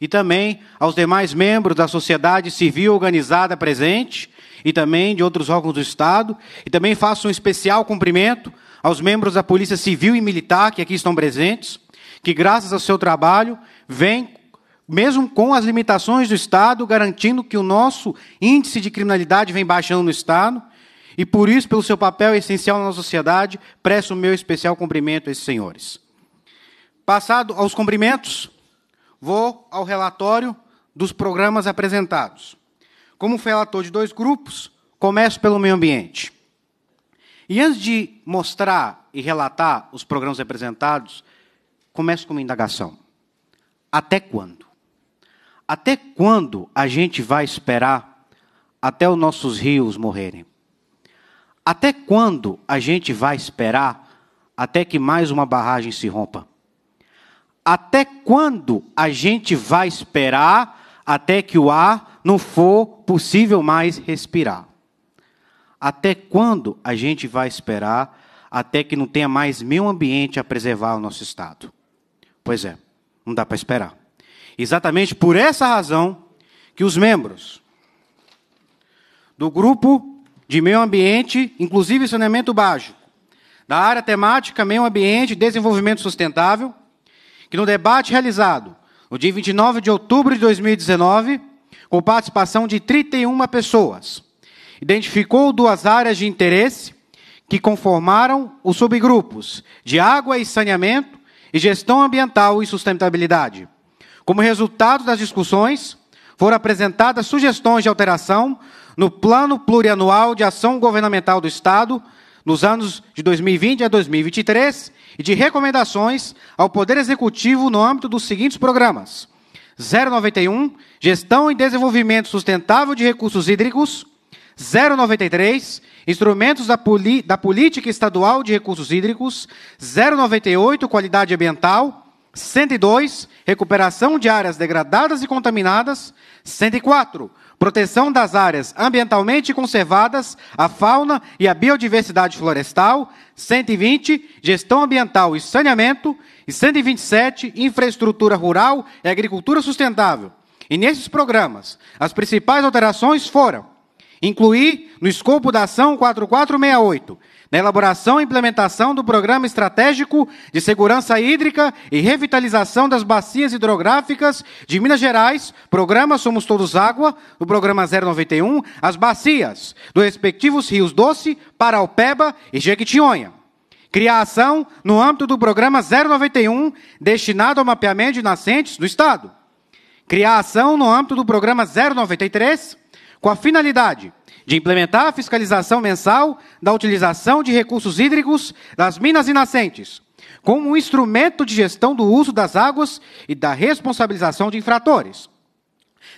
e também aos demais membros da sociedade civil organizada presente e também de outros órgãos do Estado, e também faço um especial cumprimento aos membros da Polícia Civil e Militar que aqui estão presentes, que graças ao seu trabalho vem mesmo com as limitações do Estado, garantindo que o nosso índice de criminalidade vem baixando no Estado, e por isso, pelo seu papel essencial na sociedade, presto o meu especial cumprimento a esses senhores. Passado aos cumprimentos, Vou ao relatório dos programas apresentados. Como relator de dois grupos, começo pelo meio ambiente. E antes de mostrar e relatar os programas apresentados, começo com uma indagação. Até quando? Até quando a gente vai esperar até os nossos rios morrerem? Até quando a gente vai esperar até que mais uma barragem se rompa? Até quando a gente vai esperar até que o ar não for possível mais respirar? Até quando a gente vai esperar até que não tenha mais meio ambiente a preservar o nosso estado? Pois é, não dá para esperar. Exatamente por essa razão que os membros do grupo de meio ambiente, inclusive saneamento básico, da área temática meio ambiente e desenvolvimento sustentável, que no debate realizado no dia 29 de outubro de 2019, com participação de 31 pessoas, identificou duas áreas de interesse que conformaram os subgrupos de água e saneamento e gestão ambiental e sustentabilidade. Como resultado das discussões, foram apresentadas sugestões de alteração no Plano Plurianual de Ação Governamental do Estado nos anos de 2020 a 2023 e de recomendações ao Poder Executivo no âmbito dos seguintes programas: 091, Gestão e Desenvolvimento Sustentável de Recursos Hídricos, 093, Instrumentos da, Poli da Política Estadual de Recursos Hídricos, 098, Qualidade Ambiental, 102, Recuperação de Áreas Degradadas e Contaminadas, 104, proteção das áreas ambientalmente conservadas, a fauna e a biodiversidade florestal, 120, gestão ambiental e saneamento, e 127, infraestrutura rural e agricultura sustentável. E nesses programas, as principais alterações foram incluir no escopo da ação 4468 na elaboração e implementação do Programa Estratégico de Segurança Hídrica e Revitalização das Bacias Hidrográficas de Minas Gerais, Programa Somos Todos Água, do Programa 091, as bacias dos respectivos rios Doce, Paraupeba e Jequitinhonha. criação ação no âmbito do Programa 091, destinado ao mapeamento de nascentes do Estado. criação ação no âmbito do Programa 093, com a finalidade de implementar a fiscalização mensal da utilização de recursos hídricos das minas e nascentes, como um instrumento de gestão do uso das águas e da responsabilização de infratores.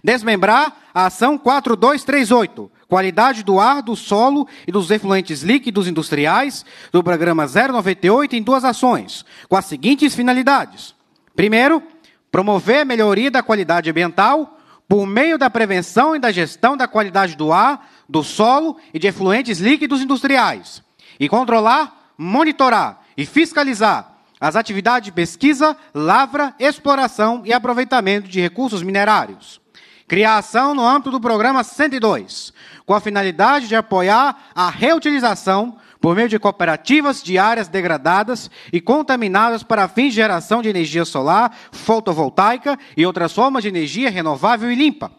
Desmembrar a ação 4238, qualidade do ar, do solo e dos efluentes líquidos industriais do programa 098 em duas ações, com as seguintes finalidades: primeiro, promover a melhoria da qualidade ambiental por meio da prevenção e da gestão da qualidade do ar, do solo e de efluentes líquidos industriais, e controlar, monitorar e fiscalizar as atividades de pesquisa, lavra, exploração e aproveitamento de recursos minerários. Criação no âmbito do Programa 102, com a finalidade de apoiar a reutilização por meio de cooperativas de áreas degradadas e contaminadas para fins de geração de energia solar, fotovoltaica e outras formas de energia renovável e limpa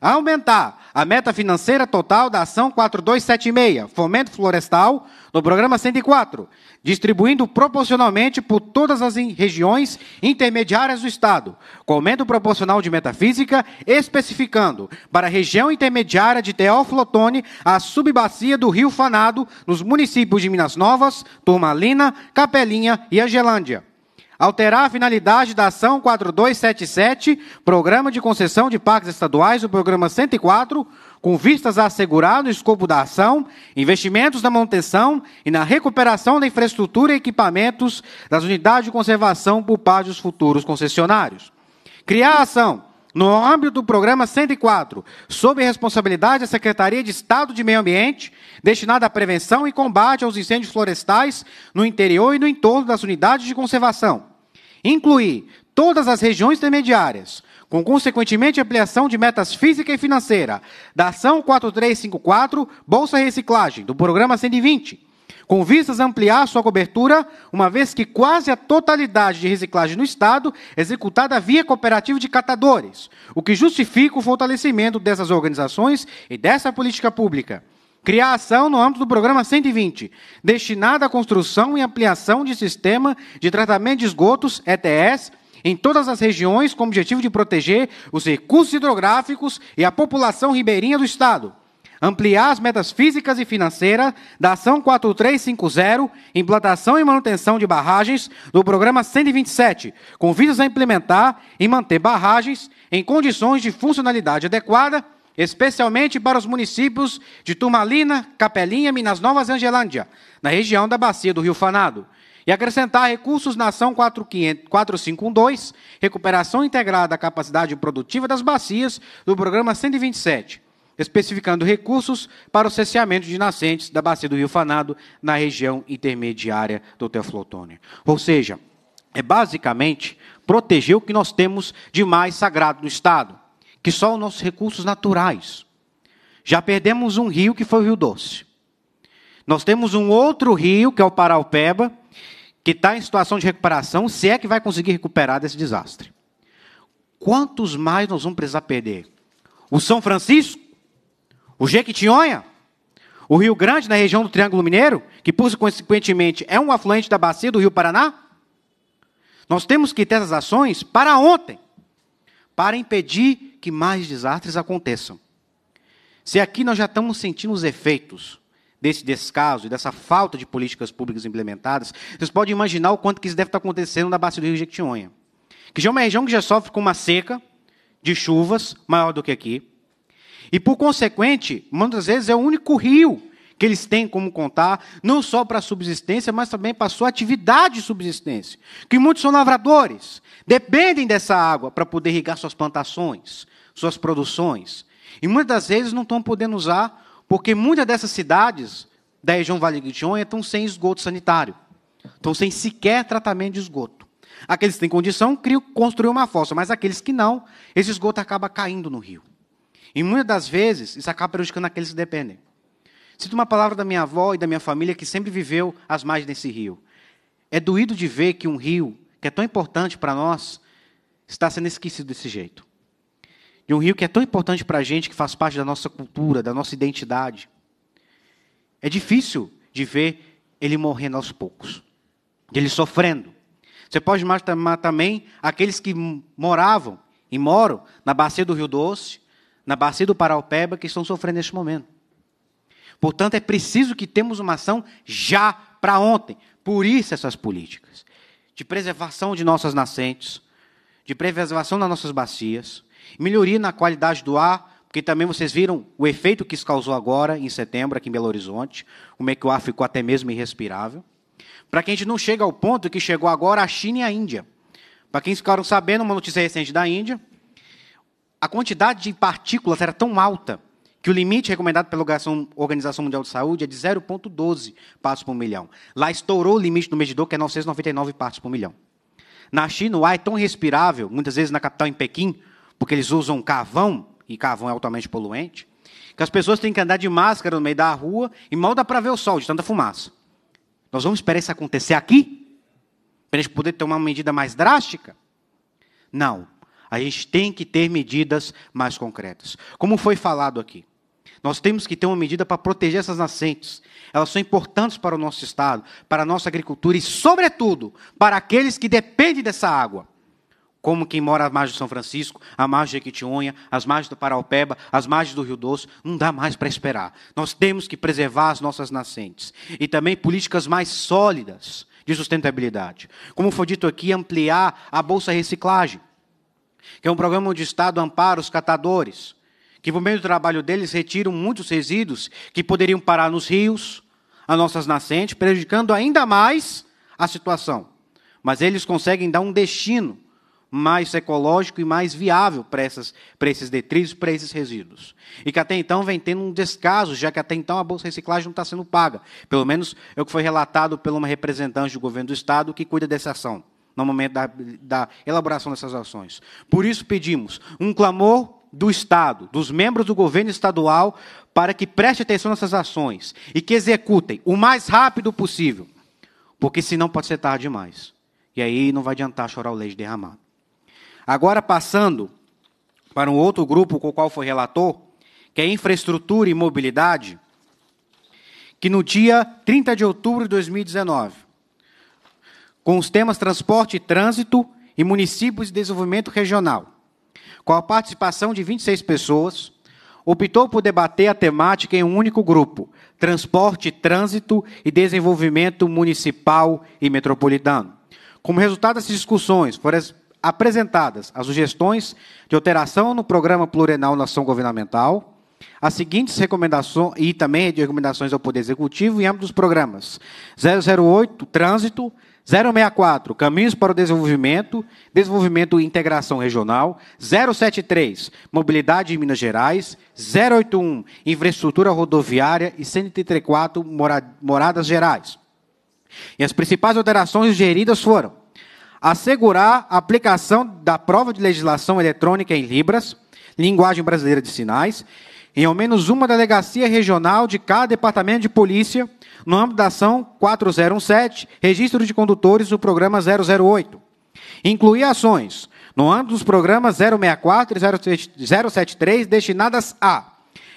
Aumentar a meta financeira total da ação 4276, Fomento Florestal, no programa 104, distribuindo proporcionalmente por todas as regiões intermediárias do Estado, com aumento proporcional de metafísica, especificando para a região intermediária de Teófilo Otoni a subbacia do Rio Fanado, nos municípios de Minas Novas, Turmalina, Capelinha e Angelândia alterar a finalidade da ação 4277, Programa de Concessão de Parques Estaduais, o programa 104, com vistas a assegurar no escopo da ação investimentos na manutenção e na recuperação da infraestrutura e equipamentos das unidades de conservação por parte dos futuros concessionários. Criar a ação no âmbito do programa 104, sob responsabilidade da Secretaria de Estado de Meio Ambiente, destinada à prevenção e combate aos incêndios florestais no interior e no entorno das unidades de conservação incluir todas as regiões intermediárias, com consequentemente ampliação de metas física e financeira, da ação 4354 Bolsa Reciclagem, do programa 120, com vistas a ampliar sua cobertura, uma vez que quase a totalidade de reciclagem no Estado é executada via cooperativa de catadores, o que justifica o fortalecimento dessas organizações e dessa política pública criar ação no âmbito do programa 120, destinada à construção e ampliação de sistema de tratamento de esgotos, ETS, em todas as regiões, com o objetivo de proteger os recursos hidrográficos e a população ribeirinha do Estado. Ampliar as metas físicas e financeiras da Ação 4350, implantação e manutenção de barragens, do Programa 127, com vistas a implementar e manter barragens em condições de funcionalidade adequada especialmente para os municípios de Turmalina, Capelinha, Minas Novas e Angelândia, na região da bacia do Rio Fanado. E acrescentar recursos na ação 4512, recuperação integrada da capacidade produtiva das bacias, do programa 127, especificando recursos para o cerceamento de nascentes da bacia do Rio Fanado na região intermediária do Teoflotone. Ou seja, é basicamente proteger o que nós temos de mais sagrado no Estado que só os nossos recursos naturais. Já perdemos um rio que foi o Rio Doce. Nós temos um outro rio, que é o Paraupeba, que está em situação de recuperação, se é que vai conseguir recuperar desse desastre. Quantos mais nós vamos precisar perder? O São Francisco? O Jequitinhonha? O Rio Grande, na região do Triângulo Mineiro, que, por consequentemente, é um afluente da bacia do Rio Paraná? Nós temos que ter essas ações para ontem, para impedir que mais desastres aconteçam. Se aqui nós já estamos sentindo os efeitos desse descaso e dessa falta de políticas públicas implementadas, vocês podem imaginar o quanto que isso deve estar acontecendo na bacia do Rio Jequitinhonha, que já é uma região que já sofre com uma seca de chuvas maior do que aqui. E, por consequente, muitas vezes é o único rio que eles têm como contar, não só para a subsistência, mas também para a sua atividade de subsistência. Que muitos são lavradores, dependem dessa água para poder irrigar suas plantações, suas produções. E muitas das vezes não estão podendo usar, porque muitas dessas cidades da região Vale do Jequitinhonha estão sem esgoto sanitário. Estão sem sequer tratamento de esgoto. Aqueles que têm condição criam, construem uma fossa, mas aqueles que não, esse esgoto acaba caindo no rio. E muitas das vezes, isso acaba prejudicando aqueles que dependem. Cito uma palavra da minha avó e da minha família que sempre viveu às margens desse rio. É doído de ver que um rio, que é tão importante para nós, está sendo esquecido desse jeito de um rio que é tão importante para a gente, que faz parte da nossa cultura, da nossa identidade. É difícil de ver ele morrendo aos poucos, ele sofrendo. Você pode matar também aqueles que moravam e moram na bacia do Rio Doce, na bacia do Paraupeba, que estão sofrendo neste momento. Portanto, é preciso que temos uma ação já para ontem. Por isso essas políticas de preservação de nossas nascentes, de preservação das nossas bacias, Melhoria na qualidade do ar, porque também vocês viram o efeito que isso causou agora, em setembro, aqui em Belo Horizonte, como é que o ar ficou até mesmo irrespirável. Para que a gente não chegue ao ponto que chegou agora a China e a Índia. Para quem ficaram sabendo, uma notícia recente da Índia, a quantidade de partículas era tão alta que o limite recomendado pela Organização Mundial de Saúde é de 0,12 partes por milhão. Lá estourou o limite do medidor, que é 999 partes por milhão. Na China, o ar é tão respirável, muitas vezes na capital, em Pequim, porque eles usam carvão, e carvão é altamente poluente, que as pessoas têm que andar de máscara no meio da rua e mal dá para ver o sol de tanta fumaça. Nós vamos esperar isso acontecer aqui? Para a gente poder tomar uma medida mais drástica? Não. A gente tem que ter medidas mais concretas. Como foi falado aqui, nós temos que ter uma medida para proteger essas nascentes. Elas são importantes para o nosso Estado, para a nossa agricultura e, sobretudo, para aqueles que dependem dessa água como quem mora à margem de São Francisco, à margem de Equitionha, às margens do Paraupeba, às margens do Rio Doce, não dá mais para esperar. Nós temos que preservar as nossas nascentes e também políticas mais sólidas de sustentabilidade. Como foi dito aqui, ampliar a Bolsa Reciclagem, que é um programa onde o Estado ampara os catadores, que por meio do trabalho deles retiram muitos resíduos que poderiam parar nos rios, as nossas nascentes, prejudicando ainda mais a situação. Mas eles conseguem dar um destino mais ecológico e mais viável para, essas, para esses detritos, para esses resíduos. E que até então vem tendo um descaso, já que até então a Bolsa de Reciclagem não está sendo paga. Pelo menos é o que foi relatado por uma representante do governo do Estado que cuida dessa ação, no momento da, da elaboração dessas ações. Por isso pedimos um clamor do Estado, dos membros do governo estadual, para que preste atenção nessas ações e que executem o mais rápido possível, porque senão pode ser tarde demais. E aí não vai adiantar chorar o leite derramado. Agora, passando para um outro grupo com o qual foi relator, que é Infraestrutura e Mobilidade, que no dia 30 de outubro de 2019, com os temas transporte e trânsito e municípios e desenvolvimento regional, com a participação de 26 pessoas, optou por debater a temática em um único grupo: transporte, trânsito e desenvolvimento municipal e metropolitano. Como resultado dessas discussões, foram apresentadas as sugestões de alteração no programa plurianual na ação governamental, as seguintes recomendações e também de recomendações ao Poder Executivo em ambos os programas: 008 Trânsito, 064 Caminhos para o Desenvolvimento, Desenvolvimento e Integração Regional, 073 Mobilidade em Minas Gerais, 081 Infraestrutura Rodoviária e 134 Moradas Gerais. E as principais alterações geridas foram assegurar a aplicação da prova de legislação eletrônica em Libras, linguagem brasileira de sinais, em ao menos uma delegacia regional de cada departamento de polícia, no âmbito da ação 4017, Registro de Condutores do Programa 008. Incluir ações no âmbito dos programas 064 e 073 destinadas a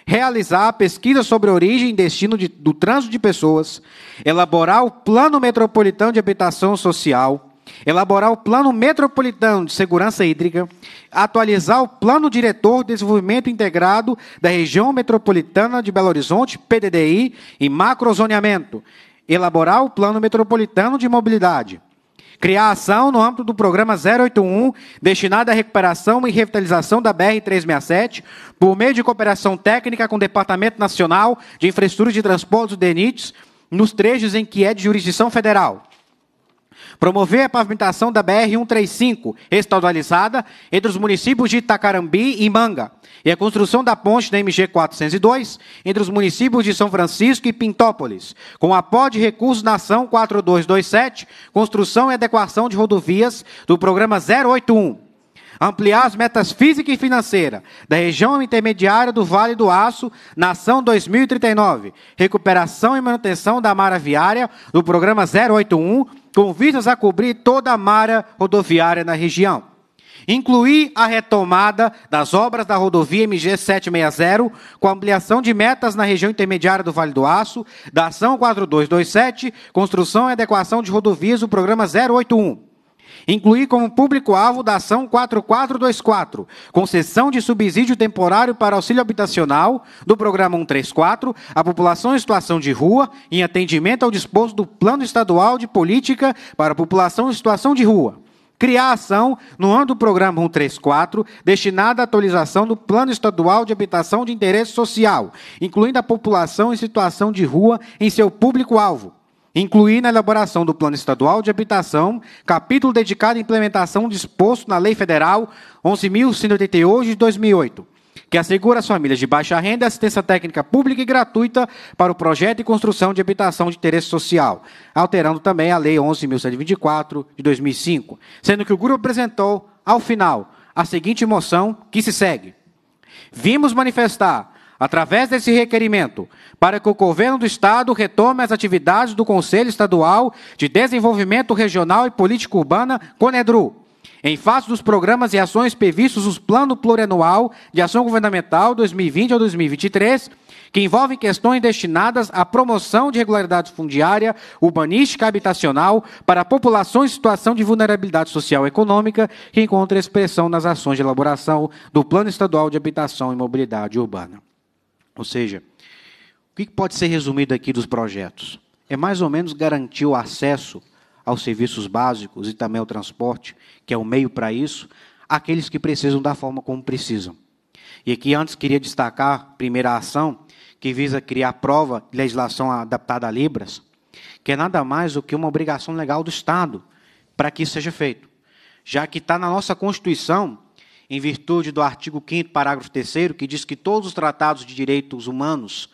realizar a pesquisa sobre a origem e destino de, do trânsito de pessoas, elaborar o Plano Metropolitano de Habitação Social, elaborar o Plano Metropolitano de Segurança Hídrica, atualizar o Plano Diretor de Desenvolvimento Integrado da Região Metropolitana de Belo Horizonte, PDDI, e macrozoneamento, elaborar o Plano Metropolitano de Mobilidade, criar ação no âmbito do programa 081, destinado à recuperação e revitalização da BR-367, por meio de cooperação técnica com o Departamento Nacional de Infraestrutura de Transportes, o DENITS, nos trechos em que é de jurisdição federal Promover a pavimentação da BR-135, estadualizada, entre os municípios de Itacarambi e Manga. E a construção da ponte da MG-402, entre os municípios de São Francisco e Pintópolis. Com apoio de recursos da ação 4227, construção e adequação de rodovias do programa 081 ampliar as metas física e financeira da região intermediária do Vale do Aço na ação 2039, recuperação e manutenção da mara viária do programa 081 com vistas a cobrir toda a malha rodoviária na região. Incluir a retomada das obras da rodovia MG 760, com ampliação de metas na região intermediária do Vale do Aço, da Ação 4227, construção e adequação de rodovias, o programa 081 Incluir como público-alvo da ação 4424, concessão de subsídio temporário para auxílio habitacional do programa 134 a população em situação de rua em atendimento ao disposto do Plano Estadual de Política para a População em Situação de Rua criar ação no âmbito do programa 134, destinada à atualização do Plano Estadual de Habitação de Interesse Social, incluindo a população em situação de rua em seu público-alvo incluir na elaboração do Plano Estadual de Habitação capítulo dedicado à implementação disposto na Lei Federal 11.188 de 2008, que assegura às famílias de baixa renda assistência técnica pública e gratuita para o projeto e construção de habitação de interesse social, alterando também a Lei 11.124 de 2005, sendo que o grupo apresentou, ao final, a seguinte moção que se segue. Vimos manifestar através desse requerimento, para que o governo do Estado retome as atividades do Conselho Estadual de Desenvolvimento Regional e Política Urbana, CONEDRU, em face dos programas e ações previstos no Plano Plurianual de Ação Governamental 2020 a 2023, que envolvem questões destinadas à promoção de regularidade fundiária, urbanística e habitacional para populações em situação de vulnerabilidade social e econômica, que encontra expressão nas ações de elaboração do Plano Estadual de Habitação e Mobilidade Urbana. Ou seja, o que pode ser resumido aqui dos projetos? É mais ou menos garantir o acesso aos serviços básicos e também ao transporte, que é o meio para isso, àqueles que precisam da forma como precisam. E aqui antes queria destacar a primeira ação, que visa criar prova de legislação adaptada a Libras, que é nada mais do que uma obrigação legal do Estado para que isso seja feito. Já que está na nossa Constituição em virtude do artigo 5 parágrafo 3 que diz que todos os tratados de direitos humanos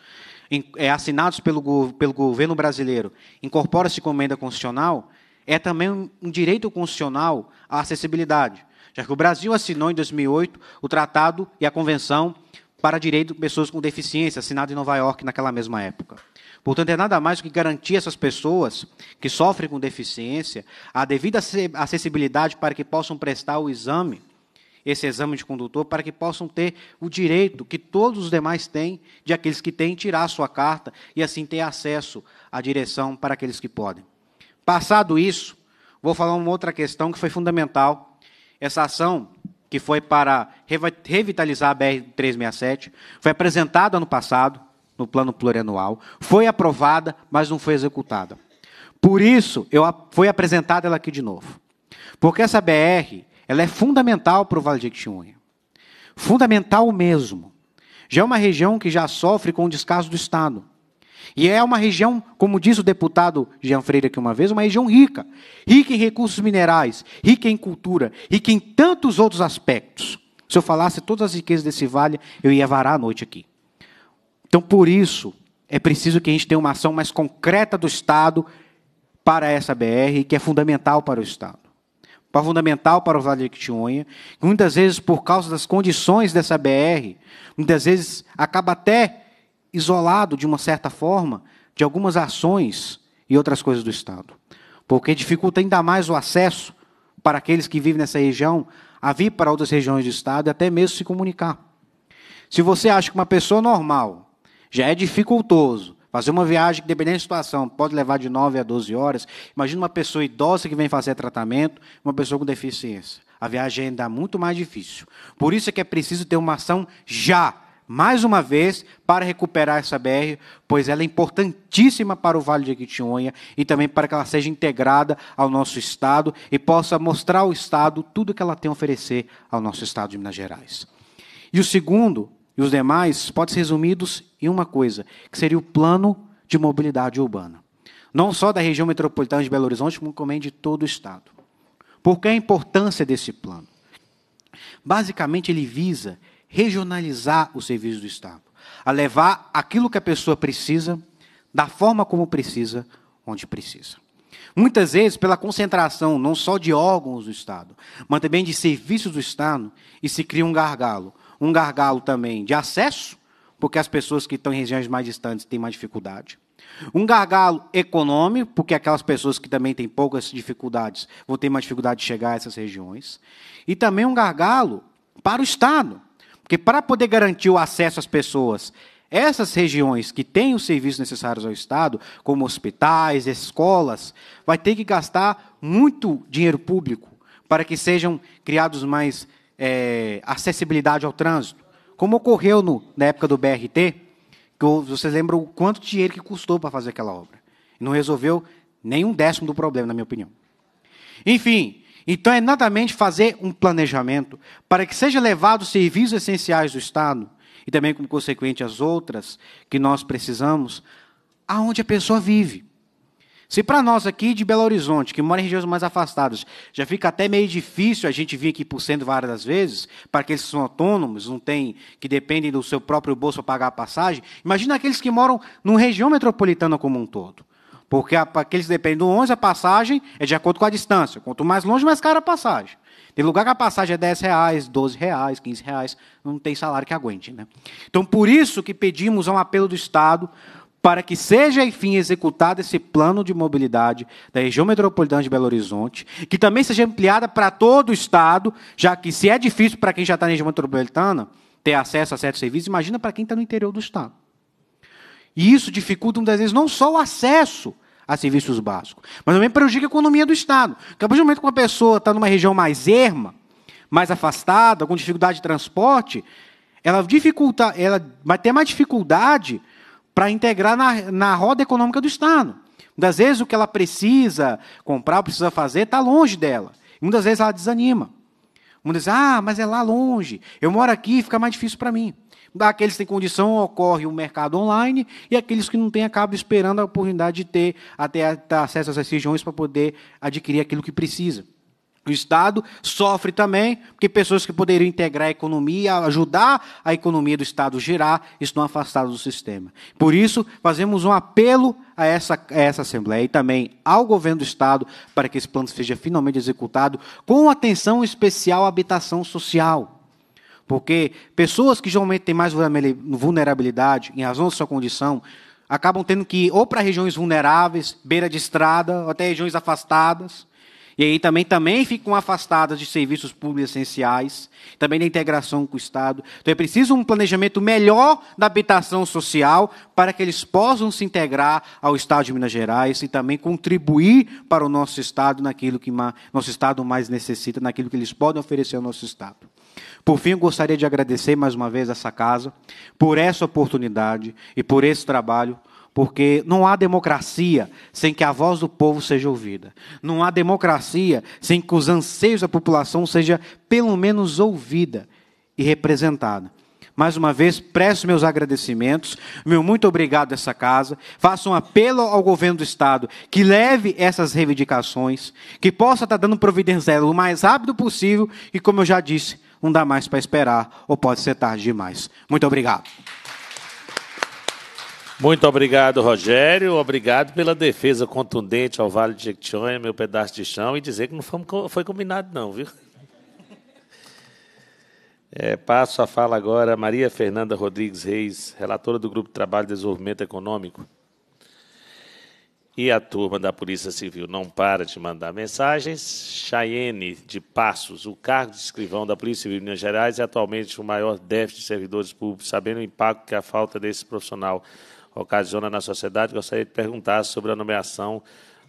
em, é, assinados pelo, pelo governo brasileiro incorporam-se como emenda constitucional, é também um, um direito constitucional à acessibilidade, já que o Brasil assinou em 2008 o tratado e a convenção para direito de pessoas com deficiência, assinado em Nova York naquela mesma época. Portanto, é nada mais do que garantir a essas pessoas que sofrem com deficiência a devida acessibilidade para que possam prestar o exame esse exame de condutor para que possam ter o direito que todos os demais têm, de aqueles que têm, tirar a sua carta e assim ter acesso à direção para aqueles que podem. Passado isso, vou falar uma outra questão que foi fundamental. Essa ação, que foi para revitalizar a BR-367, foi apresentada ano passado, no plano plurianual, foi aprovada, mas não foi executada. Por isso, eu, foi apresentada ela aqui de novo. Porque essa BR, ela é fundamental para o Vale de Jequitinhonha. Fundamental mesmo. Já é uma região que já sofre com o descaso do Estado. E é uma região, como diz o deputado Jean Freire aqui uma vez, uma região rica. Rica em recursos minerais, rica em cultura, rica em tantos outros aspectos. Se eu falasse todas as riquezas desse vale, eu ia varar a noite aqui. Então, por isso, é preciso que a gente tenha uma ação mais concreta do Estado para essa BR, que é fundamental para o Estado para fundamental para o Vale de Quitinhonha, que muitas vezes, por causa das condições dessa BR, muitas vezes acaba até isolado, de uma certa forma, de algumas ações e outras coisas do Estado. Porque dificulta ainda mais o acesso para aqueles que vivem nessa região a vir para outras regiões do Estado e até mesmo se comunicar. Se você acha que uma pessoa normal já é dificultoso Fazer uma viagem que, dependendo da situação, pode levar de 9 a 12 horas. Imagina uma pessoa idosa que vem fazer tratamento, uma pessoa com deficiência. A viagem ainda é muito mais difícil. Por isso é que é preciso ter uma ação já, mais uma vez, para recuperar essa BR, pois ela é importantíssima para o Vale de Jequitinhonha e também para que ela seja integrada ao nosso Estado e possa mostrar ao Estado tudo o que ela tem a oferecer ao nosso Estado de Minas Gerais. E o segundo, e os demais, podem ser resumidos e uma coisa, que seria o plano de mobilidade urbana. Não só da região metropolitana de Belo Horizonte, como também de todo o Estado. Por que a importância desse plano? Basicamente, ele visa regionalizar o serviço do Estado, a levar aquilo que a pessoa precisa, da forma como precisa, onde precisa. Muitas vezes, pela concentração não só de órgãos do Estado, mas também de serviços do Estado, e se cria um gargalo. Um gargalo também de acesso, porque as pessoas que estão em regiões mais distantes têm mais dificuldade. Um gargalo econômico, porque aquelas pessoas que também têm poucas dificuldades vão ter mais dificuldade de chegar a essas regiões. E também um gargalo para o Estado, porque para poder garantir o acesso às pessoas, essas regiões que têm os serviços necessários ao Estado, como hospitais, escolas, vai ter que gastar muito dinheiro público para que sejam criados mais é, acessibilidade ao trânsito como ocorreu no, na época do BRT, que vocês lembram o quanto dinheiro que custou para fazer aquela obra. Não resolveu nem um décimo do problema, na minha opinião. Enfim, então é notamente fazer um planejamento para que seja levado os serviços essenciais do Estado e também, como consequente, as outras que nós precisamos, aonde a pessoa vive. Se para nós aqui de Belo Horizonte, que mora em regiões mais afastadas, já fica até meio difícil a gente vir aqui por sendo várias das vezes, para aqueles que são autônomos, não tem, que dependem do seu próprio bolso para pagar a passagem, imagina aqueles que moram numa região metropolitana como um todo. Porque para aqueles que dependem do ônibus, a passagem é de acordo com a distância. Quanto mais longe, mais cara a passagem. Tem lugar que a passagem é 10 reais, 12 reais, 15 reais, não tem salário que aguente. Né? Então, por isso que pedimos um apelo do Estado para que seja, enfim, executado esse plano de mobilidade da região metropolitana de Belo Horizonte, que também seja ampliada para todo o Estado, já que se é difícil para quem já está na região metropolitana ter acesso a certos serviços, imagina para quem está no interior do Estado. E isso dificulta, muitas vezes, não só o acesso a serviços básicos, mas também prejudica a economia do Estado. Porque, a partir do momento que uma pessoa está numa região mais erma, mais afastada, com dificuldade de transporte, ela dificulta, ela vai ter mais dificuldade para integrar na, na roda econômica do Estado. Muitas vezes o que ela precisa comprar, precisa fazer, está longe dela. Muitas vezes ela desanima. Muitas vezes, ah, mas é lá longe. Eu moro aqui, fica mais difícil para mim. Daqueles que têm condição, ocorre o um mercado online, e aqueles que não têm, acabam esperando a oportunidade de ter, até acesso a essas regiões para poder adquirir aquilo que precisa. O Estado sofre também, porque pessoas que poderiam integrar a economia, ajudar a economia do Estado girar, estão afastadas do sistema. Por isso, fazemos um apelo a essa, a essa Assembleia e também ao governo do Estado para que esse plano seja finalmente executado com atenção especial à habitação social. Porque pessoas que geralmente têm mais vulnerabilidade, em razão da sua condição, acabam tendo que ir ou para regiões vulneráveis, beira de estrada, ou até regiões afastadas e aí também, também ficam afastadas de serviços públicos essenciais, também da integração com o Estado. Então é preciso um planejamento melhor da habitação social para que eles possam se integrar ao Estado de Minas Gerais e também contribuir para o nosso Estado naquilo que nosso Estado mais necessita, naquilo que eles podem oferecer ao nosso Estado. Por fim, eu gostaria de agradecer mais uma vez a essa casa por essa oportunidade e por esse trabalho porque não há democracia sem que a voz do povo seja ouvida. Não há democracia sem que os anseios da população seja pelo menos ouvida e representada. Mais uma vez, presto meus agradecimentos, meu muito obrigado a essa casa. Faço um apelo ao governo do Estado que leve essas reivindicações, que possa estar dando providência o mais rápido possível e, como eu já disse, não dá mais para esperar ou pode ser tarde demais. Muito obrigado. Muito obrigado, Rogério. Obrigado pela defesa contundente ao Vale de Jequitinhonha, meu pedaço de chão, e dizer que não foi combinado, não, viu? É, passo a fala agora a Maria Fernanda Rodrigues Reis, relatora do Grupo de Trabalho e Desenvolvimento Econômico. E a turma da Polícia Civil não para de mandar mensagens. Chayene de Passos, o cargo de escrivão da Polícia Civil de Minas Gerais é atualmente o maior déficit de servidores públicos, sabendo o impacto que a falta desse profissional ocasiona na sociedade, gostaria de perguntar sobre a nomeação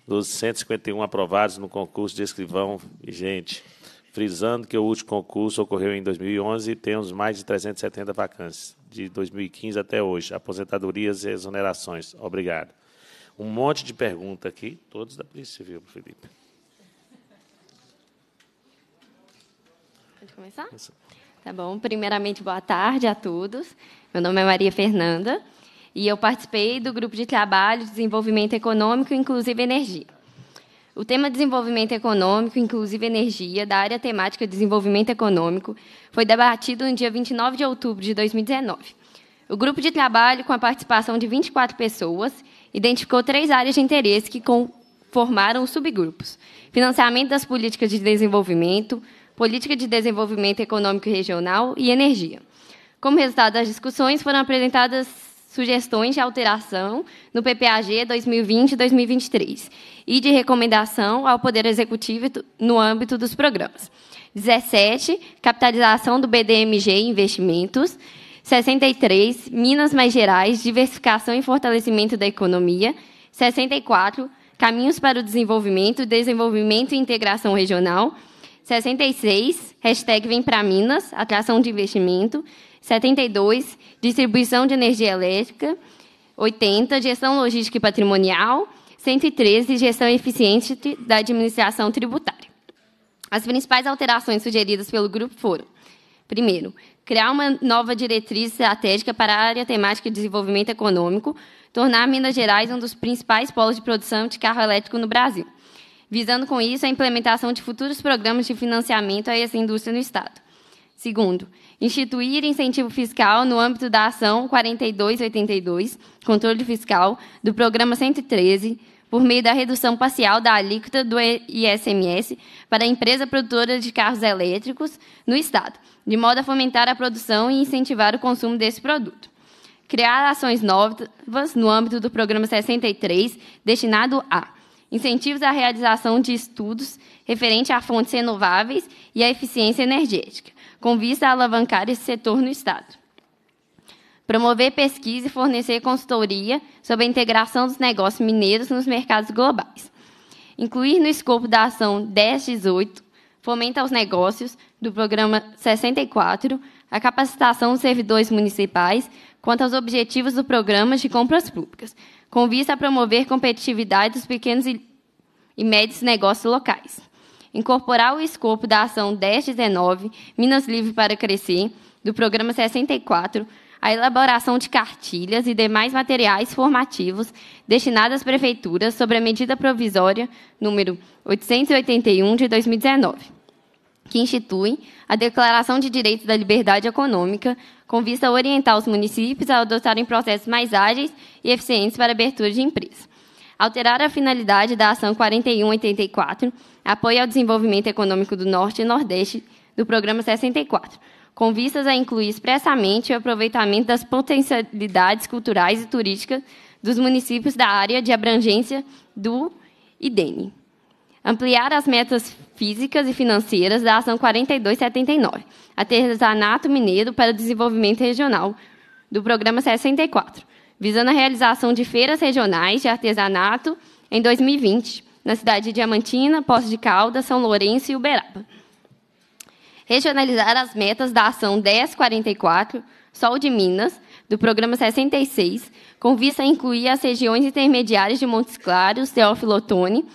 dos 151 aprovados no concurso de escrivão vigente, frisando que o último concurso ocorreu em 2011 e temos mais de 370 vacâncias, de 2015 até hoje, aposentadorias e exonerações. Obrigado. Um monte de perguntas aqui, todos da Polícia Civil, Felipe. Pode começar? Tá bom. Primeiramente, boa tarde a todos. Meu nome é Maria Fernanda e eu participei do grupo de trabalho Desenvolvimento Econômico, Inclusive Energia. O tema Desenvolvimento Econômico, Inclusive Energia, da área temática Desenvolvimento Econômico, foi debatido no dia 29 de outubro de 2019. O grupo de trabalho, com a participação de 24 pessoas, identificou três áreas de interesse que formaram os subgrupos: financiamento das políticas de desenvolvimento, política de desenvolvimento econômico e regional e energia. Como resultado das discussões, foram apresentadas sugestões de alteração no PPAG 2020-2023 e de recomendação ao Poder Executivo no âmbito dos programas. 17, capitalização do BDMG Investimentos. 63, Minas Mais Gerais, diversificação e fortalecimento da economia. 64, caminhos para o desenvolvimento, desenvolvimento e integração regional. 66, hashtag Vem para Minas, atração de investimento. 72, distribuição de energia elétrica, 80, gestão logística e patrimonial, 113, gestão eficiente da administração tributária. As principais alterações sugeridas pelo grupo foram: primeiro, criar uma nova diretriz estratégica para a área temática de desenvolvimento econômico, tornar Minas Gerais um dos principais polos de produção de carro elétrico no Brasil, visando com isso a implementação de futuros programas de financiamento a essa indústria no Estado. Segundo, instituir incentivo fiscal no âmbito da ação 4282, controle fiscal, do programa 113, por meio da redução parcial da alíquota do ISMS para a empresa produtora de carros elétricos no Estado, de modo a fomentar a produção e incentivar o consumo desse produto. Criar ações novas no âmbito do programa 63, destinado a incentivos à realização de estudos referente a fontes renováveis e à eficiência energética, com vista a alavancar esse setor no Estado. Promover pesquisa e fornecer consultoria sobre a integração dos negócios mineiros nos mercados globais. Incluir no escopo da ação 1018, fomenta aos negócios, do programa 64, a capacitação dos servidores municipais quanto aos objetivos do programa de compras públicas, com vista a promover competitividade dos pequenos e médios negócios locais incorporar o escopo da ação 1019, Minas Livre para Crescer, do programa 64, a elaboração de cartilhas e demais materiais formativos destinados às prefeituras sobre a medida provisória número 881 de 2019, que institui a Declaração de Direitos da Liberdade Econômica, com vista a orientar os municípios a adotarem processos mais ágeis e eficientes para a abertura de empresas alterar a finalidade da Ação 4184, apoio ao desenvolvimento econômico do Norte e Nordeste, do Programa 64, com vistas a incluir expressamente o aproveitamento das potencialidades culturais e turísticas dos municípios da área de abrangência do IDENE. Ampliar as metas físicas e financeiras da Ação 4279, Artesanato Mineiro para o Desenvolvimento Regional, do Programa 64, visando a realização de feiras regionais de artesanato em 2020, na cidade de Diamantina, Poços de Caldas, São Lourenço e Uberaba. Regionalizar as metas da ação 1044, Sol de Minas, do programa 66, com vista a incluir as regiões intermediárias de Montes Claros, Teófilo Otoni,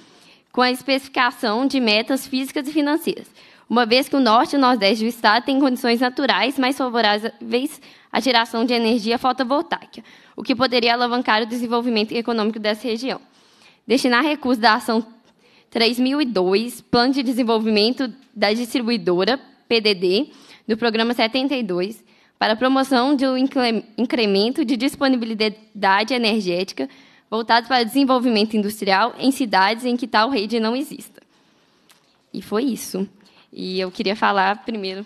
com a especificação de metas físicas e financeiras, uma vez que o norte e o nordeste do estado têm condições naturais mais favoráveis a geração de energia fotovoltaica, o que poderia alavancar o desenvolvimento econômico dessa região. Destinar recursos da Ação 3002, Plano de Desenvolvimento da Distribuidora, PDD, do Programa 72, para a promoção de um incremento de disponibilidade energética voltado para desenvolvimento industrial em cidades em que tal rede não exista. E foi isso. E eu queria falar primeiro,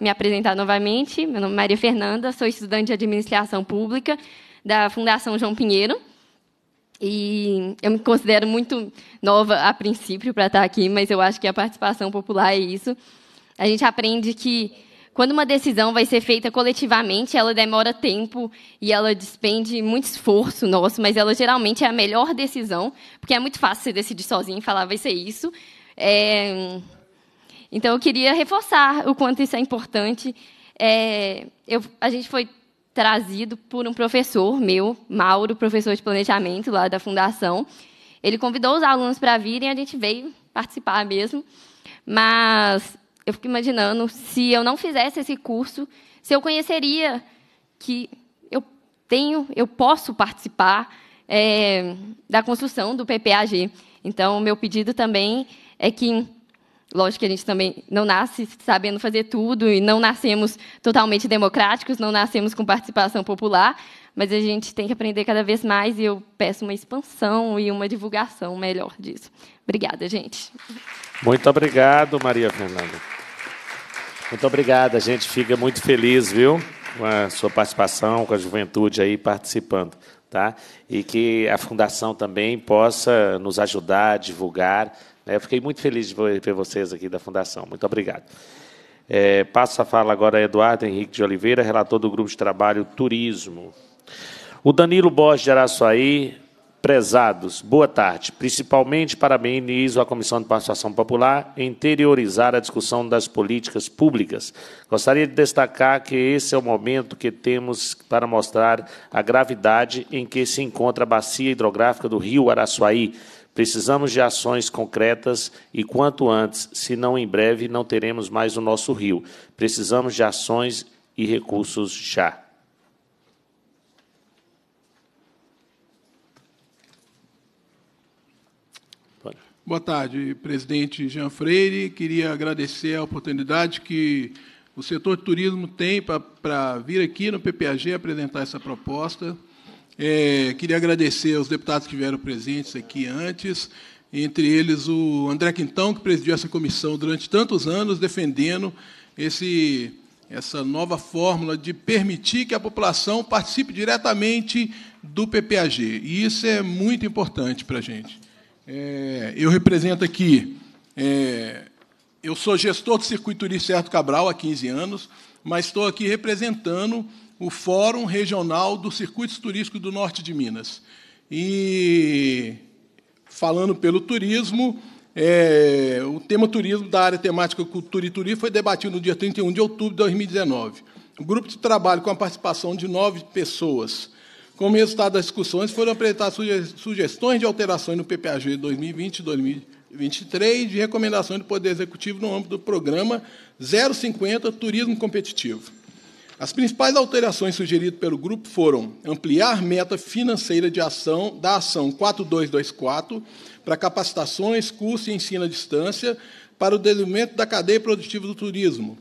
me apresentar novamente. Meu nome é Maria Fernanda, sou estudante de administração pública da Fundação João Pinheiro. E eu me considero muito nova a princípio para estar aqui, mas eu acho que a participação popular é isso. A gente aprende que quando uma decisão vai ser feita coletivamente, ela demora tempo e ela despende muito esforço nosso, mas ela geralmente é a melhor decisão, porque é muito fácil você decidir sozinho e falar vai ser isso. É, então, eu queria reforçar o quanto isso é importante. É, eu, a gente foi trazido por um professor meu, Mauro, professor de planejamento lá da fundação. Ele convidou os alunos para virem, a gente veio participar mesmo. Mas eu fico imaginando se eu não fizesse esse curso, se eu conheceria que eu tenho, eu posso participar é, da construção do PPAG. Então, o meu pedido também é que Lógico que a gente também não nasce sabendo fazer tudo e não nascemos totalmente democráticos, não nascemos com participação popular, mas a gente tem que aprender cada vez mais e eu peço uma expansão e uma divulgação melhor disso. Obrigada, gente. Muito obrigado, Maria Fernanda. Muito obrigado, a gente fica muito feliz, viu, com a sua participação, com a juventude aí participando, tá? E que a fundação também possa nos ajudar a divulgar né? Eu fiquei muito feliz de ver vocês aqui da Fundação. Muito obrigado. É, passo a fala agora a Eduardo Henrique de Oliveira, relator do Grupo de Trabalho Turismo. O Danilo Borges de Araçuaí, prezados, boa tarde. Principalmente parabenizo a Comissão de Participação Popular interiorizar a discussão das políticas públicas. Gostaria de destacar que esse é o momento que temos para mostrar a gravidade em que se encontra a bacia hidrográfica do rio Araçuaí, Precisamos de ações concretas e quanto antes, senão em breve não teremos mais o nosso rio. Precisamos de ações e recursos já. Boa tarde, presidente Jean Freire. Queria agradecer a oportunidade que o setor de turismo tem para vir aqui no PPAG apresentar essa proposta. É, queria agradecer aos deputados que vieram presentes aqui antes, entre eles o André Quintão, que presidiu essa comissão durante tantos anos, defendendo esse, essa nova fórmula de permitir que a população participe diretamente do PPAG. E isso é muito importante para a gente. É, eu represento aqui. É, eu sou gestor do Circuito Turístico Certo Cabral há 15 anos, mas estou aqui representando o Fórum Regional dos Circuitos Turísticos do Norte de Minas. E, falando pelo turismo, é, o tema turismo da área temática Cultura e Turismo foi debatido no dia 31 de outubro de 2019. O grupo de trabalho, com a participação de nove pessoas, como resultado das discussões, foram apresentadas sugestões de alterações no PPAG 2020 e 2023 e recomendações do Poder Executivo no âmbito do programa 050 Turismo Competitivo. As principais alterações sugeridas pelo grupo foram ampliar meta financeira de ação da ação 4224 para capacitações, curso e ensino à distância para o desenvolvimento da cadeia produtiva do turismo.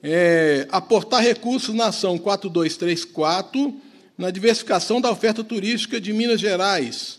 É, aportar recursos na ação 4234 na diversificação da oferta turística de Minas Gerais.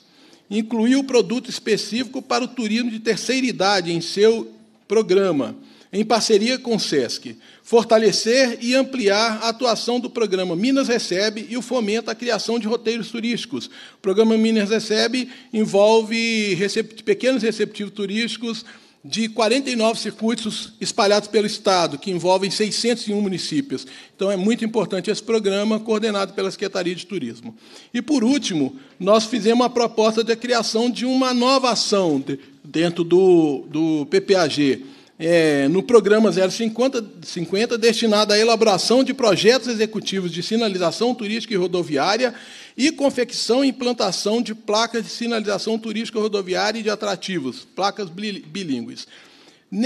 Incluir o produto específico para o turismo de terceira idade em seu programa em parceria com o SESC, fortalecer e ampliar a atuação do programa Minas Recebe e o fomento à criação de roteiros turísticos. O programa Minas Recebe envolve recept pequenos receptivos turísticos de 49 circuitos espalhados pelo Estado, que envolvem 601 municípios. Então, é muito importante esse programa, coordenado pela Secretaria de Turismo. E, por último, nós fizemos a proposta de criação de uma nova ação dentro do, do PPAG, é, no programa 050 50, destinado à elaboração de projetos executivos de sinalização turística e rodoviária e confecção e implantação de placas de sinalização turística rodoviária e de atrativos, placas bilíngues.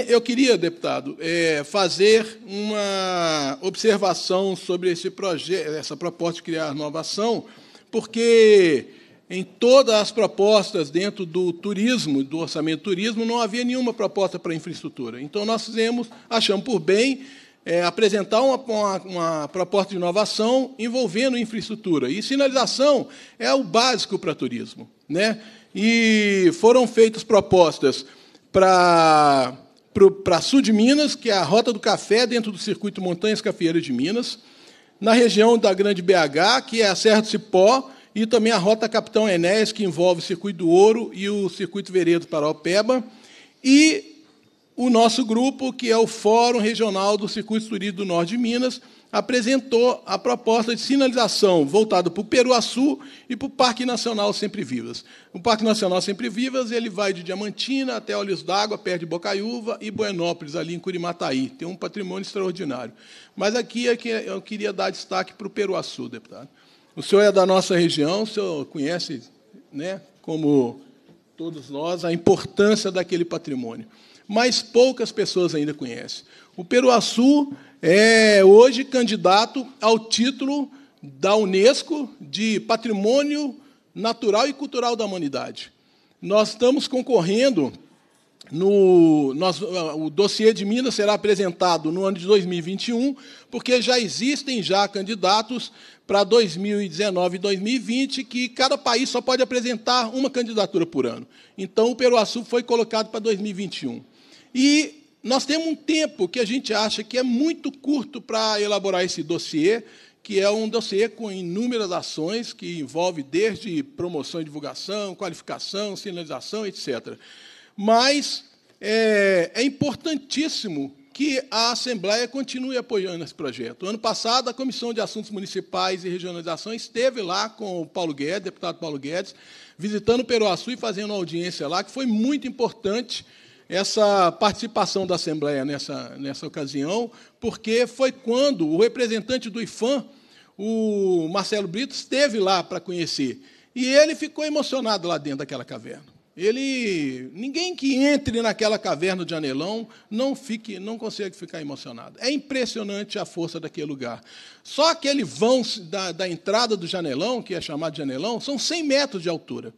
Eu queria, deputado, é, fazer uma observação sobre esse projeto, essa proposta de criar nova ação, porque em todas as propostas dentro do turismo, do orçamento do turismo, não havia nenhuma proposta para infraestrutura. Então, nós fizemos, achamos por bem, é, apresentar uma, uma, uma, proposta de inovação envolvendo infraestrutura. E sinalização é o básico para turismo. Né? E foram feitas propostas para, para sul de Minas, que é a Rota do Café, dentro do circuito Montanhas Cafeeiras de Minas, na região da Grande BH, que é a Serra do Cipó, e também a Rota Capitão Enéas, que envolve o Circuito do Ouro e o Circuito Veredo para Opeba, e o nosso grupo, que é o Fórum Regional do Circuito Turístico do Norte de Minas, apresentou a proposta de sinalização voltada para o Peruaçu e para o Parque Nacional Sempre Vivas. O Parque Nacional Sempre Vivas ele vai de Diamantina até Olhos d'Água, perto de Bocaiúva, e Buenópolis, ali em Curimataí. Tem um patrimônio extraordinário. Mas aqui é que eu queria dar destaque para o Peruaçu, deputado. O senhor é da nossa região, o senhor conhece, né, como todos nós, a importância daquele patrimônio. Mas poucas pessoas ainda conhecem. O Peruaçu é hoje candidato ao título da Unesco de Patrimônio Natural e Cultural da Humanidade. Nós estamos concorrendo no nós, o dossiê de Minas será apresentado no ano de 2021, porque já existem já candidatos para 2019 e 2020, que cada país só pode apresentar uma candidatura por ano. Então, o Peruaçu foi colocado para 2021. E nós temos um tempo que a gente acha que é muito curto para elaborar esse dossiê, que é um dossiê com inúmeras ações, que envolve desde promoção e divulgação, qualificação, sinalização, etc. Mas é, é importantíssimo que a Assembleia continue apoiando esse projeto. Ano passado, a Comissão de Assuntos Municipais e Regionalização esteve lá com o Paulo Guedes, deputado Paulo Guedes, visitando o Peruaçu e fazendo uma audiência lá, que foi muito importante essa participação da Assembleia nessa, nessa ocasião, porque foi quando o representante do IFAM, o Marcelo Brito, esteve lá para conhecer. E ele ficou emocionado lá dentro daquela caverna. Ele, ninguém que entre naquela caverna de Anelão não fique, não consegue ficar emocionado. É impressionante a força daquele lugar. Só aquele vão da, da entrada do Janelão, que é chamado de Janelão, são 100 metros de altura,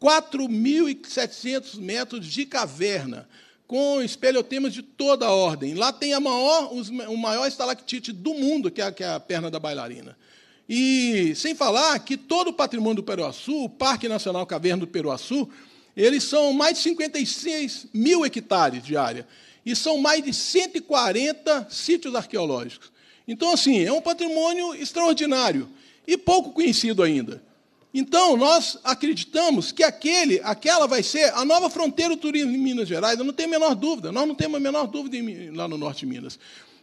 4.700 metros de caverna, com espelhotemas de toda a ordem. Lá tem a maior, os, o maior estalactite do mundo, que é, que é a perna da bailarina. E sem falar que todo o patrimônio do Peruaçu, o Parque Nacional Caverna do Peruaçu, eles são mais de 56 mil hectares de área e são mais de 140 sítios arqueológicos. Então, assim, é um patrimônio extraordinário e pouco conhecido ainda. Então, nós acreditamos que aquele, aquela vai ser a nova fronteira do turismo em Minas Gerais, eu não tenho a menor dúvida, nós não temos a menor dúvida em, lá no norte de Minas.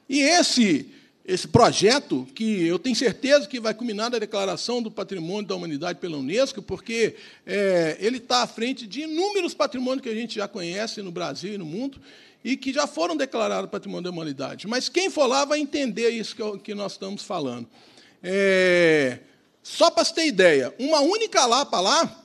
E esse esse projeto, que eu tenho certeza que vai culminar na Declaração do Patrimônio da Humanidade pela Unesco, porque é, ele está à frente de inúmeros patrimônios que a gente já conhece no Brasil e no mundo, e que já foram declarados Patrimônio da Humanidade. Mas quem for lá vai entender isso que, eu, que nós estamos falando. É, só para você ter ideia, uma única lapa lá,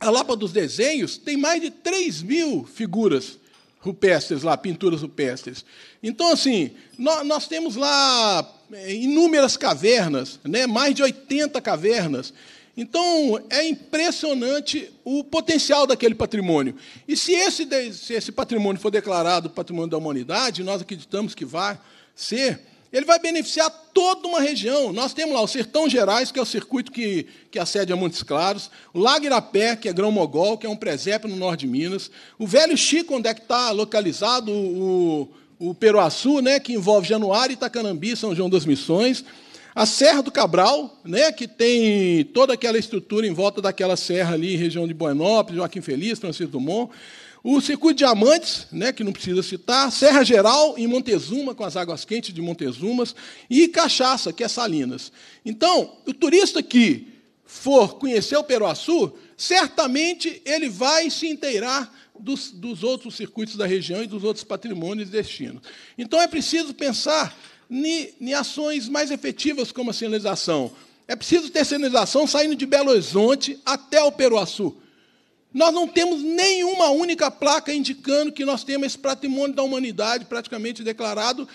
a lapa dos desenhos, tem mais de 3 mil figuras rupestres lá, pinturas rupestres. Então, assim, nós, nós temos lá é, inúmeras cavernas, né? mais de 80 cavernas. Então, é impressionante o potencial daquele patrimônio. E se esse, se esse patrimônio for declarado patrimônio da humanidade, nós acreditamos que vai ser, ele vai beneficiar toda uma região. Nós temos lá o Sertão Gerais, que é o circuito que, que acede a Montes Claros, o Lago Irapé, que é Grão Mogol, que é um presépio no norte de Minas, o Velho Chico, onde é que está localizado o, o Peruaçu, né, que envolve Januário, Itacanambi, São João das Missões, a Serra do Cabral, né, que tem toda aquela estrutura em volta daquela serra ali, região de Buenópolis, Joaquim Feliz, Francisco Dumont, o circuito Diamantes, né, que não precisa citar, Serra Geral em Montezuma, com as águas quentes de Montezumas, e Cachaça, que é Salinas. Então, o turista que for conhecer o Peruaçu, certamente ele vai se inteirar dos, dos outros circuitos da região e dos outros patrimônios e destinos. Então, é preciso pensar em ações mais efetivas como a sinalização. É preciso ter sinalização saindo de Belo Horizonte até o Peruaçu. Nós não temos nenhuma única placa indicando que nós temos esse patrimônio da humanidade praticamente declarado,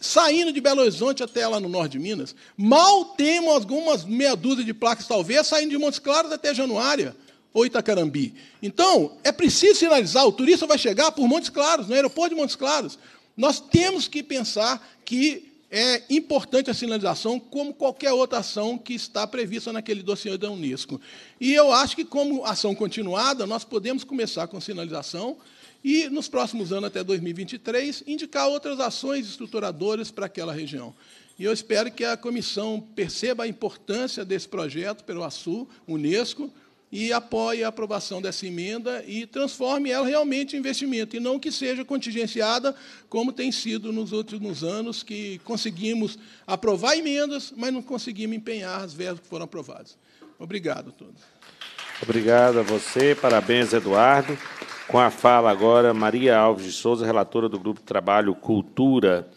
saindo de Belo Horizonte até lá no norte de Minas. Mal temos algumas meia dúzia de placas, talvez, saindo de Montes Claros até Januária ou Itacarambi. Então, é preciso sinalizar: o turista vai chegar por Montes Claros, no aeroporto de Montes Claros. Nós temos que pensar que é importante a sinalização, como qualquer outra ação que está prevista naquele dossiê da Unesco. E eu acho que, como ação continuada, nós podemos começar com sinalização e, nos próximos anos, até 2023, indicar outras ações estruturadoras para aquela região. E eu espero que a comissão perceba a importância desse projeto pelo ASU, Unesco, e apoie a aprovação dessa emenda e transforme ela realmente em investimento, e não que seja contingenciada, como tem sido nos últimos anos, que conseguimos aprovar emendas, mas não conseguimos empenhar as verbas que foram aprovadas. Obrigado a todos. Obrigado a você, parabéns, Eduardo. Com a fala agora, Maria Alves de Souza, relatora do Grupo de Trabalho Cultura,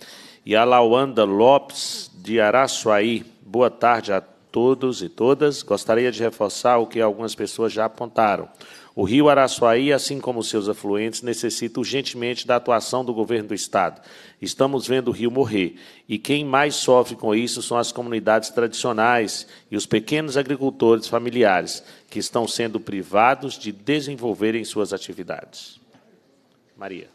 e a Lauanda Lopes, de Araçuaí. Boa tarde a todos e todas, gostaria de reforçar o que algumas pessoas já apontaram. O rio Araçuaí, assim como seus afluentes, necessita urgentemente da atuação do governo do Estado. Estamos vendo o rio morrer, e quem mais sofre com isso são as comunidades tradicionais e os pequenos agricultores familiares, que estão sendo privados de desenvolverem suas atividades. Maria.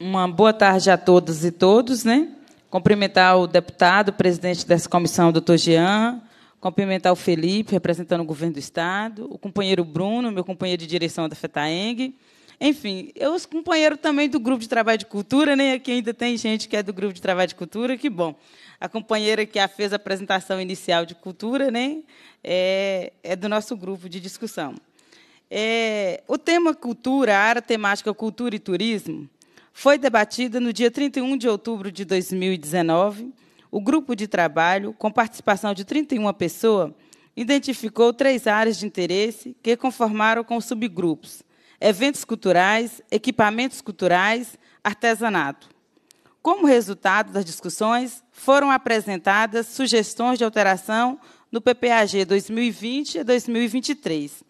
Uma boa tarde a todos e todos, né? Cumprimentar o deputado, presidente dessa comissão, doutor Jean. Cumprimentar o Felipe, representando o governo do Estado. O companheiro Bruno, meu companheiro de direção da FETAENG. Enfim, eu os companheiros também do grupo de trabalho de cultura, né? Aqui ainda tem gente que é do grupo de trabalho de cultura, que bom. A companheira que fez a apresentação inicial de cultura, né? É, é do nosso grupo de discussão. É, o tema cultura, a área temática é cultura e turismo, foi debatida no dia 31 de outubro de 2019. O grupo de trabalho, com participação de 31 pessoas, identificou três áreas de interesse que conformaram com subgrupos: eventos culturais, equipamentos culturais, artesanato. Como resultado das discussões, foram apresentadas sugestões de alteração no PPAG 2020 e 2023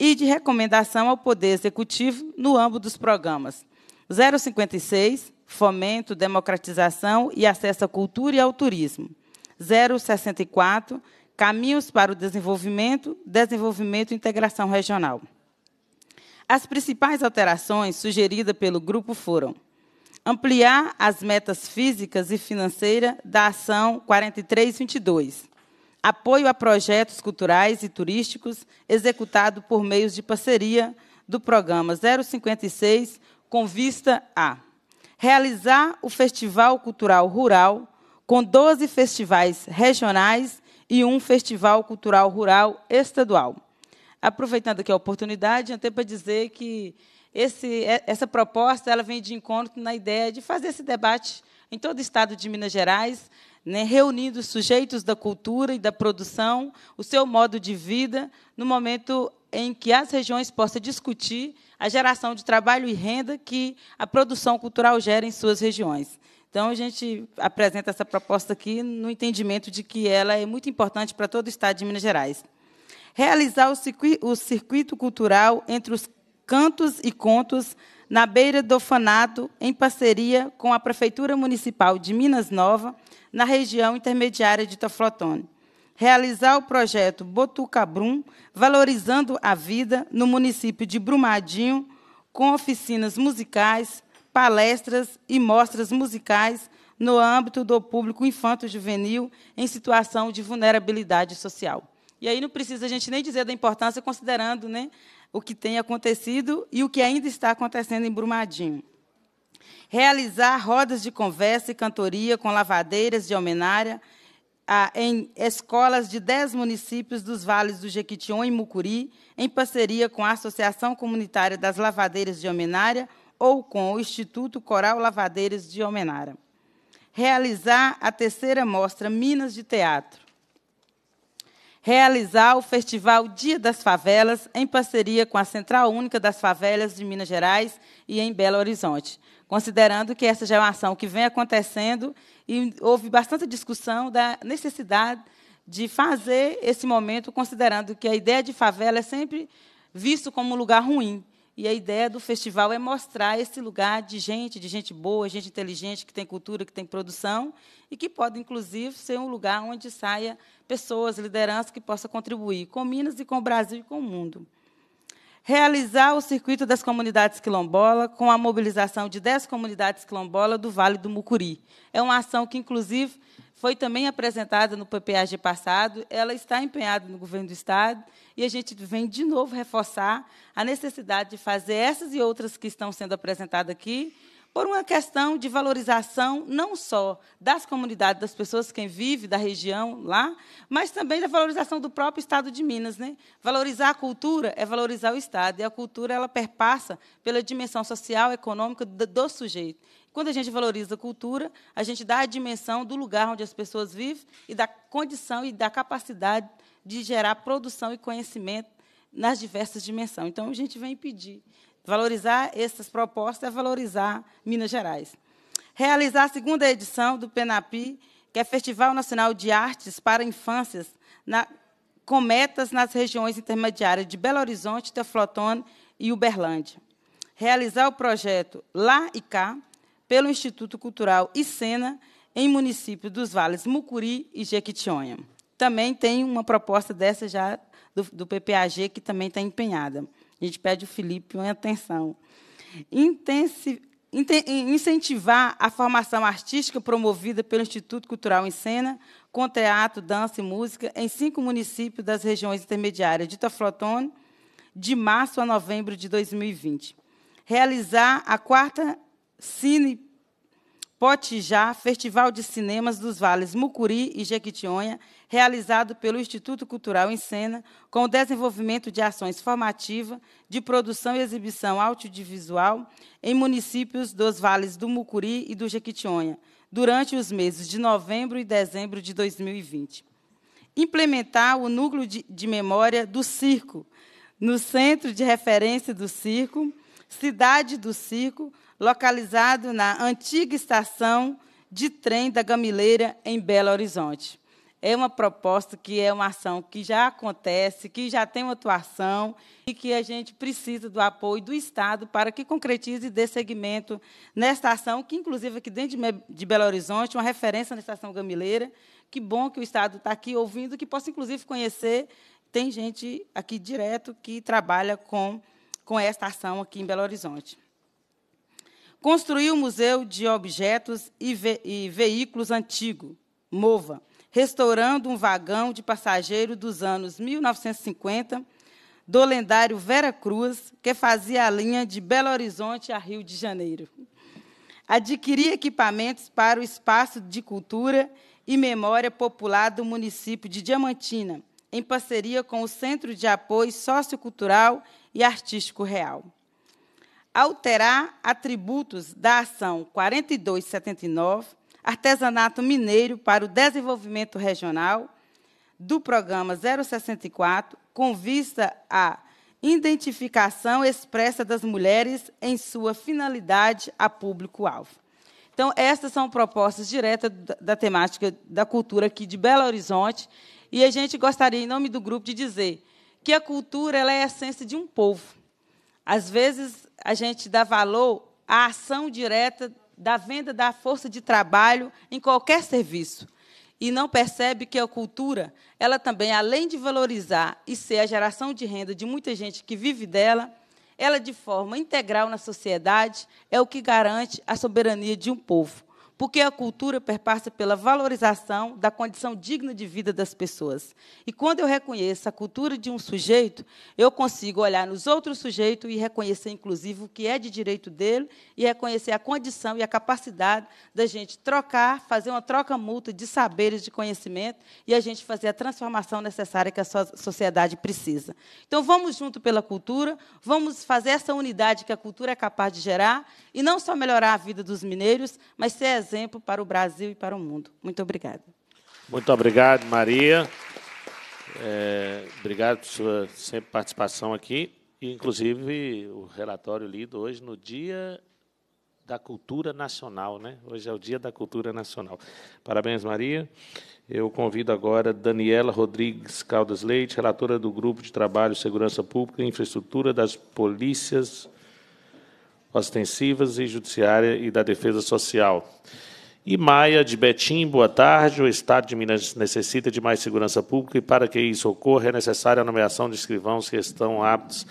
e de recomendação ao Poder Executivo no âmbito dos programas 056, fomento, democratização e acesso à cultura e ao turismo. 064, caminhos para o desenvolvimento, desenvolvimento e integração regional. As principais alterações sugeridas pelo grupo foram ampliar as metas físicas e financeiras da ação 4322, apoio a projetos culturais e turísticos executado por meios de parceria do programa 056 com vista a realizar o Festival Cultural Rural, com 12 festivais regionais e um Festival Cultural Rural estadual. Aproveitando aqui a oportunidade, até para dizer que esse, é, essa proposta ela vem de encontro na ideia de fazer esse debate em todo o estado de Minas Gerais, né, reunindo sujeitos da cultura e da produção, o seu modo de vida, no momento em que as regiões possam discutir a geração de trabalho e renda que a produção cultural gera em suas regiões. Então, a gente apresenta essa proposta aqui no entendimento de que ela é muito importante para todo o Estado de Minas Gerais. Realizar o circuito cultural entre os cantos e contos na beira do orfanato, em parceria com a Prefeitura Municipal de Minas Nova, na região intermediária de Toflotone realizar o projeto Botucabrum, valorizando a vida no município de Brumadinho, com oficinas musicais, palestras e mostras musicais no âmbito do público infanto-juvenil em situação de vulnerabilidade social. E aí não precisa a gente nem dizer da importância, considerando né, o que tem acontecido e o que ainda está acontecendo em Brumadinho. Realizar rodas de conversa e cantoria com lavadeiras de homenária ah, em escolas de 10 municípios dos vales do Jequitinhonha e Mucuri, em parceria com a Associação Comunitária das Lavadeiras de Homenária ou com o Instituto Coral Lavadeiras de Homenária. Realizar a terceira mostra Minas de Teatro. Realizar o Festival Dia das Favelas, em parceria com a Central Única das Favelas de Minas Gerais e em Belo Horizonte, considerando que essa já é uma ação que vem acontecendo e houve bastante discussão da necessidade de fazer esse momento, considerando que a ideia de favela é sempre visto como um lugar ruim. E a ideia do festival é mostrar esse lugar de gente, de gente boa, gente inteligente, que tem cultura, que tem produção, e que pode, inclusive, ser um lugar onde saia pessoas, lideranças que possam contribuir com Minas e com o Brasil e com o mundo realizar o circuito das comunidades quilombola com a mobilização de 10 comunidades quilombola do Vale do Mucuri. É uma ação que, inclusive, foi também apresentada no PPAG passado, ela está empenhada no governo do Estado e a gente vem de novo reforçar a necessidade de fazer essas e outras que estão sendo apresentadas aqui por uma questão de valorização não só das comunidades, das pessoas que vivem da região lá, mas também da valorização do próprio Estado de Minas. Né? Valorizar a cultura é valorizar o Estado, e a cultura ela perpassa pela dimensão social, econômica do, do sujeito. Quando a gente valoriza a cultura, a gente dá a dimensão do lugar onde as pessoas vivem e da condição e da capacidade de gerar produção e conhecimento nas diversas dimensões. Então, a gente vem pedir Valorizar essas propostas é valorizar Minas Gerais. Realizar a segunda edição do PENAPI, que é Festival Nacional de Artes para Infâncias, na, com metas nas regiões intermediárias de Belo Horizonte, Teflotone e Uberlândia. Realizar o projeto Lá e Cá, pelo Instituto Cultural Icena, em municípios dos vales Mucuri e Jequitinhonha. Também tem uma proposta dessa já do, do PPAG, que também está empenhada. A gente pede o Felipe uma atenção. Intensi incentivar a formação artística promovida pelo Instituto Cultural em Cena, com teatro, dança e música, em cinco municípios das regiões intermediárias de Itaflotone, de março a novembro de 2020. Realizar a quarta Cine Potijá, Festival de Cinemas dos Vales Mucuri e Jequitinhonha, realizado pelo Instituto Cultural em Cena, com o desenvolvimento de ações formativas de produção e exibição audiovisual em municípios dos vales do Mucuri e do Jequitinhonha, durante os meses de novembro e dezembro de 2020. Implementar o núcleo de, de memória do circo, no Centro de Referência do Circo, Cidade do Circo, localizado na antiga estação de trem da Gamileira, em Belo Horizonte. É uma proposta que é uma ação que já acontece, que já tem uma atuação e que a gente precisa do apoio do Estado para que concretize e dê seguimento nesta ação, que, inclusive, aqui dentro de Belo Horizonte, uma referência na Estação Gamileira. Que bom que o Estado está aqui ouvindo, que possa, inclusive, conhecer. Tem gente aqui direto que trabalha com, com esta ação aqui em Belo Horizonte. Construiu o Museu de Objetos e, Ve e Veículos Antigo, MOVA, restaurando um vagão de passageiro dos anos 1950 do lendário Vera Cruz, que fazia a linha de Belo Horizonte a Rio de Janeiro. Adquiri equipamentos para o espaço de cultura e memória popular do município de Diamantina, em parceria com o Centro de Apoio Sociocultural e Artístico Real alterar atributos da ação 4279, artesanato mineiro para o desenvolvimento regional do programa 064, com vista à identificação expressa das mulheres em sua finalidade a público-alvo. Então, estas são propostas diretas da, da temática da cultura aqui de Belo Horizonte, e a gente gostaria, em nome do grupo, de dizer que a cultura ela é a essência de um povo. Às vezes, a gente dá valor à ação direta da venda da força de trabalho em qualquer serviço e não percebe que a cultura, ela também, além de valorizar e ser a geração de renda de muita gente que vive dela, ela, de forma integral na sociedade, é o que garante a soberania de um povo porque a cultura perpassa pela valorização da condição digna de vida das pessoas. E quando eu reconheço a cultura de um sujeito, eu consigo olhar nos outros sujeitos e reconhecer, inclusive, o que é de direito dele e reconhecer a condição e a capacidade da gente trocar, fazer uma troca mútua de saberes, de conhecimento e a gente fazer a transformação necessária que a sociedade precisa. Então, vamos junto pela cultura, vamos fazer essa unidade que a cultura é capaz de gerar e não só melhorar a vida dos mineiros, mas ser exemplo para o Brasil e para o mundo. Muito obrigada. Muito obrigado, Maria. É, obrigado por sua sempre participação aqui. E, inclusive, o relatório lido hoje no Dia da Cultura Nacional, né? Hoje é o Dia da Cultura Nacional. Parabéns, Maria. Eu convido agora Daniela Rodrigues Caldas Leite, relatora do Grupo de Trabalho Segurança Pública e Infraestrutura das Polícias ostensivas e judiciária e da defesa social. E Maia de Betim, boa tarde. O Estado de Minas necessita de mais segurança pública e, para que isso ocorra, é necessária a nomeação de escrivãos que estão aptos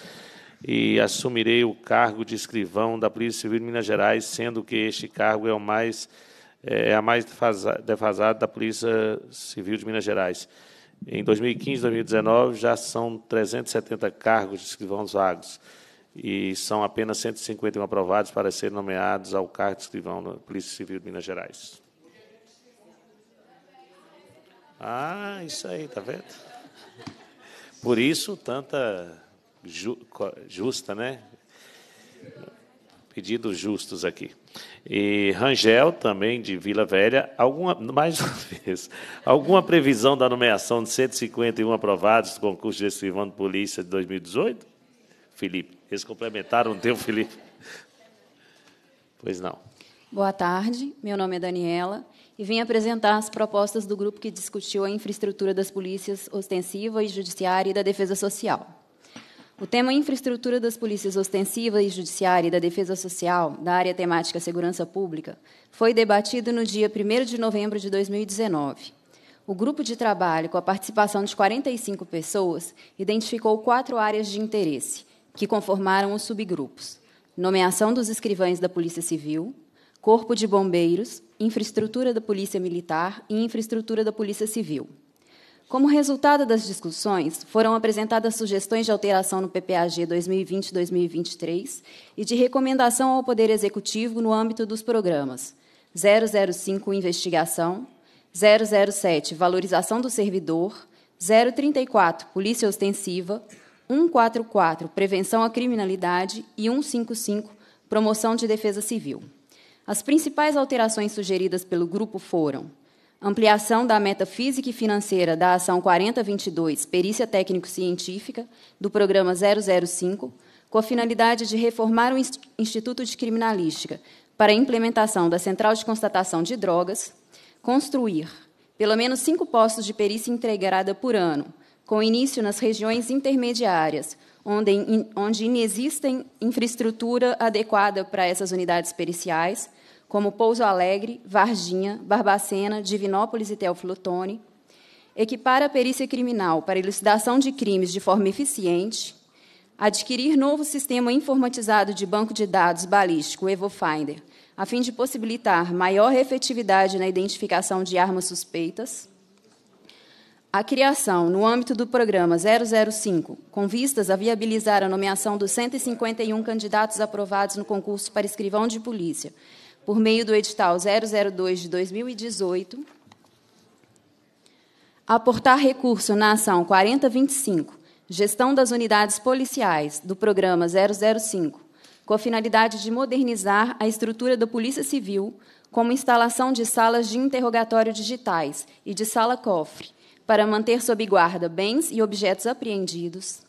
e assumirei o cargo de escrivão da Polícia Civil de Minas Gerais, sendo que este cargo é o mais é, é a mais defasada da Polícia Civil de Minas Gerais. Em 2015 e 2019 já são 370 cargos de escrivãos vagos e são apenas 151 aprovados para serem nomeados ao cargo de escrivão da Polícia Civil de Minas Gerais. Ah, isso aí, tá vendo? Por isso, tanta ju, justa, né? Pedidos justos aqui. E Rangel, também de Vila Velha, alguma, mais uma *laughs* vez, alguma previsão da nomeação de 151 aprovados do concurso de escrivão de polícia de 2018? Felipe. Eles complementaram o teu, Felipe. Pois não. Boa tarde, meu nome é Daniela e vim apresentar as propostas do grupo que discutiu a infraestrutura das polícias ostensiva e judiciária e da defesa social. O tema Infraestrutura das Polícias Ostensiva e Judiciária e da Defesa Social, da área temática Segurança Pública, foi debatido no dia 1 de novembro de 2019. O grupo de trabalho, com a participação de 45 pessoas, identificou quatro áreas de interesse, que conformaram os subgrupos: nomeação dos escrivães da Polícia Civil, Corpo de Bombeiros, infraestrutura da Polícia Militar e infraestrutura da Polícia Civil. Como resultado das discussões, foram apresentadas sugestões de alteração no PPAG 2020-2023 e de recomendação ao Poder Executivo no âmbito dos programas 005 Investigação, 007 Valorização do Servidor, 034 Polícia Ostensiva, 144, Prevenção à Criminalidade, e 155, Promoção de Defesa Civil. As principais alterações sugeridas pelo grupo foram ampliação da meta física e financeira da Ação 4022, Perícia Técnico-Científica, do Programa 005, com a finalidade de reformar o Instituto de Criminalística para a implementação da Central de Constatação de Drogas, construir pelo menos cinco postos de perícia integrada por ano, com início nas regiões intermediárias, onde, onde inexistem infraestrutura adequada para essas unidades periciais, como Pouso Alegre, Varginha, Barbacena, Divinópolis e Teoflotone, equipar a perícia criminal para elucidação de crimes de forma eficiente, adquirir novo sistema informatizado de banco de dados balístico, EvoFinder, a fim de possibilitar maior efetividade na identificação de armas suspeitas, a criação, no âmbito do programa 005, com vistas a viabilizar a nomeação dos 151 candidatos aprovados no concurso para escrivão de polícia, por meio do edital 002 de 2018, aportar recurso na ação 4025, Gestão das Unidades Policiais, do programa 005, com a finalidade de modernizar a estrutura da Polícia Civil, como instalação de salas de interrogatório digitais e de sala-cofre para manter sob guarda bens e objetos apreendidos.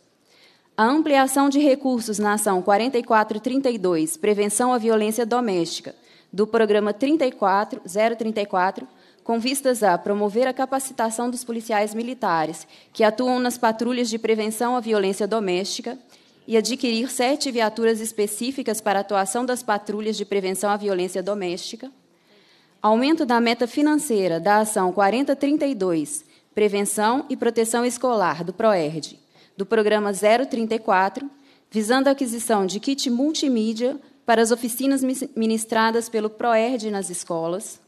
A ampliação de recursos na ação 4432, Prevenção à Violência Doméstica, do programa 34034, com vistas a promover a capacitação dos policiais militares que atuam nas patrulhas de prevenção à violência doméstica e adquirir sete viaturas específicas para atuação das patrulhas de prevenção à violência doméstica, aumento da meta financeira da ação 4032, Prevenção e Proteção Escolar do PROERD, do programa 034, visando a aquisição de kit multimídia para as oficinas ministradas pelo PROERD nas escolas,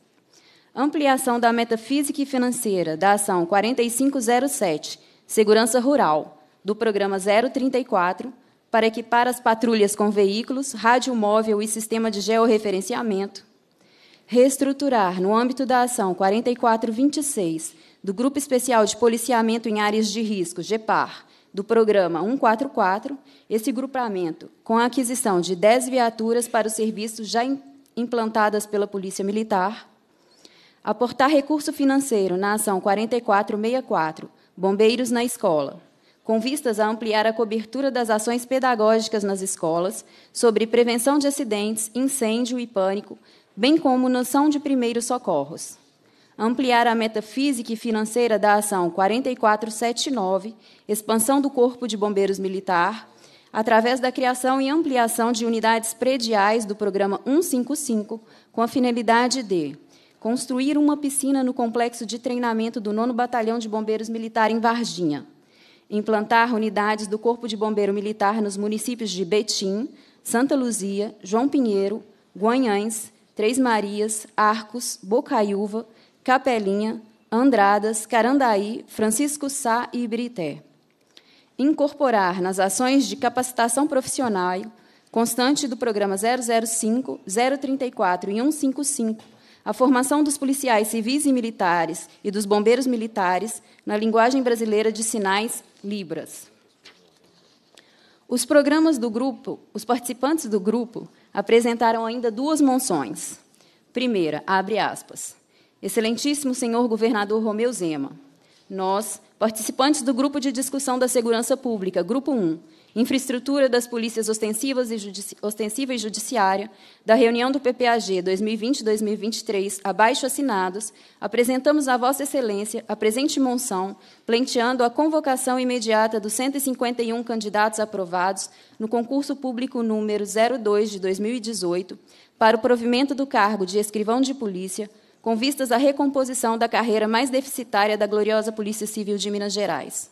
ampliação da metafísica e financeira da ação 4507, Segurança Rural, do programa 034, para equipar as patrulhas com veículos, rádio móvel e sistema de georreferenciamento, reestruturar, no âmbito da ação 4426, do Grupo Especial de Policiamento em Áreas de Risco, GEPAR, do programa 144, esse grupamento, com a aquisição de 10 viaturas para o serviço já implantadas pela Polícia Militar, aportar recurso financeiro na ação 4464, Bombeiros na Escola, com vistas a ampliar a cobertura das ações pedagógicas nas escolas sobre prevenção de acidentes, incêndio e pânico, bem como noção de primeiros socorros ampliar a meta física e financeira da ação 4479, expansão do Corpo de Bombeiros Militar, através da criação e ampliação de unidades prediais do programa 155, com a finalidade de construir uma piscina no complexo de treinamento do 9 Batalhão de Bombeiros Militar em Varginha, implantar unidades do Corpo de Bombeiro Militar nos municípios de Betim, Santa Luzia, João Pinheiro, Guanhães, Três Marias, Arcos, Bocaiúva, Capelinha, Andradas, Carandaí, Francisco Sá e Ibirité. Incorporar nas ações de capacitação profissional constante do programa 005, 034 e 155 a formação dos policiais civis e militares e dos bombeiros militares na linguagem brasileira de sinais Libras. Os programas do grupo, os participantes do grupo apresentaram ainda duas monções. Primeira, abre aspas. Excelentíssimo senhor governador Romeu Zema, nós, participantes do Grupo de Discussão da Segurança Pública, Grupo 1, Infraestrutura das Polícias Ostensivas e Ostensiva e Judiciária, da reunião do PPAG 2020-2023, abaixo assinados, apresentamos a Vossa Excelência a presente monção, pleiteando a convocação imediata dos 151 candidatos aprovados no concurso público número 02 de 2018 para o provimento do cargo de escrivão de polícia com vistas à recomposição da carreira mais deficitária da gloriosa Polícia Civil de Minas Gerais.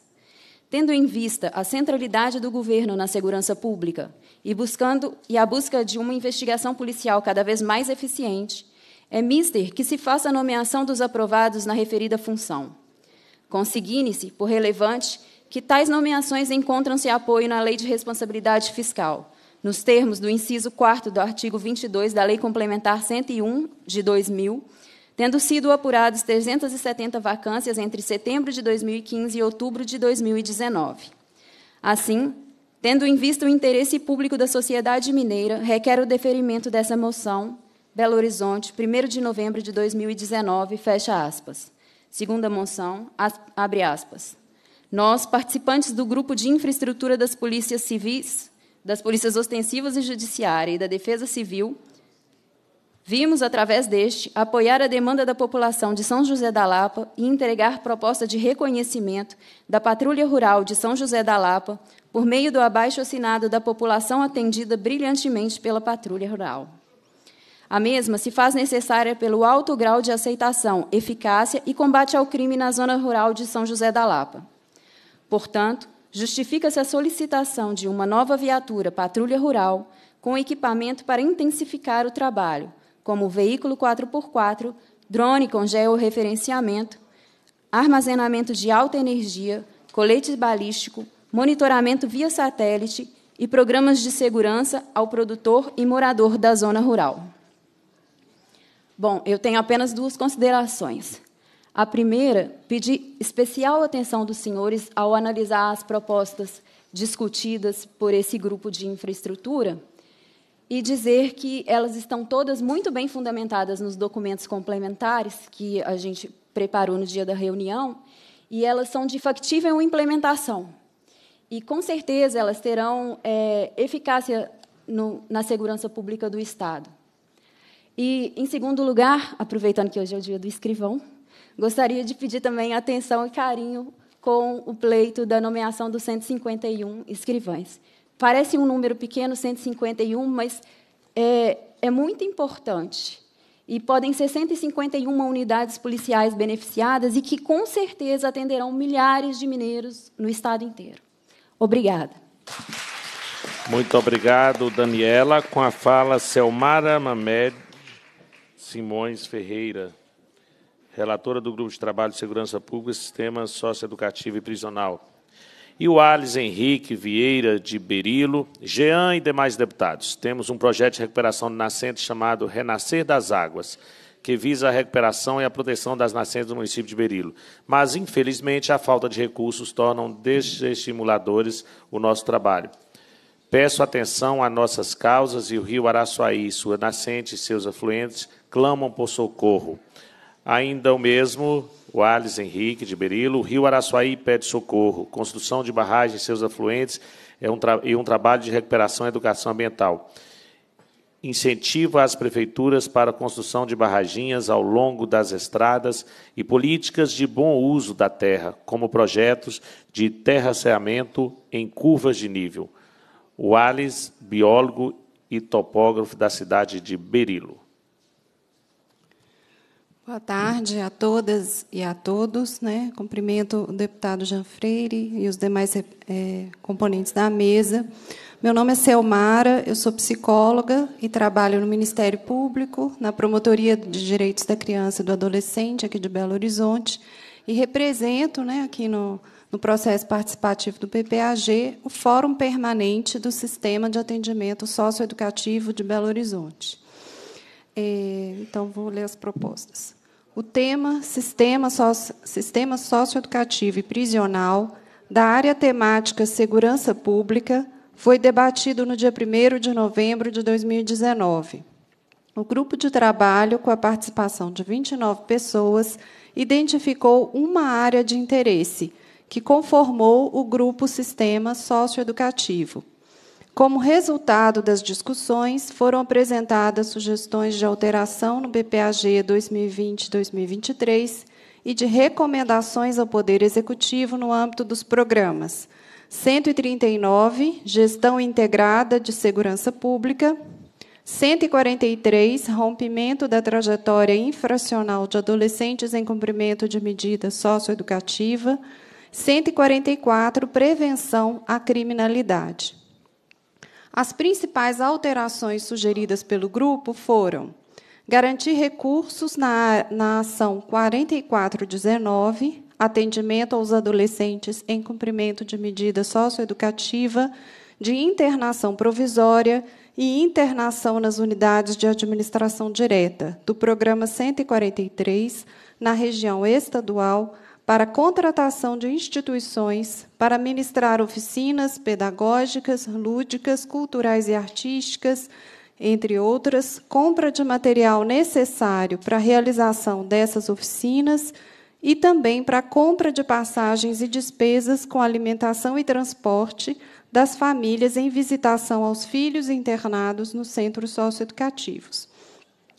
Tendo em vista a centralidade do governo na segurança pública e buscando e a busca de uma investigação policial cada vez mais eficiente, é mister que se faça a nomeação dos aprovados na referida função. Consigne-se, por relevante, que tais nomeações encontram-se apoio na Lei de Responsabilidade Fiscal, nos termos do inciso 4 do artigo 22 da Lei Complementar 101 de 2000, tendo sido apuradas 370 vacâncias entre setembro de 2015 e outubro de 2019. Assim, tendo em vista o interesse público da sociedade mineira, requer o deferimento dessa moção, Belo Horizonte, 1 de novembro de 2019, fecha aspas. Segunda moção, abre aspas. Nós, participantes do grupo de infraestrutura das polícias civis, das polícias ostensivas e judiciária e da defesa civil, Vimos, através deste, apoiar a demanda da população de São José da Lapa e entregar proposta de reconhecimento da Patrulha Rural de São José da Lapa por meio do abaixo assinado da população atendida brilhantemente pela Patrulha Rural. A mesma se faz necessária pelo alto grau de aceitação, eficácia e combate ao crime na zona rural de São José da Lapa. Portanto, justifica-se a solicitação de uma nova viatura Patrulha Rural com equipamento para intensificar o trabalho como veículo 4x4, drone com georreferenciamento, armazenamento de alta energia, colete balístico, monitoramento via satélite e programas de segurança ao produtor e morador da zona rural. Bom, eu tenho apenas duas considerações. A primeira, pedir especial atenção dos senhores ao analisar as propostas discutidas por esse grupo de infraestrutura e dizer que elas estão todas muito bem fundamentadas nos documentos complementares que a gente preparou no dia da reunião e elas são de factível implementação. E, com certeza, elas terão é, eficácia no, na segurança pública do Estado. E, em segundo lugar, aproveitando que hoje é o dia do escrivão, gostaria de pedir também atenção e carinho com o pleito da nomeação dos 151 escrivães. Parece um número pequeno, 151, mas é, é muito importante. E podem ser 151 unidades policiais beneficiadas e que, com certeza, atenderão milhares de mineiros no estado inteiro. Obrigada. Muito obrigado, Daniela. Com a fala, Selmara Mamed Simões Ferreira, relatora do Grupo de Trabalho de Segurança Pública, Sistema Socioeducativo e Prisional e o Ales Henrique Vieira de Berilo, Jean e demais deputados. Temos um projeto de recuperação de nascentes chamado Renascer das Águas, que visa a recuperação e a proteção das nascentes do município de Berilo. Mas, infelizmente, a falta de recursos tornam desestimuladores o nosso trabalho. Peço atenção a nossas causas e o rio Araçuaí, sua nascente e seus afluentes clamam por socorro. Ainda o mesmo o Henrique de Berilo. O rio Araçuaí pede socorro. Construção de barragens e seus afluentes é um e um trabalho de recuperação e educação ambiental. Incentiva as prefeituras para a construção de barraginhas ao longo das estradas e políticas de bom uso da terra, como projetos de terraceamento em curvas de nível. O biólogo e topógrafo da cidade de Berilo. Boa tarde a todas e a todos. Né? Cumprimento o deputado Jean Freire e os demais é, componentes da mesa. Meu nome é Selmara, eu sou psicóloga e trabalho no Ministério Público, na Promotoria de Direitos da Criança e do Adolescente, aqui de Belo Horizonte, e represento, né, aqui no, no processo participativo do PPAG, o Fórum Permanente do Sistema de Atendimento Socioeducativo de Belo Horizonte então, vou ler as propostas. O tema Sistema, socio, sistema Socioeducativo e Prisional, da área temática Segurança Pública, foi debatido no dia 1 de novembro de 2019. O grupo de trabalho, com a participação de 29 pessoas, identificou uma área de interesse, que conformou o grupo Sistema Socioeducativo. Como resultado das discussões, foram apresentadas sugestões de alteração no BPAG 2020-2023 e de recomendações ao Poder Executivo no âmbito dos programas 139, Gestão Integrada de Segurança Pública, 143, Rompimento da Trajetória Infracional de Adolescentes em Cumprimento de Medida Socioeducativa, 144, Prevenção à Criminalidade. As principais alterações sugeridas pelo grupo foram garantir recursos na, na ação 4419, atendimento aos adolescentes em cumprimento de medida socioeducativa, de internação provisória e internação nas unidades de administração direta do programa 143 na região estadual para contratação de instituições para ministrar oficinas pedagógicas, lúdicas, culturais e artísticas, entre outras, compra de material necessário para a realização dessas oficinas e também para a compra de passagens e despesas com alimentação e transporte das famílias em visitação aos filhos internados nos centros socioeducativos.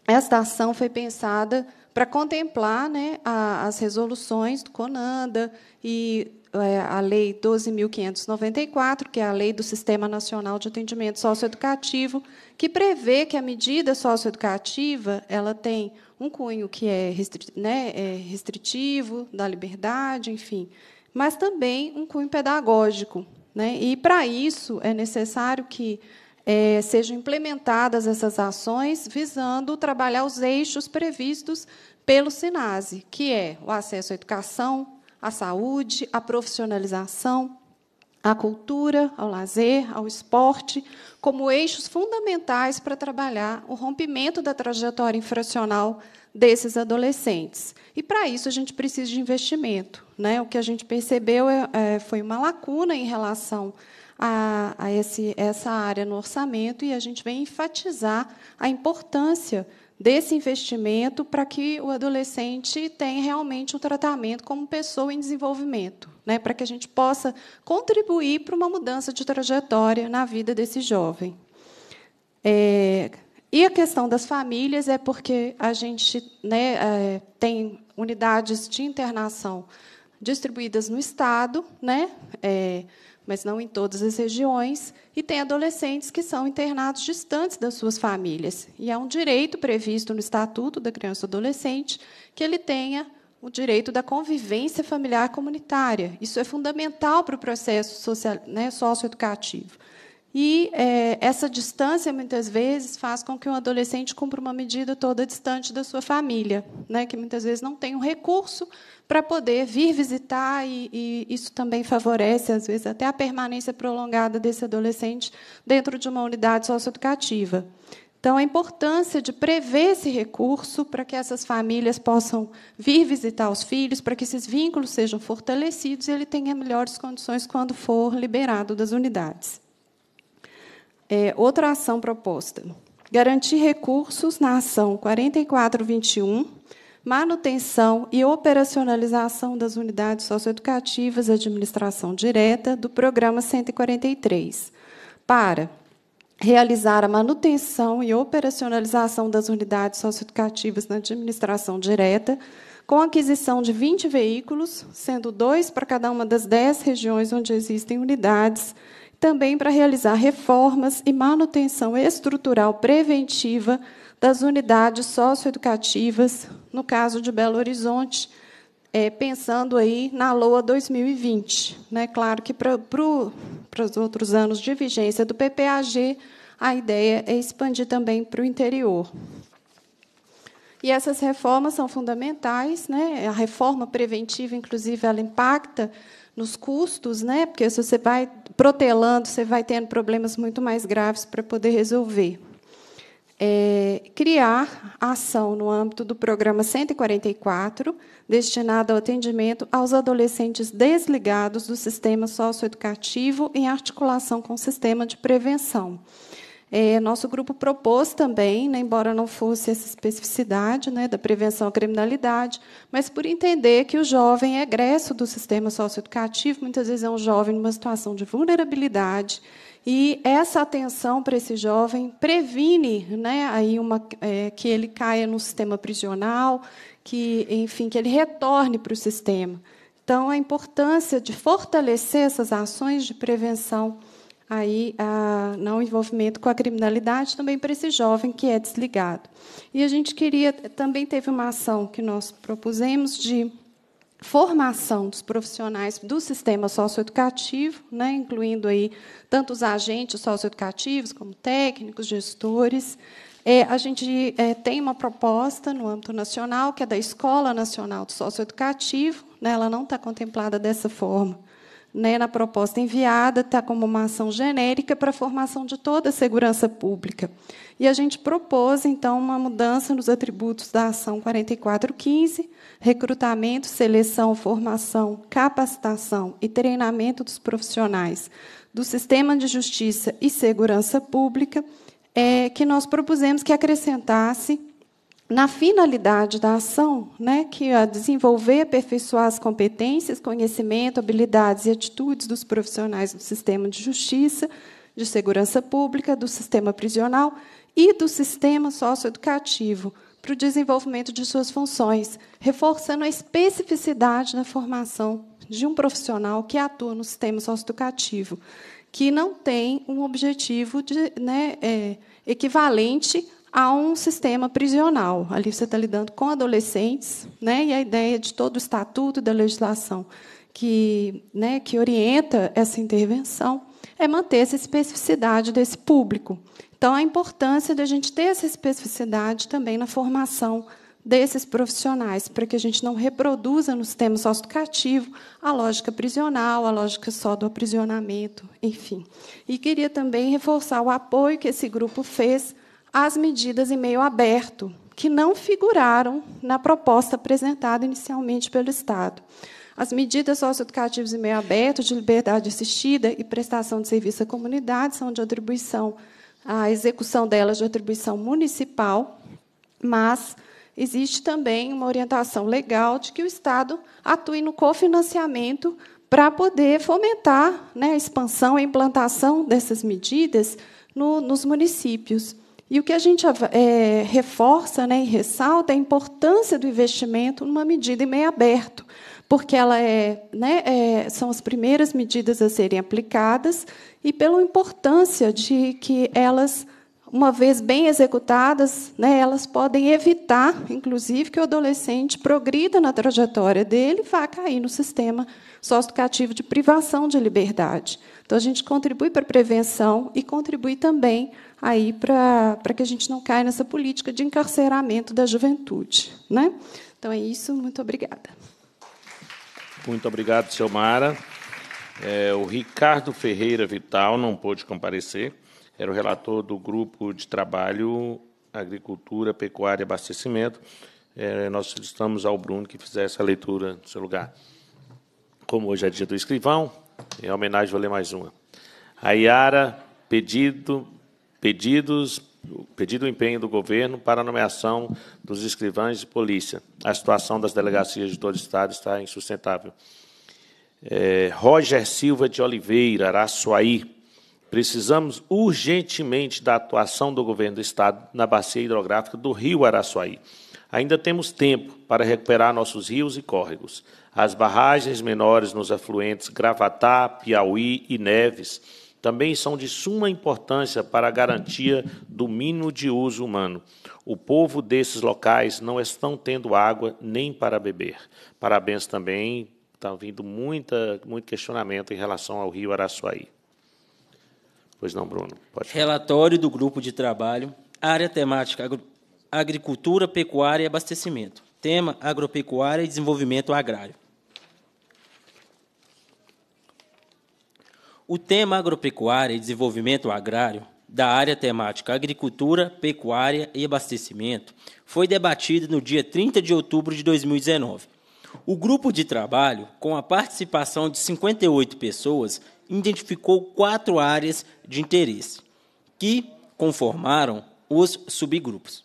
Esta ação foi pensada para contemplar né, a, as resoluções do CONANDA e é, a Lei 12.594, que é a Lei do Sistema Nacional de Atendimento Socioeducativo, que prevê que a medida socioeducativa ela tem um cunho que é, restri né, é restritivo, da liberdade, enfim, mas também um cunho pedagógico. Né? E, para isso, é necessário que é, sejam implementadas essas ações visando trabalhar os eixos previstos pelo SINASE, que é o acesso à educação, à saúde, à profissionalização, à cultura, ao lazer, ao esporte, como eixos fundamentais para trabalhar o rompimento da trajetória infracional desses adolescentes. E para isso a gente precisa de investimento, né? O que a gente percebeu é, é, foi uma lacuna em relação a, a esse, essa área no orçamento e a gente vem enfatizar a importância desse investimento para que o adolescente tenha realmente um tratamento como pessoa em desenvolvimento, né, para que a gente possa contribuir para uma mudança de trajetória na vida desse jovem. É, e a questão das famílias é porque a gente né, é, tem unidades de internação distribuídas no Estado, né, é, mas não em todas as regiões, e tem adolescentes que são internados distantes das suas famílias. E é um direito previsto no Estatuto da Criança e Adolescente que ele tenha o direito da convivência familiar comunitária. Isso é fundamental para o processo social, né, socioeducativo. E é, essa distância, muitas vezes, faz com que um adolescente cumpra uma medida toda distante da sua família, né? que muitas vezes não tem o um recurso para poder vir visitar, e, e, isso também favorece, às vezes, até a permanência prolongada desse adolescente dentro de uma unidade socioeducativa. Então, a importância de prever esse recurso para que essas famílias possam vir visitar os filhos, para que esses vínculos sejam fortalecidos e ele tenha melhores condições quando for liberado das unidades é, outra ação proposta. Garantir recursos na ação 4421, manutenção e operacionalização das unidades socioeducativas, administração direta do programa 143, para realizar a manutenção e operacionalização das unidades socioeducativas na administração direta, com aquisição de 20 veículos, sendo dois para cada uma das 10 regiões onde existem unidades, também para realizar reformas e manutenção estrutural preventiva das unidades socioeducativas, no caso de Belo Horizonte, é, pensando aí na LOA 2020. Né? Claro que para, os outros anos de vigência do PPAG, a ideia é expandir também para o interior. E essas reformas são fundamentais, né? A reforma preventiva, inclusive, ela impacta nos custos, né? Porque se você vai protelando, você vai tendo problemas muito mais graves para poder resolver. É, criar ação no âmbito do programa 144, destinado ao atendimento aos adolescentes desligados do sistema socioeducativo em articulação com o sistema de prevenção. É, nosso grupo propôs também, né, embora não fosse essa especificidade né, da prevenção à criminalidade, mas por entender que o jovem é egresso do sistema socioeducativo, muitas vezes é um jovem numa situação de vulnerabilidade, e essa atenção para esse jovem previne né, aí uma, é, que ele caia no sistema prisional, que, enfim, que ele retorne para o sistema. Então, a importância de fortalecer essas ações de prevenção aí a, não envolvimento com a criminalidade também para esse jovem que é desligado. E a gente queria também teve uma ação que nós propusemos de formação dos profissionais do sistema socioeducativo, né, incluindo aí tanto os agentes socioeducativos como técnicos, gestores. É, a gente é, tem uma proposta no âmbito nacional que é da Escola Nacional do Socioeducativo, né, ela não está contemplada dessa forma né, na proposta enviada, está como uma ação genérica para a formação de toda a segurança pública. E a gente propôs, então, uma mudança nos atributos da ação 4415, recrutamento, seleção, formação, capacitação e treinamento dos profissionais do sistema de justiça e segurança pública, é, que nós propusemos que acrescentasse na finalidade da ação, né, que é desenvolver, aperfeiçoar as competências, conhecimento, habilidades e atitudes dos profissionais do sistema de justiça, de segurança pública, do sistema prisional e do sistema socioeducativo para o desenvolvimento de suas funções, reforçando a especificidade da formação de um profissional que atua no sistema socioeducativo, que não tem um objetivo de, né, é, equivalente a um sistema prisional. Ali você está lidando com adolescentes, né? E a ideia de todo o estatuto da legislação que, né, que orienta essa intervenção é manter essa especificidade desse público. Então, a importância da gente ter essa especificidade também na formação desses profissionais, para que a gente não reproduza no sistema socioeducativo a lógica prisional, a lógica só do aprisionamento, enfim. E queria também reforçar o apoio que esse grupo fez as medidas em meio aberto, que não figuraram na proposta apresentada inicialmente pelo Estado. As medidas socioeducativas em meio aberto, de liberdade assistida e prestação de serviço à comunidade são de atribuição, a execução delas de atribuição municipal, mas existe também uma orientação legal de que o Estado atue no cofinanciamento para poder fomentar né, a expansão e implantação dessas medidas no, nos municípios. E o que a gente é, reforça né, e ressalta é a importância do investimento numa medida em meio aberto, porque ela é, né, é, são as primeiras medidas a serem aplicadas e pela importância de que elas, uma vez bem executadas, né, elas podem evitar, inclusive, que o adolescente progrida na trajetória dele e vá cair no sistema socioeducativo de privação de liberdade. Então, a gente contribui para a prevenção e contribui também para aí para que a gente não caia nessa política de encarceramento da juventude. Né? Então é isso, muito obrigada. Muito obrigado, Silmara. É, o Ricardo Ferreira Vital não pôde comparecer, era o relator do grupo de trabalho Agricultura, Pecuária e Abastecimento. É, nós solicitamos ao Bruno que fizesse a leitura no seu lugar. Como hoje é dia do escrivão, em homenagem vou ler mais uma. A Yara, pedido pedidos, pedido empenho do governo para a nomeação dos escrivães de polícia. A situação das delegacias de todo o Estado está insustentável. É, Roger Silva de Oliveira, Araçuaí. Precisamos urgentemente da atuação do governo do Estado na bacia hidrográfica do rio Araçuaí. Ainda temos tempo para recuperar nossos rios e córregos. As barragens menores nos afluentes Gravatá, Piauí e Neves também são de suma importância para a garantia do mínimo de uso humano. O povo desses locais não estão tendo água nem para beber. Parabéns também, está vindo muita, muito questionamento em relação ao rio Araçuaí. Pois não, Bruno? Pode falar. Relatório do grupo de trabalho, área temática agricultura, pecuária e abastecimento. Tema agropecuária e desenvolvimento agrário. O tema agropecuária e desenvolvimento agrário da área temática Agricultura, Pecuária e Abastecimento foi debatido no dia 30 de outubro de 2019. O grupo de trabalho, com a participação de 58 pessoas, identificou quatro áreas de interesse, que conformaram os subgrupos: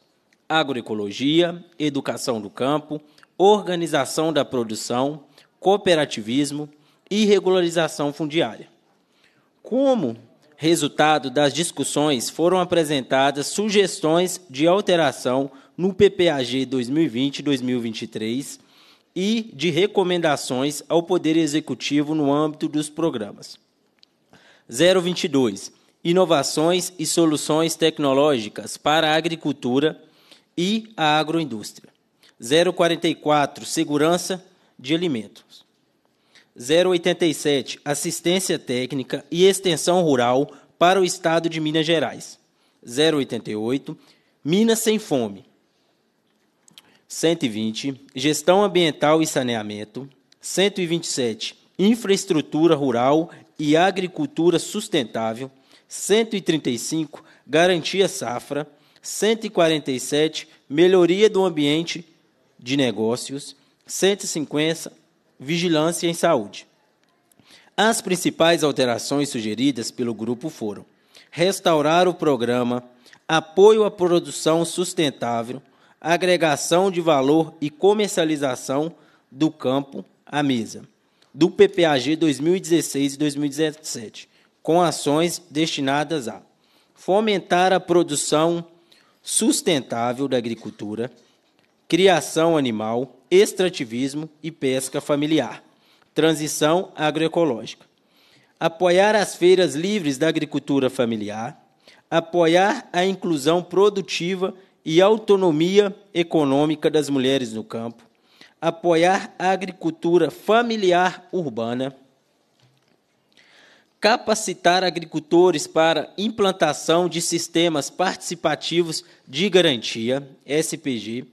agroecologia, educação do campo, organização da produção, cooperativismo e regularização fundiária. Como resultado das discussões, foram apresentadas sugestões de alteração no PPAG 2020-2023 e de recomendações ao Poder Executivo no âmbito dos programas. 022 Inovações e soluções tecnológicas para a agricultura e a agroindústria. 044 Segurança de alimentos. 087 Assistência Técnica e Extensão Rural para o Estado de Minas Gerais. 088 Minas Sem Fome. 120 Gestão Ambiental e Saneamento. 127 Infraestrutura Rural e Agricultura Sustentável. 135 Garantia Safra. 147 Melhoria do Ambiente de Negócios. 150 vigilância em saúde. As principais alterações sugeridas pelo grupo foram: restaurar o programa, apoio à produção sustentável, agregação de valor e comercialização do campo à mesa, do PPAG 2016 e 2017, com ações destinadas a fomentar a produção sustentável da agricultura, criação animal, extrativismo e pesca familiar. Transição agroecológica. Apoiar as feiras livres da agricultura familiar. Apoiar a inclusão produtiva e autonomia econômica das mulheres no campo. Apoiar a agricultura familiar urbana. Capacitar agricultores para implantação de sistemas participativos de garantia, SPG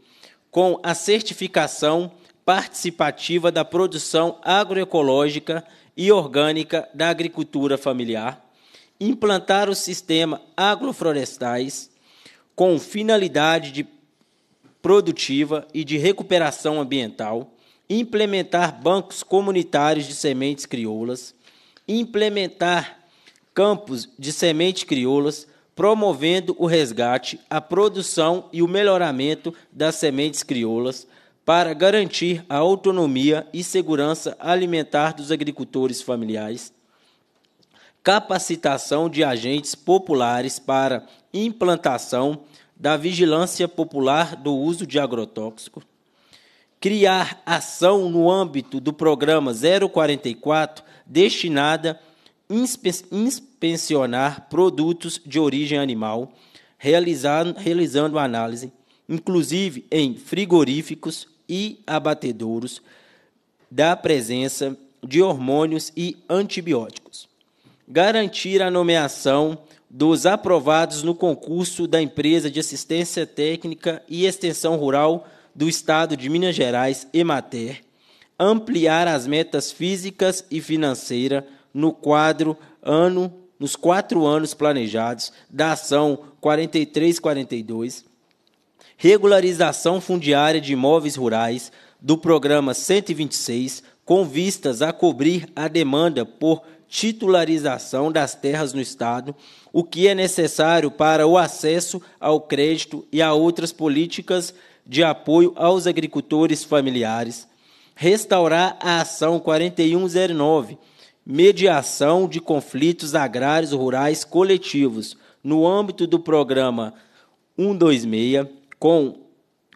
com a certificação participativa da produção agroecológica e orgânica da agricultura familiar, implantar o sistema agroflorestais com finalidade de produtiva e de recuperação ambiental, implementar bancos comunitários de sementes crioulas, implementar campos de sementes crioulas promovendo o resgate, a produção e o melhoramento das sementes crioulas para garantir a autonomia e segurança alimentar dos agricultores familiares, capacitação de agentes populares para implantação da vigilância popular do uso de agrotóxicos, criar ação no âmbito do programa 044 destinada inspe inspecionar produtos de origem animal, realizando, realizando análise, inclusive em frigoríficos e abatedouros, da presença de hormônios e antibióticos. Garantir a nomeação dos aprovados no concurso da empresa de assistência técnica e extensão rural do Estado de Minas Gerais, Emater, ampliar as metas físicas e financeira no quadro ano, nos quatro anos planejados da ação 4342, regularização fundiária de imóveis rurais do programa 126, com vistas a cobrir a demanda por titularização das terras no Estado, o que é necessário para o acesso ao crédito e a outras políticas de apoio aos agricultores familiares, restaurar a Ação 4109, mediação de conflitos agrários rurais coletivos no âmbito do programa 126, com,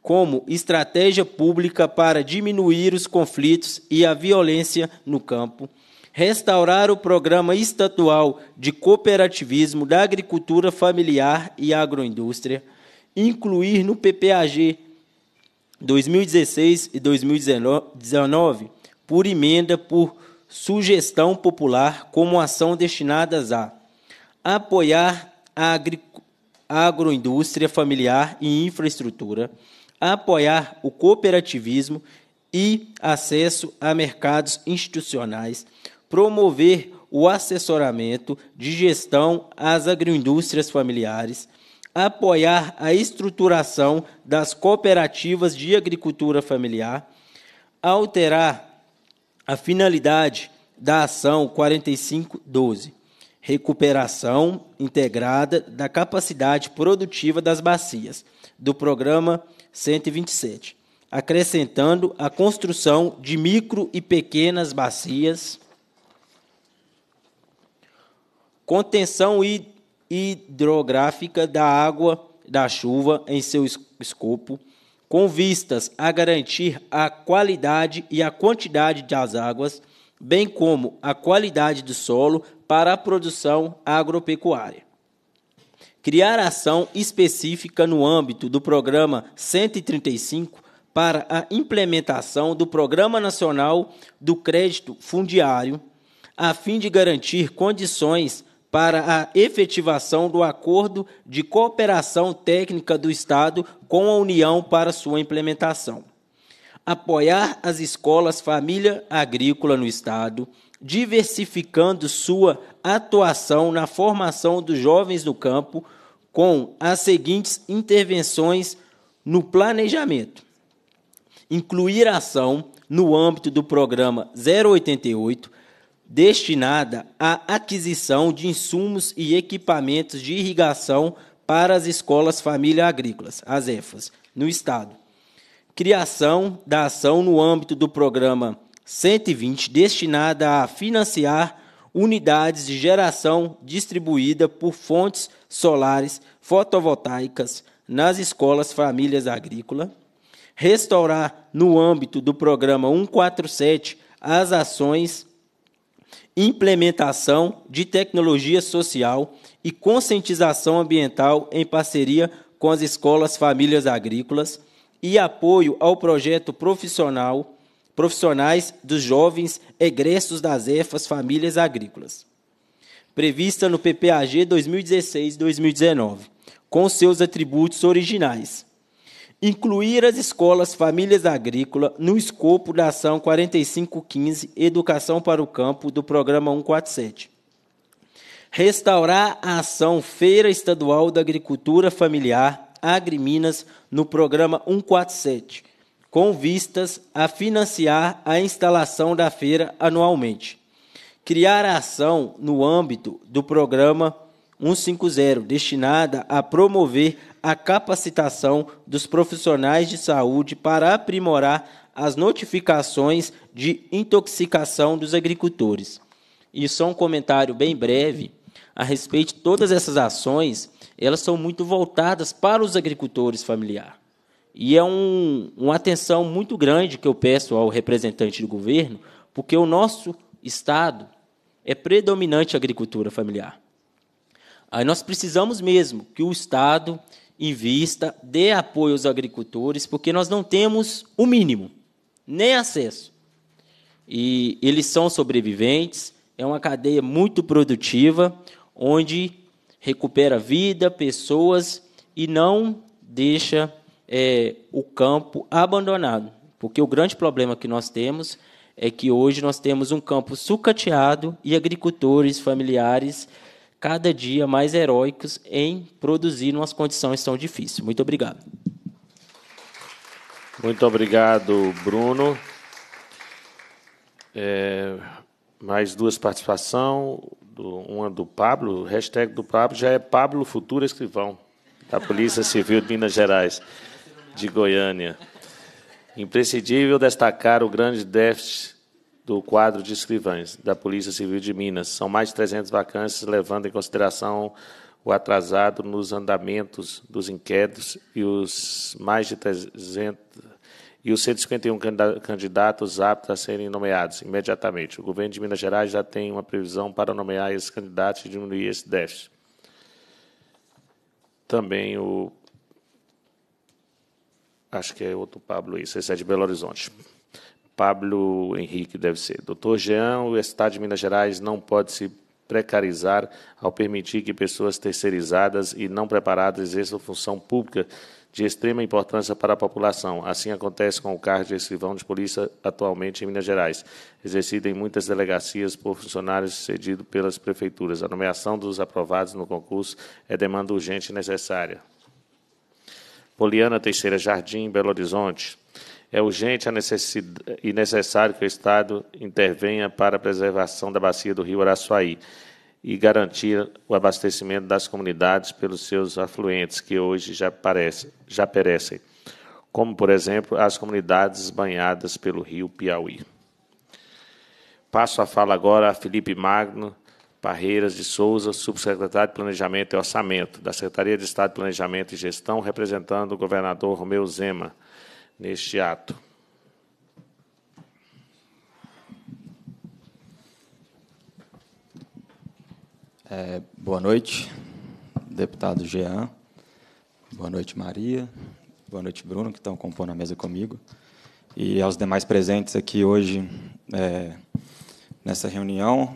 como estratégia pública para diminuir os conflitos e a violência no campo, restaurar o programa estatual de cooperativismo da agricultura familiar e agroindústria, incluir no PPAG 2016 e 2019, por emenda por sugestão popular como ação destinadas a apoiar a agroindústria familiar e infraestrutura, apoiar o cooperativismo e acesso a mercados institucionais, promover o assessoramento de gestão às agroindústrias familiares, apoiar a estruturação das cooperativas de agricultura familiar, alterar a finalidade da ação 4512, recuperação integrada da capacidade produtiva das bacias, do programa 127, acrescentando a construção de micro e pequenas bacias, contenção hidrográfica da água da chuva em seu escopo, com vistas a garantir a qualidade e a quantidade das águas, bem como a qualidade do solo para a produção agropecuária. Criar ação específica no âmbito do Programa 135 para a implementação do Programa Nacional do Crédito Fundiário, a fim de garantir condições para a efetivação do Acordo de Cooperação Técnica do Estado com a União para sua implementação. Apoiar as escolas família agrícola no Estado, diversificando sua atuação na formação dos jovens do campo com as seguintes intervenções no planejamento: incluir ação no âmbito do programa 088 destinada à aquisição de insumos e equipamentos de irrigação para as escolas família agrícolas, as EFAS, no Estado. Criação da ação no âmbito do programa 120, destinada a financiar unidades de geração distribuída por fontes solares fotovoltaicas nas escolas famílias agrícolas, restaurar no âmbito do programa 147 as ações implementação de tecnologia social e conscientização ambiental em parceria com as escolas famílias agrícolas e apoio ao projeto profissional profissionais dos jovens egressos das EFAS Famílias Agrícolas, prevista no PPAG 2016-2019, com seus atributos originais incluir as escolas Famílias Agrícola no escopo da Ação 4515 Educação para o Campo do Programa 147. Restaurar a ação Feira Estadual da Agricultura Familiar Agriminas no Programa 147, com vistas a financiar a instalação da feira anualmente. Criar a ação no âmbito do Programa 150, destinada a promover a capacitação dos profissionais de saúde para aprimorar as notificações de intoxicação dos agricultores. E só um comentário bem breve a respeito de todas essas ações, elas são muito voltadas para os agricultores familiares. E é um, uma atenção muito grande que eu peço ao representante do governo, porque o nosso Estado é predominante agricultura familiar. Aí nós precisamos mesmo que o Estado invista, dê apoio aos agricultores, porque nós não temos o mínimo, nem acesso. E eles são sobreviventes, é uma cadeia muito produtiva, onde recupera vida, pessoas e não deixa é, o campo abandonado. Porque o grande problema que nós temos é que hoje nós temos um campo sucateado e agricultores familiares cada dia mais heróicos em produzir umas condições tão difíceis. Muito obrigado. Muito obrigado, Bruno. É, mais duas participações, uma do Pablo, o hashtag do Pablo já é Pablo Futuro Escrivão, da Polícia Civil de Minas Gerais, de Goiânia. Imprescindível destacar o grande déficit do quadro de escrivães da Polícia Civil de Minas. São mais de 300 vacâncias, levando em consideração o atrasado nos andamentos dos inquéritos e os mais de 300 e os 151 candidatos aptos a serem nomeados imediatamente. O governo de Minas Gerais já tem uma previsão para nomear esses candidatos e diminuir esse déficit. Também o acho que é outro Pablo isso, esse é de Belo Horizonte. Pablo Henrique deve ser. Doutor Jean, o Estado de Minas Gerais não pode se precarizar ao permitir que pessoas terceirizadas e não preparadas exerçam função pública de extrema importância para a população. Assim acontece com o cargo de escrivão de polícia atualmente em Minas Gerais, exercido em muitas delegacias por funcionários cedidos pelas prefeituras. A nomeação dos aprovados no concurso é demanda urgente e necessária. Poliana Teixeira Jardim, Belo Horizonte. É urgente e necessário que o Estado intervenha para a preservação da bacia do rio Araçuaí e garantir o abastecimento das comunidades pelos seus afluentes, que hoje já, parece, já perecem, como, por exemplo, as comunidades banhadas pelo rio Piauí. Passo a fala agora a Felipe Magno Parreiras de Souza, subsecretário de Planejamento e Orçamento, da Secretaria de Estado de Planejamento e Gestão, representando o governador Romeu Zema neste ato. É, boa noite, deputado Jean. Boa noite, Maria. Boa noite, Bruno, que estão compondo a mesa comigo. E aos demais presentes aqui hoje é, nessa reunião.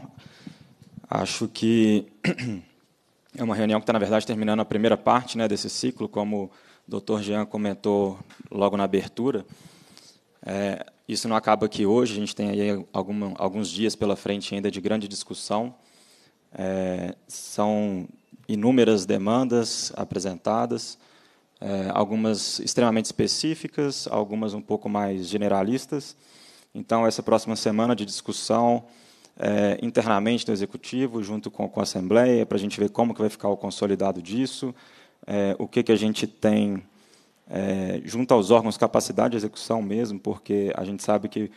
Acho que *clears throat* é uma reunião que está, na verdade, terminando a primeira parte né, desse ciclo, como doutor Jean comentou logo na abertura, é, isso não acaba aqui hoje, a gente tem aí algum, alguns dias pela frente ainda de grande discussão. É, são inúmeras demandas apresentadas, é, algumas extremamente específicas, algumas um pouco mais generalistas. Então, essa próxima semana de discussão é, internamente do Executivo, junto com, com a Assembleia, para a gente ver como que vai ficar o consolidado disso, é, o que, que a gente tem é, junto aos órgãos, capacidade de execução mesmo, porque a gente sabe que,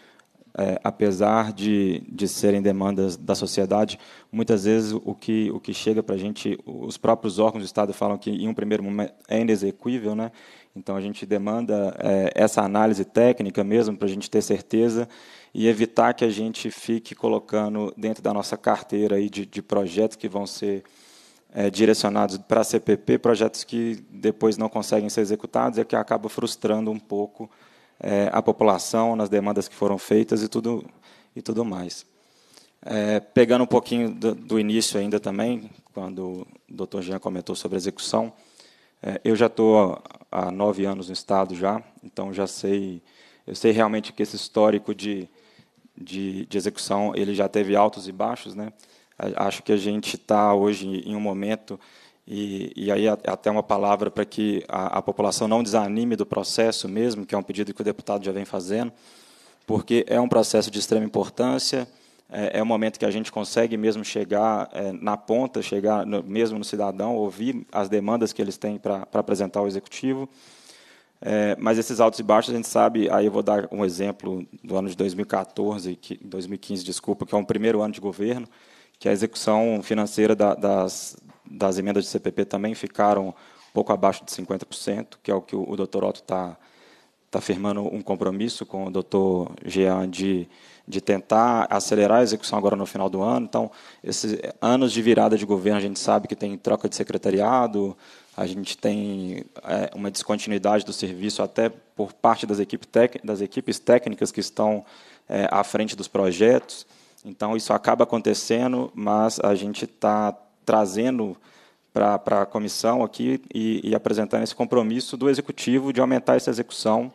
é, apesar de, de serem demandas da sociedade, muitas vezes o que, o que chega para a gente, os próprios órgãos do Estado falam que, em um primeiro momento, é inexequível, né? então a gente demanda é, essa análise técnica mesmo para a gente ter certeza e evitar que a gente fique colocando dentro da nossa carteira aí de, de projetos que vão ser é, direcionados para a CPP, projetos que depois não conseguem ser executados e que acaba frustrando um pouco é, a população nas demandas que foram feitas e tudo, e tudo mais. É, pegando um pouquinho do, do, início ainda também, quando o doutor Jean comentou sobre a execução, é, eu já estou há nove anos no Estado já, então já sei, eu sei realmente que esse histórico de, de, de execução ele já teve altos e baixos, né? Acho que a gente está hoje em um momento, e, e aí é até uma palavra para que a, a população não desanime do processo mesmo, que é um pedido que o deputado já vem fazendo, porque é um processo de extrema importância, é, é um momento que a gente consegue mesmo chegar é, na ponta, chegar no, mesmo no cidadão, ouvir as demandas que eles têm para apresentar ao executivo. É, mas esses altos e baixos a gente sabe. Aí eu vou dar um exemplo do ano de 2014, que, 2015, desculpa, que é um primeiro ano de governo que a execução financeira da, das, das emendas de CPP também ficaram um pouco abaixo de 50%, que é o que o, o doutor Otto está tá firmando um compromisso com o doutor Jean de, de tentar acelerar a execução agora no final do ano. Então, esses anos de virada de governo, a gente sabe que tem troca de secretariado, a gente tem é, uma descontinuidade do serviço até por parte das, equipe das equipes técnicas que estão é, à frente dos projetos. Então, isso acaba acontecendo, mas a gente está trazendo para a comissão aqui e, e, apresentando esse compromisso do executivo de aumentar essa execução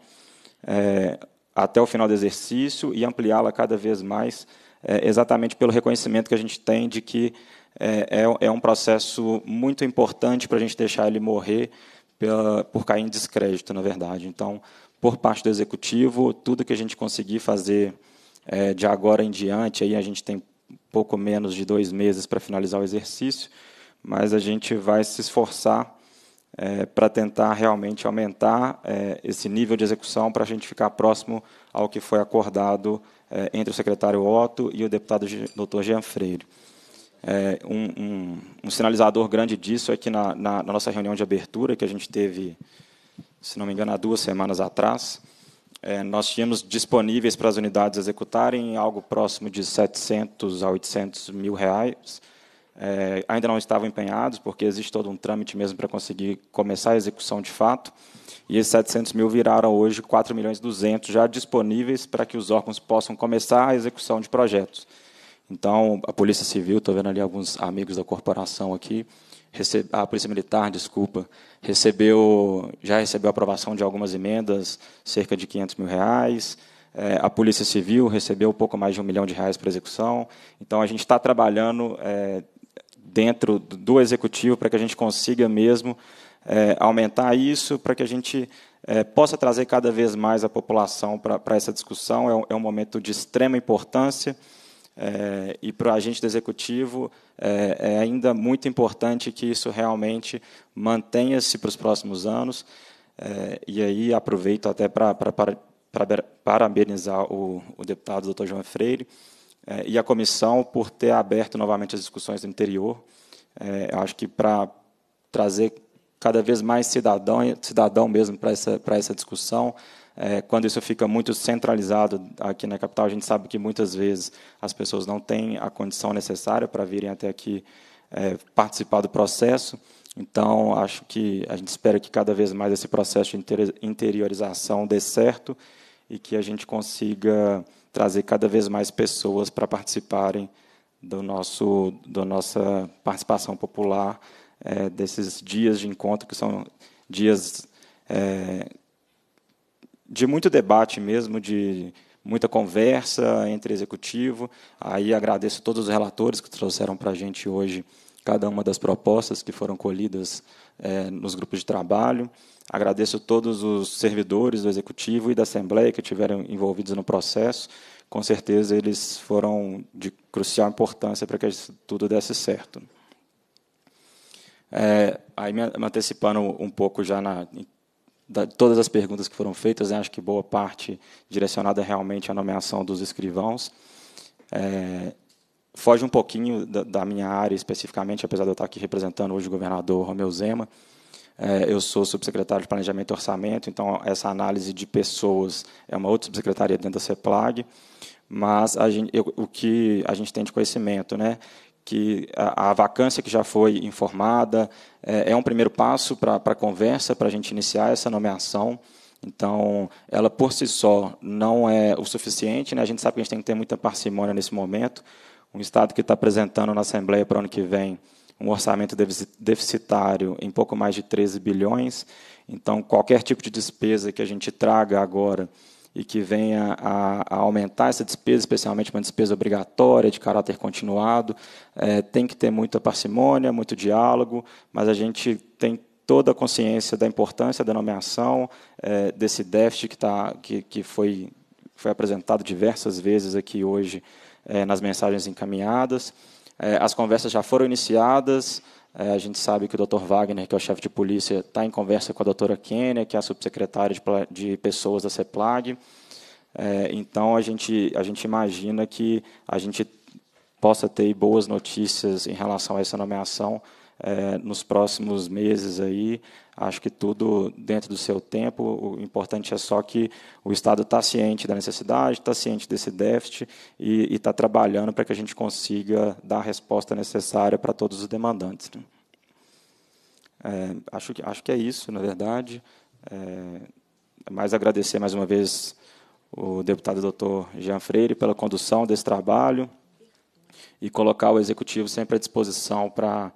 é, até o final do exercício e ampliá-la cada vez mais, é, exatamente pelo reconhecimento que a gente tem de que é, é, é um processo muito importante para a gente deixar ele morrer pela, por cair em descrédito, na verdade. Então, por parte do executivo, tudo que a gente conseguir fazer é, de agora em diante, aí a gente tem pouco menos de dois meses para finalizar o exercício, mas a gente vai se esforçar é, para tentar realmente aumentar é, esse nível de execução para a gente ficar próximo ao que foi acordado é, entre o secretário Otto e o deputado doutor Jean Freire. É, um, um, um, sinalizador grande disso é que na, na, na nossa reunião de abertura, que a gente teve, se não me engano, há duas semanas atrás, é, nós tínhamos disponíveis para as unidades executarem algo próximo de 700 a 800 mil reais. É, ainda não estavam empenhados, porque existe todo um trâmite mesmo para conseguir começar a execução de fato. E esses 700 mil viraram hoje 4 milhões e 200 já disponíveis para que os órgãos possam começar a execução de projetos. Então, a Polícia Civil, estou vendo ali alguns amigos da corporação aqui, a Polícia Militar, desculpa, recebeu, já recebeu aprovação de algumas emendas, cerca de 500 mil reais. É, a Polícia Civil recebeu um pouco mais de um milhão de reais para execução. Então, a gente está trabalhando é, dentro do Executivo para que a gente consiga mesmo é, aumentar isso, para que a gente é, possa trazer cada vez mais a população para essa discussão. É um, é um momento de extrema importância. É, e para o agente do executivo é, é, ainda muito importante que isso realmente mantenha-se para os próximos anos. É, e aí aproveito até para, para, para, para parabenizar o, o, deputado Dr. João Freire é, e a comissão por ter aberto novamente as discussões do interior. É, acho que para trazer cada vez mais cidadão, cidadão mesmo para essa, para essa discussão, é, quando isso fica muito centralizado aqui na capital, a gente sabe que muitas vezes as pessoas não têm a condição necessária para virem até aqui é, participar do processo. Então, acho que a gente espera que cada vez mais esse processo de interiorização dê certo e que a gente consiga trazer cada vez mais pessoas para participarem do nosso, da nossa participação popular, é, desses dias de encontro, que são dias é, de muito debate mesmo, de muita conversa entre executivo. Aí agradeço todos os relatores que trouxeram para a gente hoje cada uma das propostas que foram colhidas é, nos grupos de trabalho. Agradeço todos os servidores do Executivo e da Assembleia que estiveram envolvidos no processo. Com certeza, eles foram de crucial importância para que tudo desse certo. É, aí, me antecipando um pouco já na, da, todas as perguntas que foram feitas, né, acho que boa parte direcionada realmente à nomeação dos escrivãos. É, foge um pouquinho da, da, minha área especificamente, apesar de eu estar aqui representando hoje o governador Romeu Zema. É, eu sou subsecretário de Planejamento e Orçamento, então essa análise de pessoas é uma outra subsecretaria dentro da CEPLAG, mas gente, eu, o que a gente tem de conhecimento, né, que a, a vacância que já foi informada é, é um primeiro passo para a conversa, para a gente iniciar essa nomeação. Então, ela por si só não é o suficiente. Né? A gente sabe que a gente tem que ter muita parcimônia nesse momento. Um Estado que está apresentando na Assembleia para o ano que vem um orçamento deficitário em pouco mais de 13 bilhões. Então, qualquer tipo de despesa que a gente traga agora e que venha a, a, aumentar essa despesa, especialmente uma despesa obrigatória, de caráter continuado. É, tem que ter muita parcimônia, muito diálogo, mas a gente tem toda a consciência da importância da nomeação, é, desse déficit que, tá, que, que foi, foi apresentado diversas vezes aqui hoje é, nas mensagens encaminhadas. É, as conversas já foram iniciadas, é, a gente sabe que o Dr. Wagner, que é o chefe de polícia, está em conversa com a doutora Kênia, que é a subsecretária de, de pessoas da CEPLAG. É, então, a gente, a gente imagina que a gente possa ter boas notícias em relação a essa nomeação é, nos próximos meses aí, Acho que tudo dentro do seu tempo. O importante é só que o Estado está ciente da necessidade, está ciente desse déficit e está trabalhando para que a gente consiga dar a resposta necessária para todos os demandantes. Né? É, acho, que, acho que é isso, na verdade. É, mais agradecer mais uma vez o deputado doutor Jean Freire pela condução desse trabalho e colocar o executivo sempre à disposição para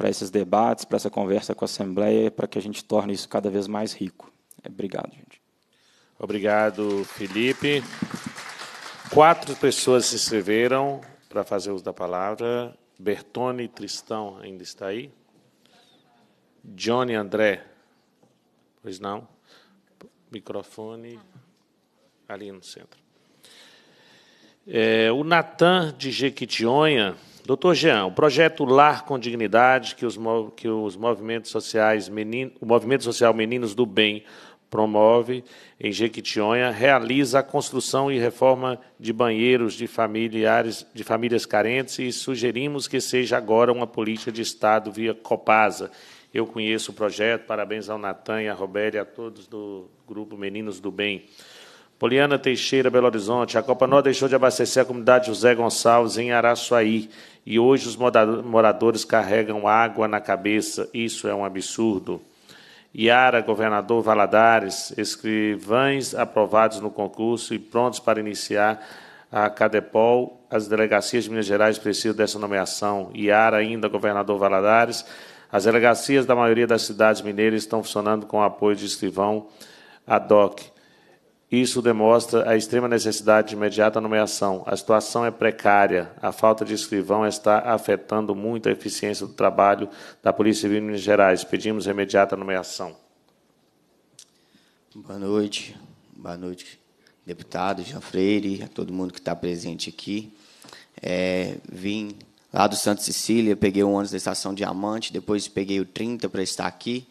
para esses debates, para essa conversa com a Assembleia, para que a gente torne isso cada vez mais rico. Obrigado, gente. Obrigado, Felipe. Quatro pessoas se inscreveram para fazer uso da palavra. Bertone Tristão ainda está aí? Johnny André? Pois não? Microfone ali no centro. É, o Natan de Jequitinhonha Doutor Jean, o projeto Lar com Dignidade, que os, que os movimentos sociais menino, o Movimento Social Meninos do Bem promove em Jequitinhonha, realiza a construção e reforma de banheiros de familiares de famílias carentes e sugerimos que seja agora uma política de Estado via Copasa. Eu conheço o projeto, parabéns ao Natan e à Robéria e a todos do grupo Meninos do Bem. Poliana Teixeira, Belo Horizonte, a Copa Nó deixou de abastecer a comunidade José Gonçalves em Araçuaí e hoje os moradores carregam água na cabeça. Isso é um absurdo. Iara, governador Valadares, escrivães aprovados no concurso e prontos para iniciar a Cadepol. As delegacias de Minas Gerais precisam dessa nomeação. Iara, ainda governador Valadares, as delegacias da maioria das cidades mineiras estão funcionando com o apoio de escrivão ad hoc. Isso demonstra a extrema necessidade de imediata nomeação. A situação é precária. A falta de escrivão está afetando muito a eficiência do trabalho da Polícia Civil de Minas Gerais. Pedimos imediata nomeação. Boa noite. Boa noite, deputado Jean Freire, a todo mundo que está presente aqui. É, vim lá do Santo Cecília, peguei o ônibus da Estação Diamante, depois peguei o 30 para estar aqui.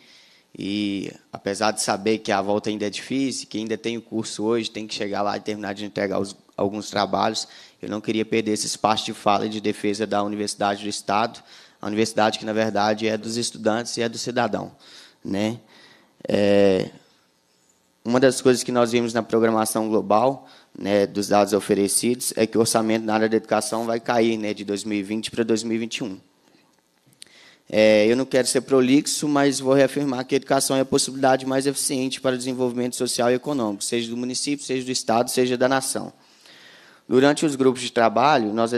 E apesar de saber que a volta ainda é difícil, que ainda tem o curso hoje, tem que chegar lá e terminar de entregar os, alguns trabalhos, eu não queria perder esse espaço de fala e de defesa da Universidade do Estado, a universidade que, na verdade, é dos estudantes e é do cidadão. Né? É, uma das coisas que nós vimos na programação global, né, dos dados oferecidos, é que o orçamento na área da educação vai cair né, de 2020 para 2021. É, eu não quero ser prolixo, mas vou reafirmar que a educação é a possibilidade mais eficiente para o desenvolvimento social e econômico, seja do município, seja do Estado, seja da nação. Durante os grupos de trabalho, nós,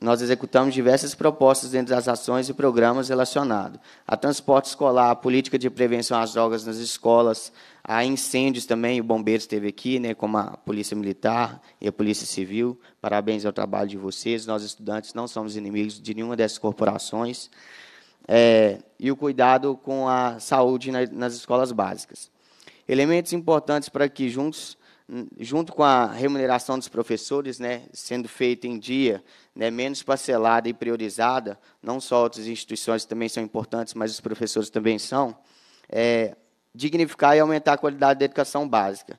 nós executamos diversas propostas dentro das ações e programas relacionados a transporte escolar, a política de prevenção às drogas nas escolas, a incêndios também, o bombeiro esteve aqui, né, como a Polícia Militar e a Polícia Civil. Parabéns ao trabalho de vocês. Nós, estudantes, não somos inimigos de nenhuma dessas corporações é, e o cuidado com a saúde na, nas escolas básicas. Elementos importantes para que, juntos, junto com a remuneração dos professores, né, sendo feita em dia, né, menos parcelada e priorizada, não só outras instituições também são importantes, mas os professores também são, é, dignificar e aumentar a qualidade da educação básica.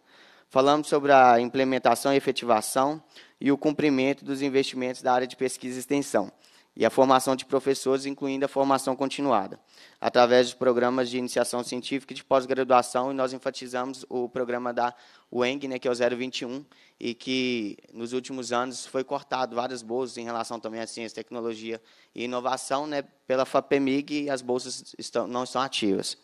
Falamos sobre a implementação e efetivação e o cumprimento dos investimentos da área de pesquisa e extensão e a formação de professores, incluindo a formação continuada, através dos programas de iniciação científica e de pós-graduação, e nós enfatizamos o programa da UENG, né, que é o 021, e que nos últimos anos foi cortado várias bolsas em relação também à ciência, tecnologia e inovação, né, pela FAPEMIG, e as bolsas estão, não estão ativas.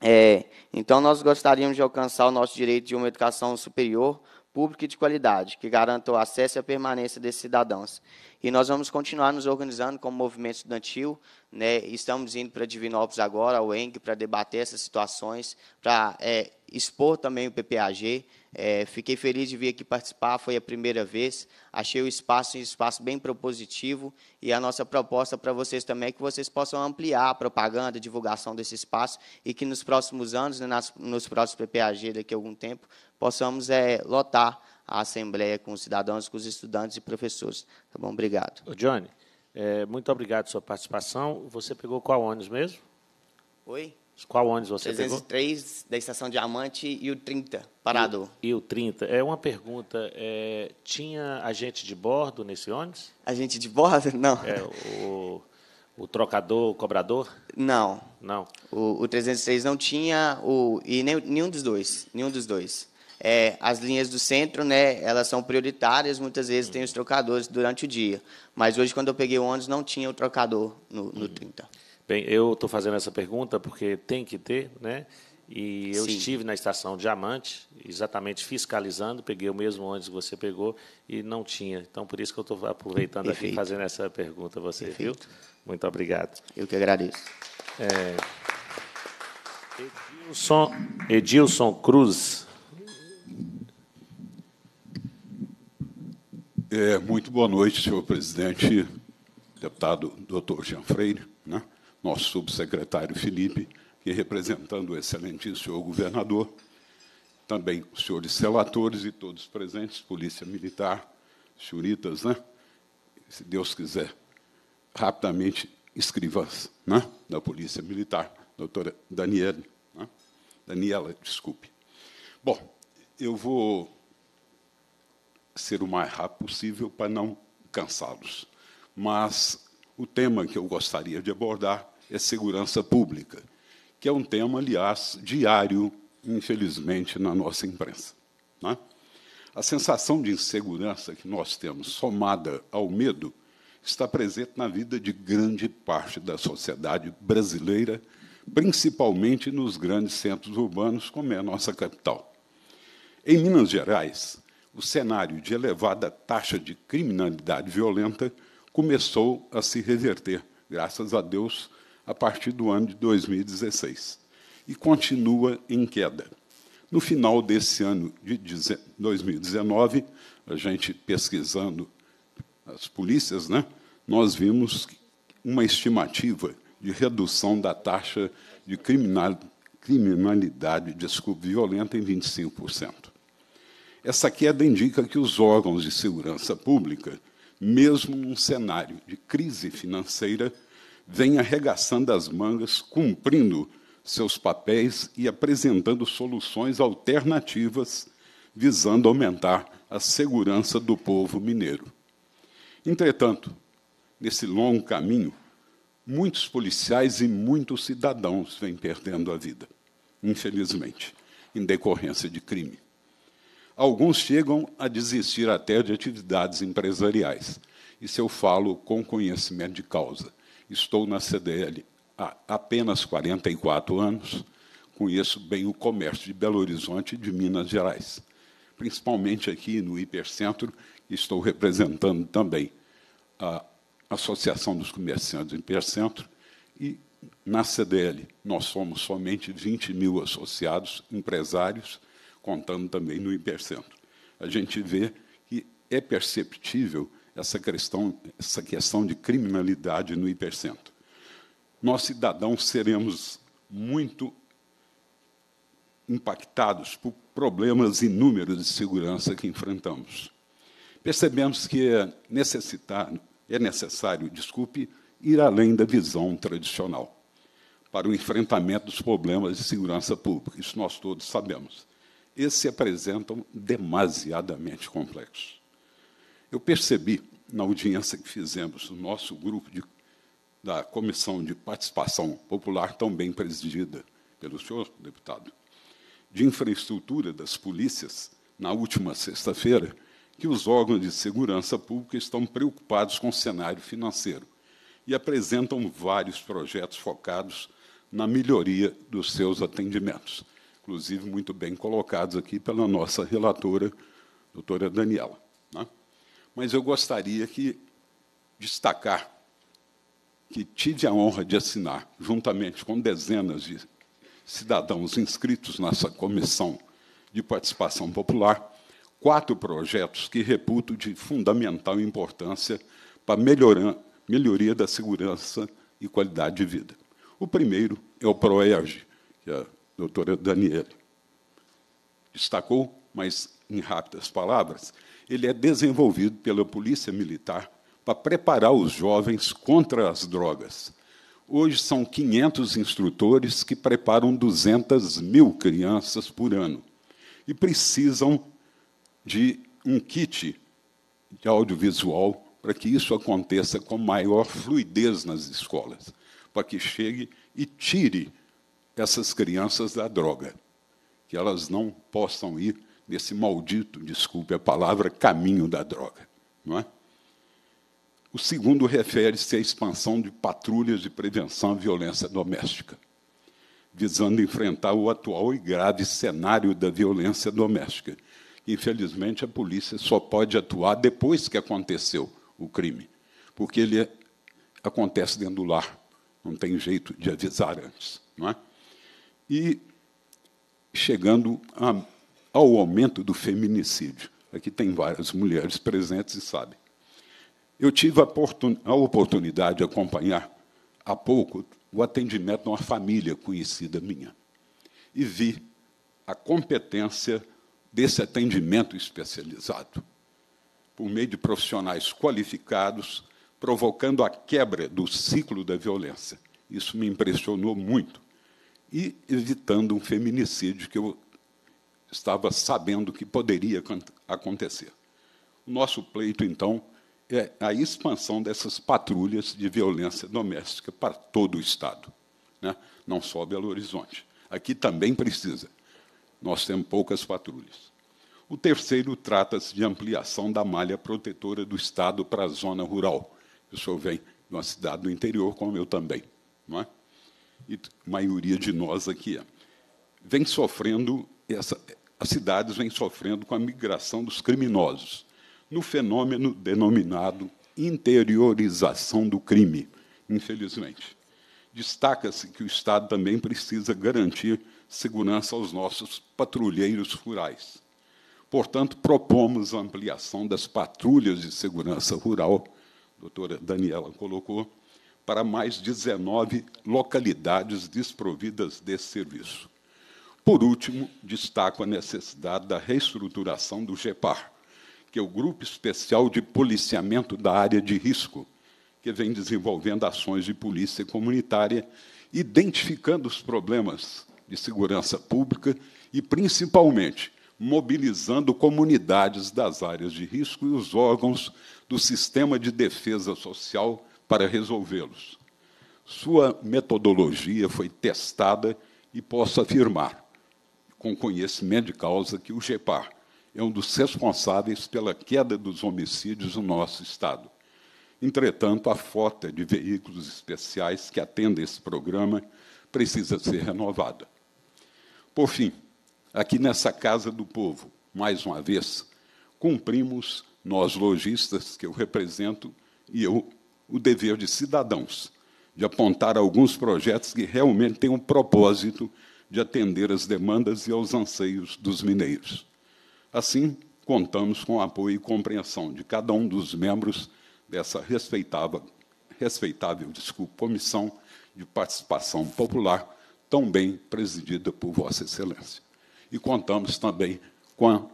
É, então, nós gostaríamos de alcançar o nosso direito de uma educação superior, público e de qualidade, que garanta o acesso e a permanência desses cidadãos. E nós vamos continuar nos organizando como movimento estudantil, né? estamos indo para Divinópolis agora, ao ENG, para debater essas situações, para é, expor também o PPAG. É, fiquei feliz de vir aqui participar, foi a primeira vez. Achei o espaço um espaço bem propositivo e a nossa proposta para vocês também é que vocês possam ampliar a propaganda, a divulgação desse espaço e que nos próximos anos, né, nas, nos próximos PPAG daqui a algum tempo, possamos é, lotar a Assembleia com os cidadãos, com os estudantes e professores. Tá bom? Obrigado. Ô Johnny, é, muito obrigado pela sua participação. Você pegou qual ônibus mesmo? Oi? Qual ônibus você 303 pegou? da Estação Diamante e o 30, parado. E, e, o 30. É uma pergunta, é, tinha agente de bordo nesse ônibus? Agente de bordo? *laughs* Não. É, o, o trocador, o cobrador? Não. Não. O, o 306 não tinha, o, e nem, nenhum dos dois, nenhum dos dois é, as linhas do centro, né, elas são prioritárias, muitas vezes uhum. tem os trocadores durante o dia. Mas hoje, quando eu peguei o ônibus, não tinha o trocador no, no uhum. 30. Bem, eu estou fazendo essa pergunta porque tem que ter, né? E eu Sim. estive na estação Diamante, exatamente fiscalizando, peguei o mesmo ônibus que você pegou e não tinha. Então, por isso que eu estou aproveitando Perfeito. aqui fazendo essa pergunta a você, Perfeito. viu? Muito obrigado. Eu que agradeço. É... Edilson, Edilson Cruz É, muito boa noite, senhor presidente, deputado doutor Jean Freire, né, nosso subsecretário Felipe, e representando o excelentíssimo senhor governador, também os senhores relatores e todos presentes, Polícia Militar, senhoritas, né, se Deus quiser, rapidamente, escrivãs né, da Polícia Militar, doutora Daniela, né, Daniela, desculpe. Bom, eu vou ser o mais rápido possível para não cansá-los. Mas o tema que eu gostaria de abordar é segurança pública, que é um tema, aliás, diário, infelizmente, na nossa imprensa. Né? A sensação de insegurança que nós temos, somada ao medo, está presente na vida de grande parte da sociedade brasileira, principalmente nos grandes centros urbanos, como é a nossa capital. Em Minas Gerais, o cenário de elevada taxa de criminalidade violenta começou a se reverter, graças a Deus, a partir do ano de 2016 e continua em queda. No final desse ano de 2019, a gente pesquisando as polícias, né, nós vimos uma estimativa de redução da taxa de criminalidade, desculpa, violenta em 25%. Essa queda indica que os órgãos de segurança pública, mesmo num cenário de crise financeira, vêm arregaçando as mangas, cumprindo seus papéis e apresentando soluções alternativas visando aumentar a segurança do povo mineiro. Entretanto, nesse longo caminho, muitos policiais e muitos cidadãos vêm perdendo a vida, infelizmente, em decorrência de crime alguns chegam a desistir até de atividades empresariais. Isso eu falo com conhecimento de causa. Estou na CDL há apenas 44 anos, conheço bem o comércio de Belo Horizonte e de Minas Gerais, principalmente aqui no Hipercentro, estou representando também a Associação dos Comerciantes do Hipercentro e na CDL nós somos somente 20 mil associados, empresários, contando também no hipercentro. A gente vê que é perceptível essa questão, essa questão de criminalidade no hipercentro. Nós, cidadãos, seremos muito impactados por problemas inúmeros de segurança que enfrentamos. Percebemos que é necessário, é necessário, desculpe, ir além da visão tradicional para o enfrentamento dos problemas de segurança pública. Isso nós todos sabemos. Esses se apresentam demasiadamente complexos. Eu percebi, na audiência que fizemos no nosso grupo de, da Comissão de Participação Popular, tão bem presidida pelo senhor deputado, de infraestrutura das polícias, na última sexta-feira, que os órgãos de segurança pública estão preocupados com o cenário financeiro e apresentam vários projetos focados na melhoria dos seus atendimentos inclusive muito bem colocados aqui pela nossa relatora, doutora Daniela. Né? Mas eu gostaria de destacar que tive a honra de assinar, juntamente com dezenas de cidadãos inscritos nessa comissão de participação popular, quatro projetos que reputo de fundamental importância para melhorar, melhoria da segurança e qualidade de vida. O primeiro é o PROERGE, que a é doutora Daniele. Destacou, mas em rápidas palavras, ele é desenvolvido pela Polícia Militar para preparar os jovens contra as drogas. Hoje são 500 instrutores que preparam 200 mil crianças por ano e precisam de um kit de audiovisual para que isso aconteça com maior fluidez nas escolas, para que chegue e tire essas crianças da droga, que elas não possam ir nesse maldito, desculpe a palavra, caminho da droga. Não é? O segundo refere-se à expansão de patrulhas de prevenção à violência doméstica, visando enfrentar o atual e grave cenário da violência doméstica. Infelizmente, a polícia só pode atuar depois que aconteceu o crime, porque ele é, acontece dentro do lar, não tem jeito de avisar antes. Não é? E chegando a, ao aumento do feminicídio. Aqui tem várias mulheres presentes e sabem. Eu tive a, a oportunidade de acompanhar há pouco o atendimento de uma família conhecida minha e vi a competência desse atendimento especializado, por meio de profissionais qualificados, provocando a quebra do ciclo da violência. Isso me impressionou muito e evitando um feminicídio que eu estava sabendo que poderia acontecer. O nosso pleito, então, é a expansão dessas patrulhas de violência doméstica para todo o Estado, né? não só Belo Horizonte. Aqui também precisa. Nós temos poucas patrulhas. O terceiro trata-se de ampliação da malha protetora do Estado para a zona rural. O senhor vem de uma cidade do interior, como eu também. Não é? e maioria de nós aqui é, vem sofrendo, essa, as cidades vêm sofrendo com a migração dos criminosos, no fenômeno denominado interiorização do crime, infelizmente. Destaca-se que o Estado também precisa garantir segurança aos nossos patrulheiros rurais. Portanto, propomos a ampliação das patrulhas de segurança rural, a doutora Daniela colocou, para mais 19 localidades desprovidas desse serviço. Por último, destaco a necessidade da reestruturação do GEPAR, que é o Grupo Especial de Policiamento da Área de Risco, que vem desenvolvendo ações de polícia comunitária, identificando os problemas de segurança pública e, principalmente, mobilizando comunidades das áreas de risco e os órgãos do sistema de defesa social para resolvê-los. Sua metodologia foi testada e posso afirmar, com conhecimento de causa, que o GEPAR é um dos responsáveis pela queda dos homicídios no nosso Estado. Entretanto, a frota de veículos especiais que atendem esse programa precisa ser renovada. Por fim, aqui nessa Casa do Povo, mais uma vez, cumprimos, nós lojistas que eu represento e eu o dever de cidadãos de apontar alguns projetos que realmente têm um propósito de atender às demandas e aos anseios dos mineiros. Assim, contamos com o apoio e compreensão de cada um dos membros dessa respeitável, respeitável desculpa, comissão de participação popular, tão bem presidida por Vossa Excelência. E contamos também com a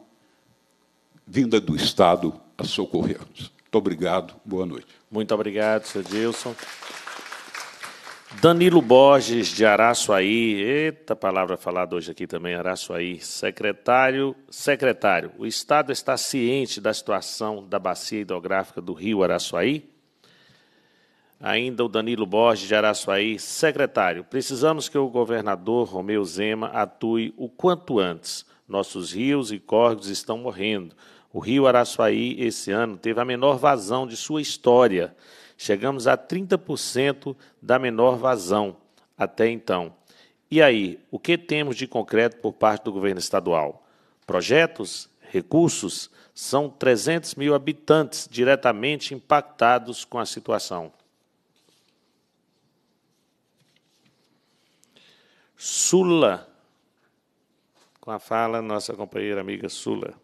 vinda do Estado a socorrer-nos. Muito obrigado, boa noite. Muito obrigado, seu Dilson. Danilo Borges, de Araçuaí. Eita palavra falada hoje aqui também, Araçuaí. Secretário, secretário, o Estado está ciente da situação da bacia hidrográfica do rio Araçuaí? Ainda o Danilo Borges, de Araçuaí. Secretário, precisamos que o governador Romeu Zema atue o quanto antes. Nossos rios e córregos estão morrendo. O rio Araçuaí, esse ano, teve a menor vazão de sua história. Chegamos a 30% da menor vazão até então. E aí, o que temos de concreto por parte do governo estadual? Projetos? Recursos? São 300 mil habitantes diretamente impactados com a situação. Sula, com a fala, nossa companheira amiga Sula.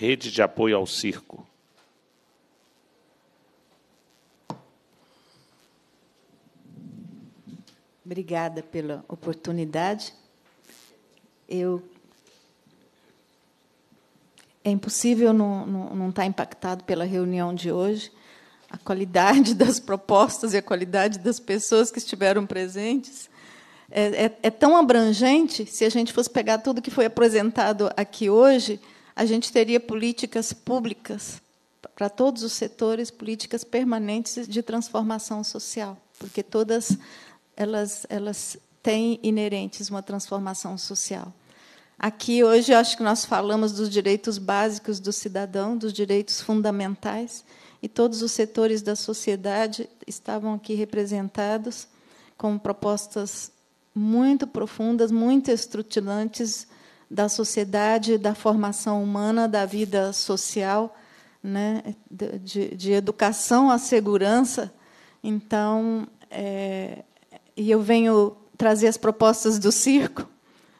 Rede de apoio ao circo. Obrigada pela oportunidade. Eu é impossível não, não, não estar tá impactado pela reunião de hoje. A qualidade *laughs* das propostas e a qualidade das pessoas que estiveram presentes é, é, é tão abrangente. Se a gente fosse pegar tudo que foi apresentado aqui hoje, a gente teria políticas públicas para todos os setores, políticas permanentes de transformação social, porque todas elas, elas têm inerentes uma transformação social. Aqui, hoje, acho que nós falamos dos direitos básicos do cidadão, dos direitos fundamentais, e todos os setores da sociedade estavam aqui representados com propostas muito profundas, muito estruturantes, da sociedade, da formação humana, da vida social, né, de, de educação à segurança. Então, é, e eu venho trazer as propostas do circo.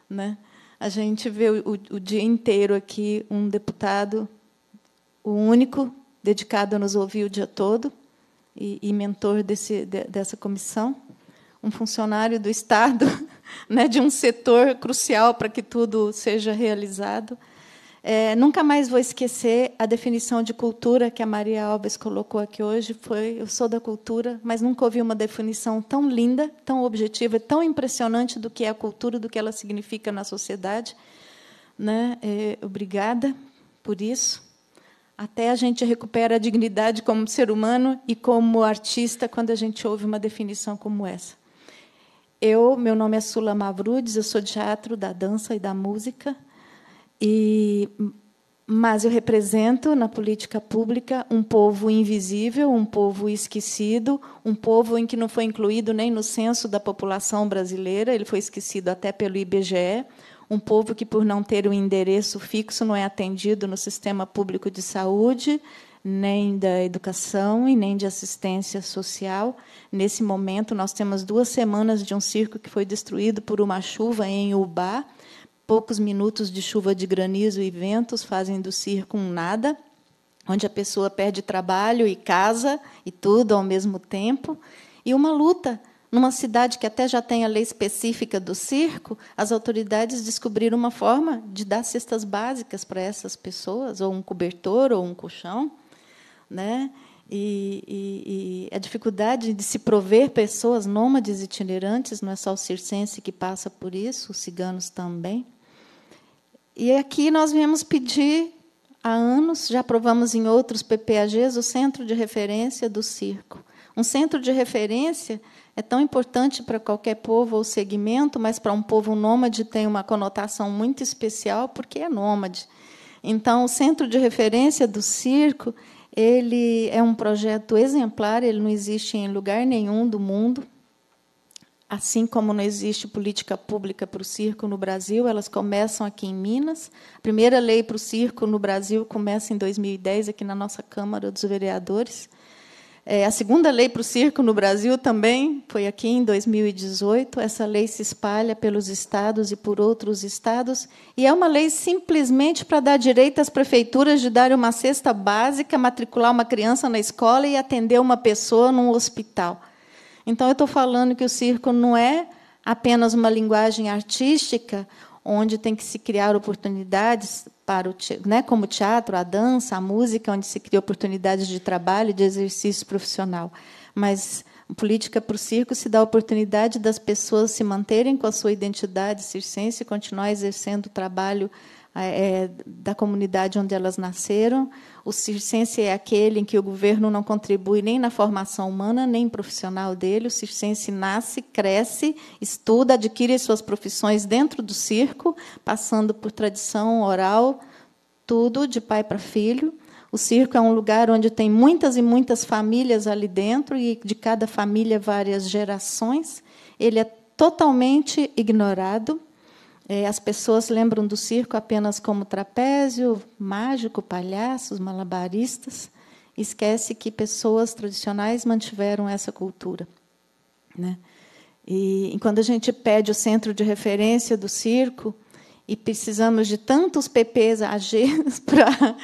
Né? A gente vê o, o dia inteiro aqui um deputado, o único, dedicado a nos ouvir o dia todo, e, e mentor desse, de, dessa comissão, um funcionário do Estado *laughs* né, de um setor crucial para que tudo seja realizado. É, nunca mais vou esquecer a definição de cultura que a Maria Alves colocou aqui hoje. Foi eu sou da cultura, mas nunca ouvi uma definição tão linda, tão objetiva, tão impressionante do que é a cultura, do que ela significa na sociedade. Né? É, obrigada por isso. Até a gente recupera a dignidade como ser humano e como artista quando a gente ouve uma definição como essa. Eu, meu nome é Sula Mavrudes, eu sou de teatro, da dança e da música, e mas eu represento na política pública um povo invisível, um povo esquecido, um povo em que não foi incluído nem no censo da população brasileira, ele foi esquecido até pelo IBGE, um povo que por não ter um endereço fixo não é atendido no sistema público de saúde, nem da educação e nem de assistência social. Nesse momento, nós temos duas semanas de um circo que foi destruído por uma chuva em Ubá. Poucos minutos de chuva de granizo e ventos fazem do circo um nada, onde a pessoa perde trabalho e casa e tudo ao mesmo tempo. E uma luta numa cidade que até já tem a lei específica do circo, as autoridades descobriram uma forma de dar cestas básicas para essas pessoas, ou um cobertor, ou um colchão né? E, e, e, a dificuldade de se prover pessoas nômades itinerantes, não é só o circense que passa por isso, os ciganos também. E aqui nós viemos pedir há anos, já aprovamos em outros PPAGs, o Centro de Referência do Circo. Um centro de referência é tão importante para qualquer povo ou segmento, mas para um povo nômade tem uma conotação muito especial, porque é nômade. Então, o centro de referência do circo ele é um projeto exemplar, ele não existe em lugar nenhum do mundo. Assim como não existe política pública para o circo no Brasil, elas começam aqui em Minas. A primeira lei para o circo no Brasil começa em 2010, aqui na nossa Câmara dos Vereadores. É, a segunda lei para o circo no Brasil também foi aqui em 2018. Essa lei se espalha pelos estados e por outros estados. E é uma lei simplesmente para dar direito às prefeituras de dar uma cesta básica, matricular uma criança na escola e atender uma pessoa num hospital. Então, eu estou falando que o circo não é apenas uma linguagem artística onde tem que se criar oportunidades para o, né, como o teatro, a dança, a música, onde se cria oportunidades de trabalho e de exercício profissional. Mas política para o circo se dá a oportunidade das pessoas se manterem com a sua identidade circense e continuar exercendo o trabalho é, da comunidade onde elas nasceram. O circense é aquele em que o governo não contribui nem na formação humana, nem profissional dele. O circense nasce, cresce, estuda, adquire suas profissões dentro do circo, passando por tradição oral, tudo de pai para filho. O circo é um lugar onde tem muitas e muitas famílias ali dentro, e de cada família várias gerações. Ele é totalmente ignorado é, as pessoas lembram do circo apenas como trapézio, mágico, palhaços, malabaristas. Esquece que pessoas tradicionais mantiveram essa cultura. Né? E, e quando a gente pede o centro de referência do circo e precisamos de tantos PPs, AGs *laughs* para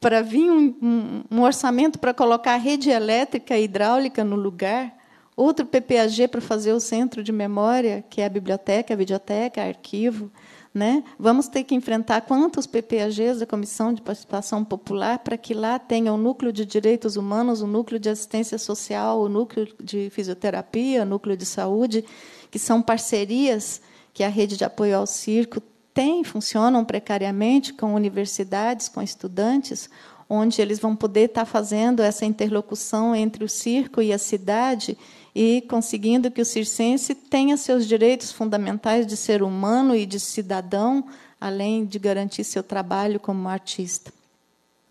para vir um, um, um orçamento para colocar a rede elétrica e hidráulica no lugar, outro PPAG para fazer o centro de memória, que é a biblioteca, a videoteca, arquivo. Né? Vamos ter que enfrentar quantos PPAGs da Comissão de Participação Popular para que lá tenha o um núcleo de direitos humanos, o um núcleo de assistência social, o um núcleo de fisioterapia, o núcleo de saúde, que são parcerias que a rede de apoio ao circo tem, funcionam precariamente com universidades, com estudantes, onde eles vão poder estar tá fazendo essa interlocução entre o circo e a cidade e conseguindo que o circense tenha seus direitos fundamentais de ser humano e de cidadão, além de garantir seu trabalho como artista.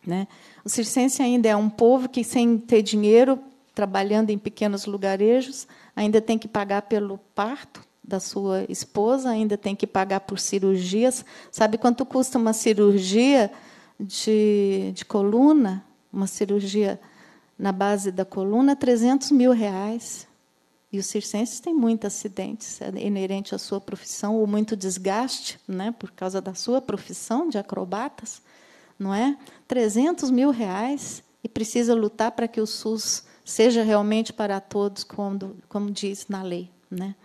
Né? O circense ainda é um povo que, sem ter dinheiro, trabalhando em pequenos lugarejos, ainda tem que pagar pelo parto da sua esposa, ainda tem que pagar por cirurgias. Sabe quanto custa uma cirurgia de, de coluna? Uma cirurgia na base da coluna, 300 mil reais. E os circenses têm muitos acidentes é inerente à sua profissão ou muito desgaste, né, por causa da sua profissão de acrobatas, não é? 300 mil reais e precisa lutar para que o SUS seja realmente para todos, como, como diz na lei, né?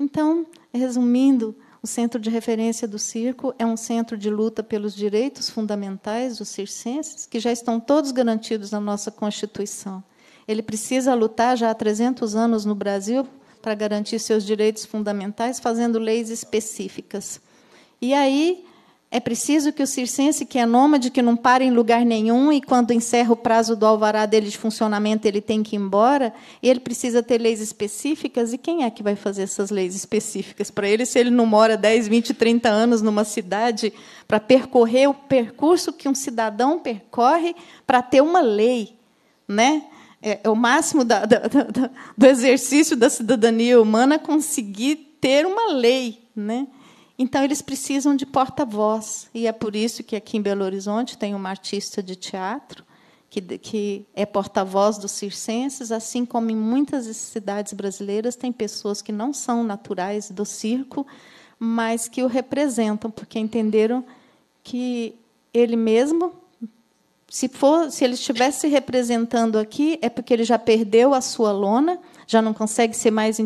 Então, resumindo, o Centro de Referência do Circo é um centro de luta pelos direitos fundamentais dos circenses, que já estão todos garantidos na nossa Constituição. Ele precisa lutar já há 300 anos no Brasil para garantir seus direitos fundamentais, fazendo leis específicas. E aí é preciso que o circense, que é nômade, que não para em lugar nenhum e quando encerra o prazo do alvará dele de funcionamento, ele tem que ir embora, ele precisa ter leis específicas. E quem é que vai fazer essas leis específicas para ele se ele não mora 10, 20, 30 anos numa cidade para percorrer o percurso que um cidadão percorre para ter uma lei, né? É, é, o máximo da, da, da, do exercício da cidadania humana conseguir ter uma lei. Né? Então, eles precisam de porta-voz. E é por isso que aqui em Belo Horizonte tem uma artista de teatro que, que é porta-voz dos circenses, assim como em muitas cidades brasileiras tem pessoas que não são naturais do circo, mas que o representam, porque entenderam que ele mesmo se, for, se ele estivesse representando aqui, é porque ele já perdeu a sua lona, já não consegue ser mais eh,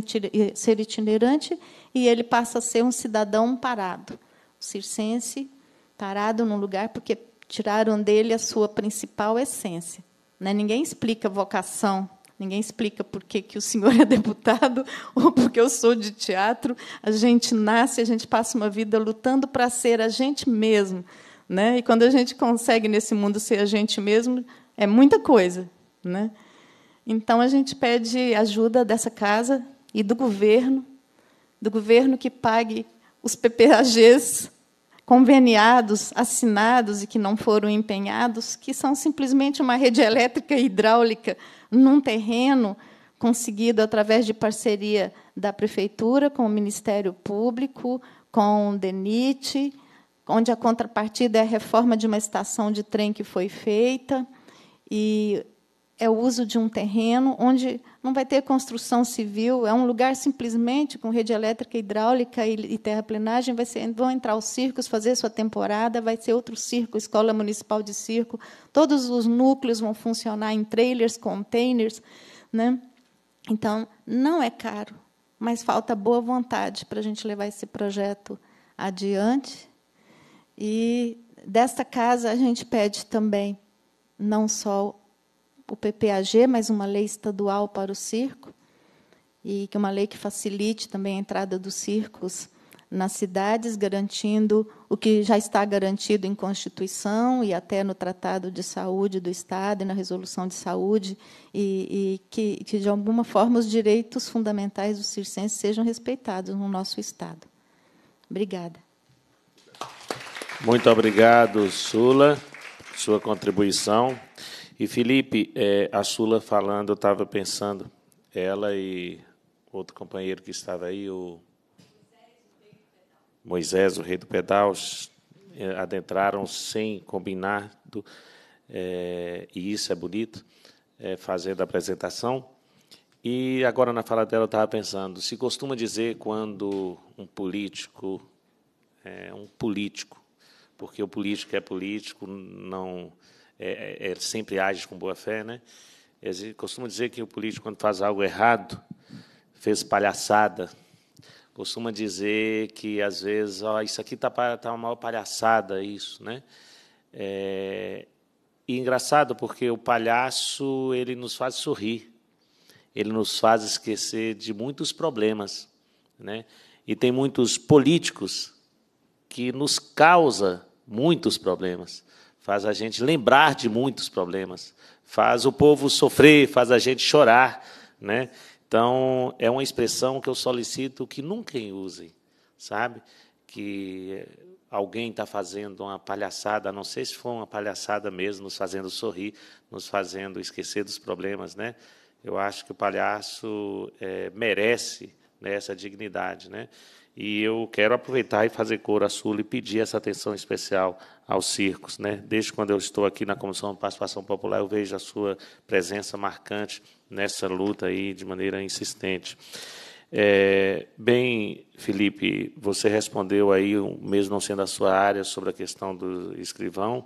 ser itinerante e ele passa a ser um cidadão parado, circense parado num lugar porque tiraram dele a sua principal essência. Né? Ninguém explica vocação, ninguém explica por que, que o senhor é deputado *laughs* ou porque eu sou de teatro. A gente nasce, a gente passa uma vida lutando para ser a gente mesmo. Né? E quando a gente consegue nesse mundo ser a gente mesmo, é muita coisa. Né? Então a gente pede ajuda dessa casa e do governo, do governo que pague os PPAGs conveniados, assinados e que não foram empenhados, que são simplesmente uma rede elétrica e hidráulica num terreno conseguido através de parceria da prefeitura com o Ministério Público, com o DENIT, onde a contrapartida é a reforma de uma estação de trem que foi feita e é o uso de um terreno onde não vai ter construção civil, é um lugar simplesmente com rede elétrica, hidráulica e, terraplenagem, vai ser, vão entrar os circos, fazer sua temporada, vai ser outro circo, escola municipal de circo, todos os núcleos vão funcionar em trailers, containers, né? Então, não é caro, mas falta boa vontade para a gente levar esse projeto adiante e desta casa a gente pede também não só o PPAG, mas uma lei estadual para o circo, e que é uma lei que facilite também a entrada dos circos nas cidades, garantindo o que já está garantido em Constituição e até no Tratado de Saúde do Estado e na Resolução de Saúde, e, e que, que, de alguma forma, os direitos fundamentais dos circenses sejam respeitados no nosso Estado. Obrigada. Muito obrigado, Sula, sua contribuição. E Felipe, é, a Sula falando, eu estava pensando, ela e outro companheiro que estava aí, o Moisés, o rei do pedal, é, adentraram sem combinar, do, é, e isso é bonito, é, fazendo a apresentação. E agora, na fala dela, eu estava pensando, se costuma dizer quando um político, é, um político, porque o político é político, não é, é, é sempre age com boa fé, né? Costuma dizer que o político quando faz algo errado fez palhaçada. Costuma dizer que às vezes, ó, oh, isso aqui tá tá uma maior palhaçada isso, né? É... E engraçado porque o palhaço ele nos faz sorrir, ele nos faz esquecer de muitos problemas, né? E tem muitos políticos que nos causa muitos problemas, faz a gente lembrar de muitos problemas, faz o povo sofrer, faz a gente chorar, né? Então, é uma expressão que eu solicito que nunca usem, sabe? Que alguém está fazendo uma palhaçada, não sei se foi uma palhaçada mesmo, nos fazendo sorrir, nos fazendo esquecer dos problemas, né? Eu acho que o palhaço é, merece né, essa dignidade, né? E eu quero aproveitar e fazer cor a Sul e pedir essa atenção especial aos circos. Né? Desde quando eu estou aqui na Comissão de Participação Popular, eu vejo a sua presença marcante nessa luta aí de maneira insistente. É, bem, Felipe, você respondeu aí, mesmo não sendo a sua área, sobre a questão do escrivão,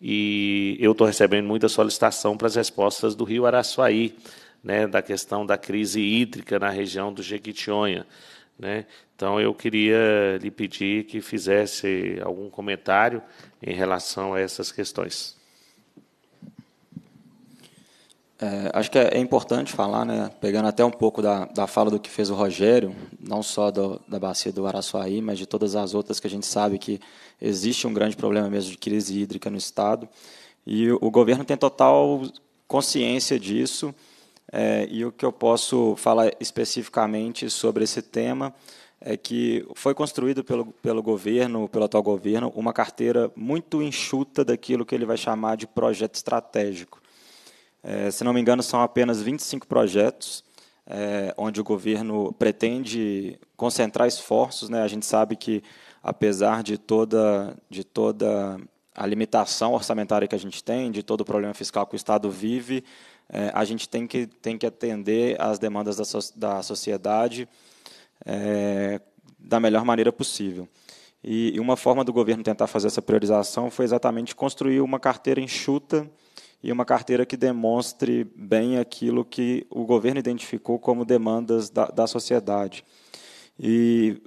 e eu estou recebendo muita solicitação para as respostas do Rio Araçuaí, né, da questão da crise hídrica na região do Jequitinhonha. Né? Então eu queria lhe pedir que fizesse algum comentário em relação a essas questões. É, acho que é importante falar, né, pegando até um pouco da, da fala do que fez o Rogério, não só do, da bacia do Araçuaí, mas de todas as outras que a gente sabe que existe um grande problema mesmo de crise hídrica no Estado. E o, o governo tem total consciência disso é, e o que eu posso falar especificamente sobre esse tema é que foi construído pelo, pelo governo, pelo atual governo, uma carteira muito enxuta daquilo que ele vai chamar de projeto estratégico. É, se não me engano, são apenas 25 projetos, é, onde o governo pretende concentrar esforços. Né? A gente sabe que, apesar de toda, de toda a limitação orçamentária que a gente tem, de todo o problema fiscal que o Estado vive, é, a gente tem que, tem que atender às demandas da, so, da sociedade é, da melhor maneira possível. E, e uma forma do governo tentar fazer essa priorização foi exatamente construir uma carteira enxuta e uma carteira que demonstre bem aquilo que o governo identificou como demandas da, da sociedade. E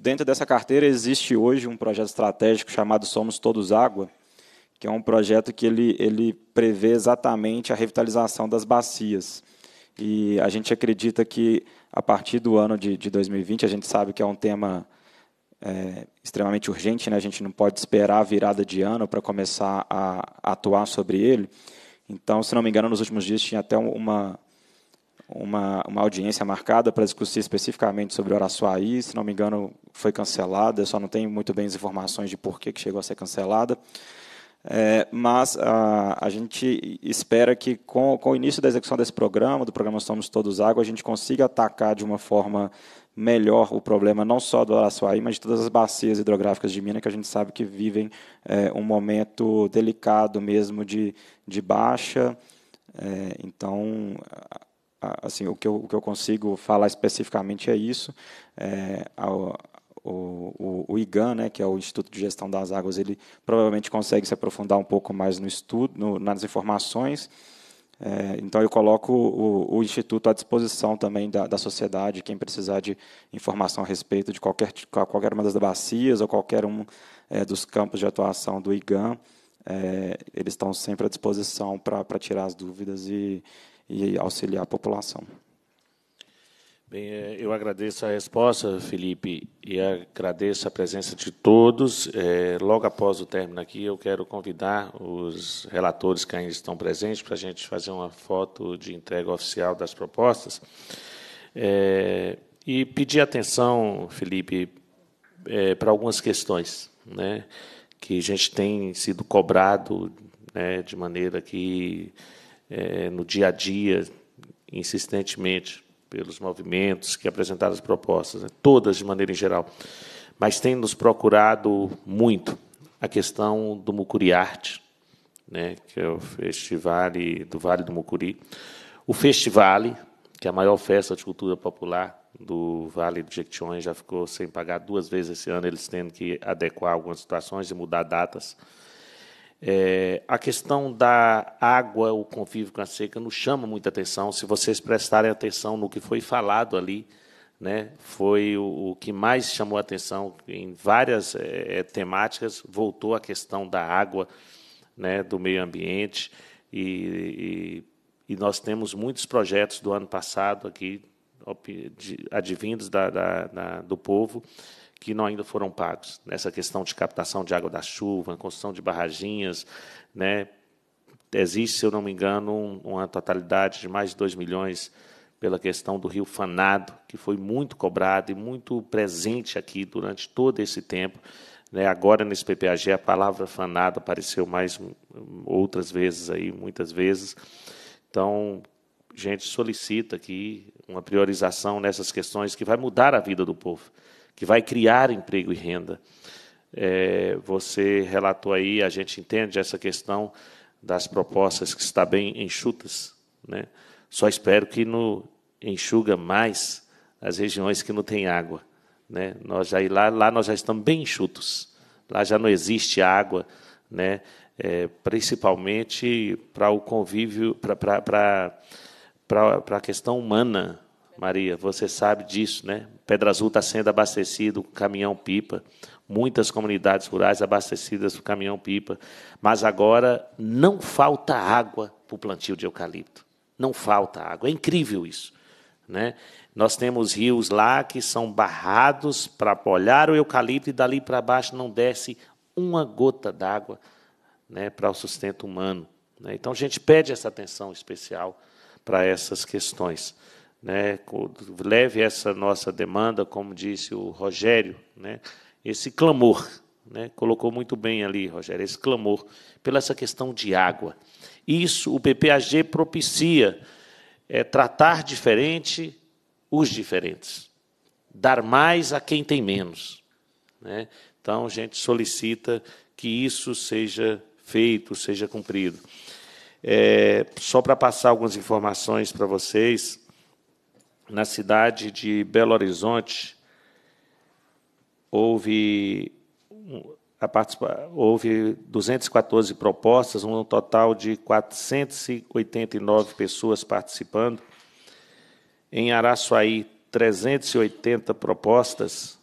dentro dessa carteira existe hoje um projeto estratégico chamado Somos Todos Água, que é um projeto que ele, ele prevê exatamente a revitalização das bacias. E a gente acredita que, a partir do ano de, de 2020, a gente sabe que é um tema é, extremamente urgente, né? a gente não pode esperar a virada de ano para começar a, atuar sobre ele. Então, se não me engano, nos últimos dias tinha até uma, uma, uma audiência marcada para discutir especificamente sobre o Araçuaí. Se não me engano, foi cancelada, eu só não tenho muito bem as informações de por que chegou a ser cancelada. É, mas a, ah, a, gente espera que, com, com o início da execução desse programa, do programa Somos Todos Água, a gente consiga atacar de uma forma melhor o problema não só do Araçuaí, mas de todas as bacias hidrográficas de Minas, que a gente sabe que vivem é, um momento delicado mesmo de, de baixa. É, então, assim, o que, eu, o que eu consigo falar especificamente é isso. É, a, o, o, o IGAN, né, que é o Instituto de Gestão das Águas, ele provavelmente consegue se aprofundar um pouco mais no estudo, no, nas informações. É, então, eu coloco o, o, Instituto à disposição também da, da sociedade, quem precisar de informação a respeito de qualquer, qualquer uma das bacias ou qualquer um é, dos campos de atuação do IGAN, é, eles estão sempre à disposição para tirar as dúvidas e, e auxiliar a população. Bem, é, eu agradeço a resposta, Felipe, e agradeço a presença de todos. É, logo após o término aqui, eu quero convidar os relatores que ainda estão presentes para a gente fazer uma foto de entrega oficial das propostas. É, e pedir atenção, Felipe, é, para algumas questões né, que a gente tem sido cobrado né, de maneira que, é, no dia a dia, insistentemente pelos movimentos que apresentaram as propostas, né? todas de maneira em geral, mas tem nos procurado muito a questão do Mucuriarte, né, que é o festival do Vale do Mucuri, o festival, que é a maior festa de cultura popular do Vale do Jequitinhonha, já ficou sem pagar duas vezes esse ano, eles tendo que adequar algumas situações e mudar datas. É, a questão da água, o convívio com a seca, nos chama muita atenção. Se vocês prestarem atenção no que foi falado ali, né, foi o, o que mais chamou a atenção em várias é, é temáticas, voltou a questão da água, né, do meio ambiente, e, e, e nós temos muitos projetos do ano passado aqui, advindos da, da, da do povo, que não ainda foram pagos. Nessa né? questão de captação de água da chuva, construção de barraginhas, né? existe, se eu não me engano, uma totalidade de mais de 2 milhões pela questão do Rio Fanado, que foi muito cobrado e muito presente aqui durante todo esse tempo. Né? Agora, nesse PPAG, a palavra fanado apareceu mais hum, outras vezes, aí, muitas vezes. Então, gente solicita aqui uma priorização nessas questões que vai mudar a vida do povo que vai criar emprego e renda. É, você relatou aí, a gente entende essa questão das propostas que está bem enxutas, né? Só espero que não enxuga mais as regiões que não têm água, né? Nós já lá, lá nós já estamos bem enxutos. Lá já não existe água, né? É, principalmente para o convívio, para para para a questão humana, Maria, você sabe disso, né? Pedra Azul está sendo abastecido com caminhão-pipa, muitas comunidades rurais abastecidas com caminhão-pipa, mas agora não falta água para o plantio de eucalipto. Não falta água. É incrível isso. Né? Nós temos rios lá que são barrados para molhar o eucalipto e dali para baixo não desce uma gota d'água né, para o sustento humano. Né? Então a gente pede essa atenção especial para essas questões. Né, leve essa nossa demanda, como disse o Rogério, né, esse clamor, né, colocou muito bem ali, Rogério, esse clamor pela essa questão de água. Isso o PPAG propicia, é, tratar diferente os diferentes, dar mais a quem tem menos. Né. Então, a gente solicita que isso seja feito, seja cumprido. É, só para passar algumas informações para vocês, na cidade de Belo Horizonte, houve, a participa, houve 214 propostas, um total de 489 pessoas participando. Em Araçuaí, 380 propostas,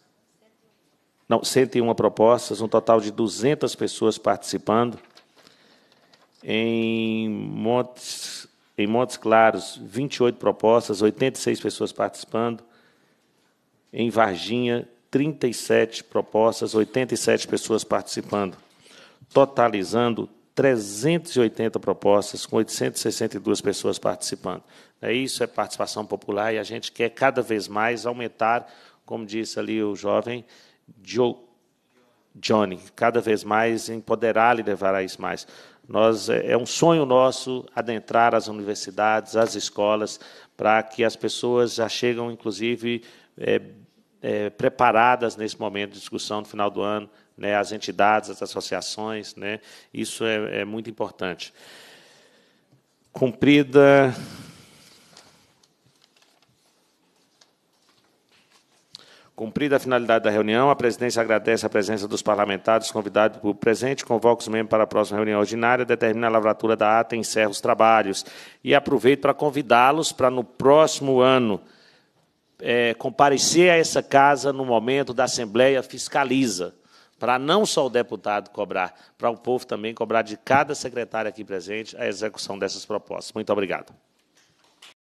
não, 101 propostas, um total de 200 pessoas participando. Em Montes em Montes Claros, 28 propostas, 86 pessoas participando. Em Varginha, 37 propostas, 87 pessoas participando, totalizando 380 propostas, com 862 pessoas participando. É isso é participação popular e a gente quer cada vez mais aumentar, como disse ali o jovem Joe, Johnny, cada vez mais empoderar e levar a isso mais. Nós, é, é um sonho nosso adentrar as universidades, as escolas, para que as pessoas já chegam, inclusive, é, é, preparadas nesse momento de discussão no final do ano, né, as entidades, as associações. Né, isso é, é muito importante. Cumprida Cumprida a finalidade da reunião, a presidência agradece a presença dos parlamentares convidados por presente, convoca os membros para a próxima reunião ordinária, determina a lavratura da ata, encerra os trabalhos. E aproveito para convidá-los para, no próximo ano, é, comparecer a essa casa no momento da Assembleia Fiscaliza, para não só o deputado cobrar, para o povo também cobrar de cada secretário aqui presente a execução dessas propostas. Muito obrigado.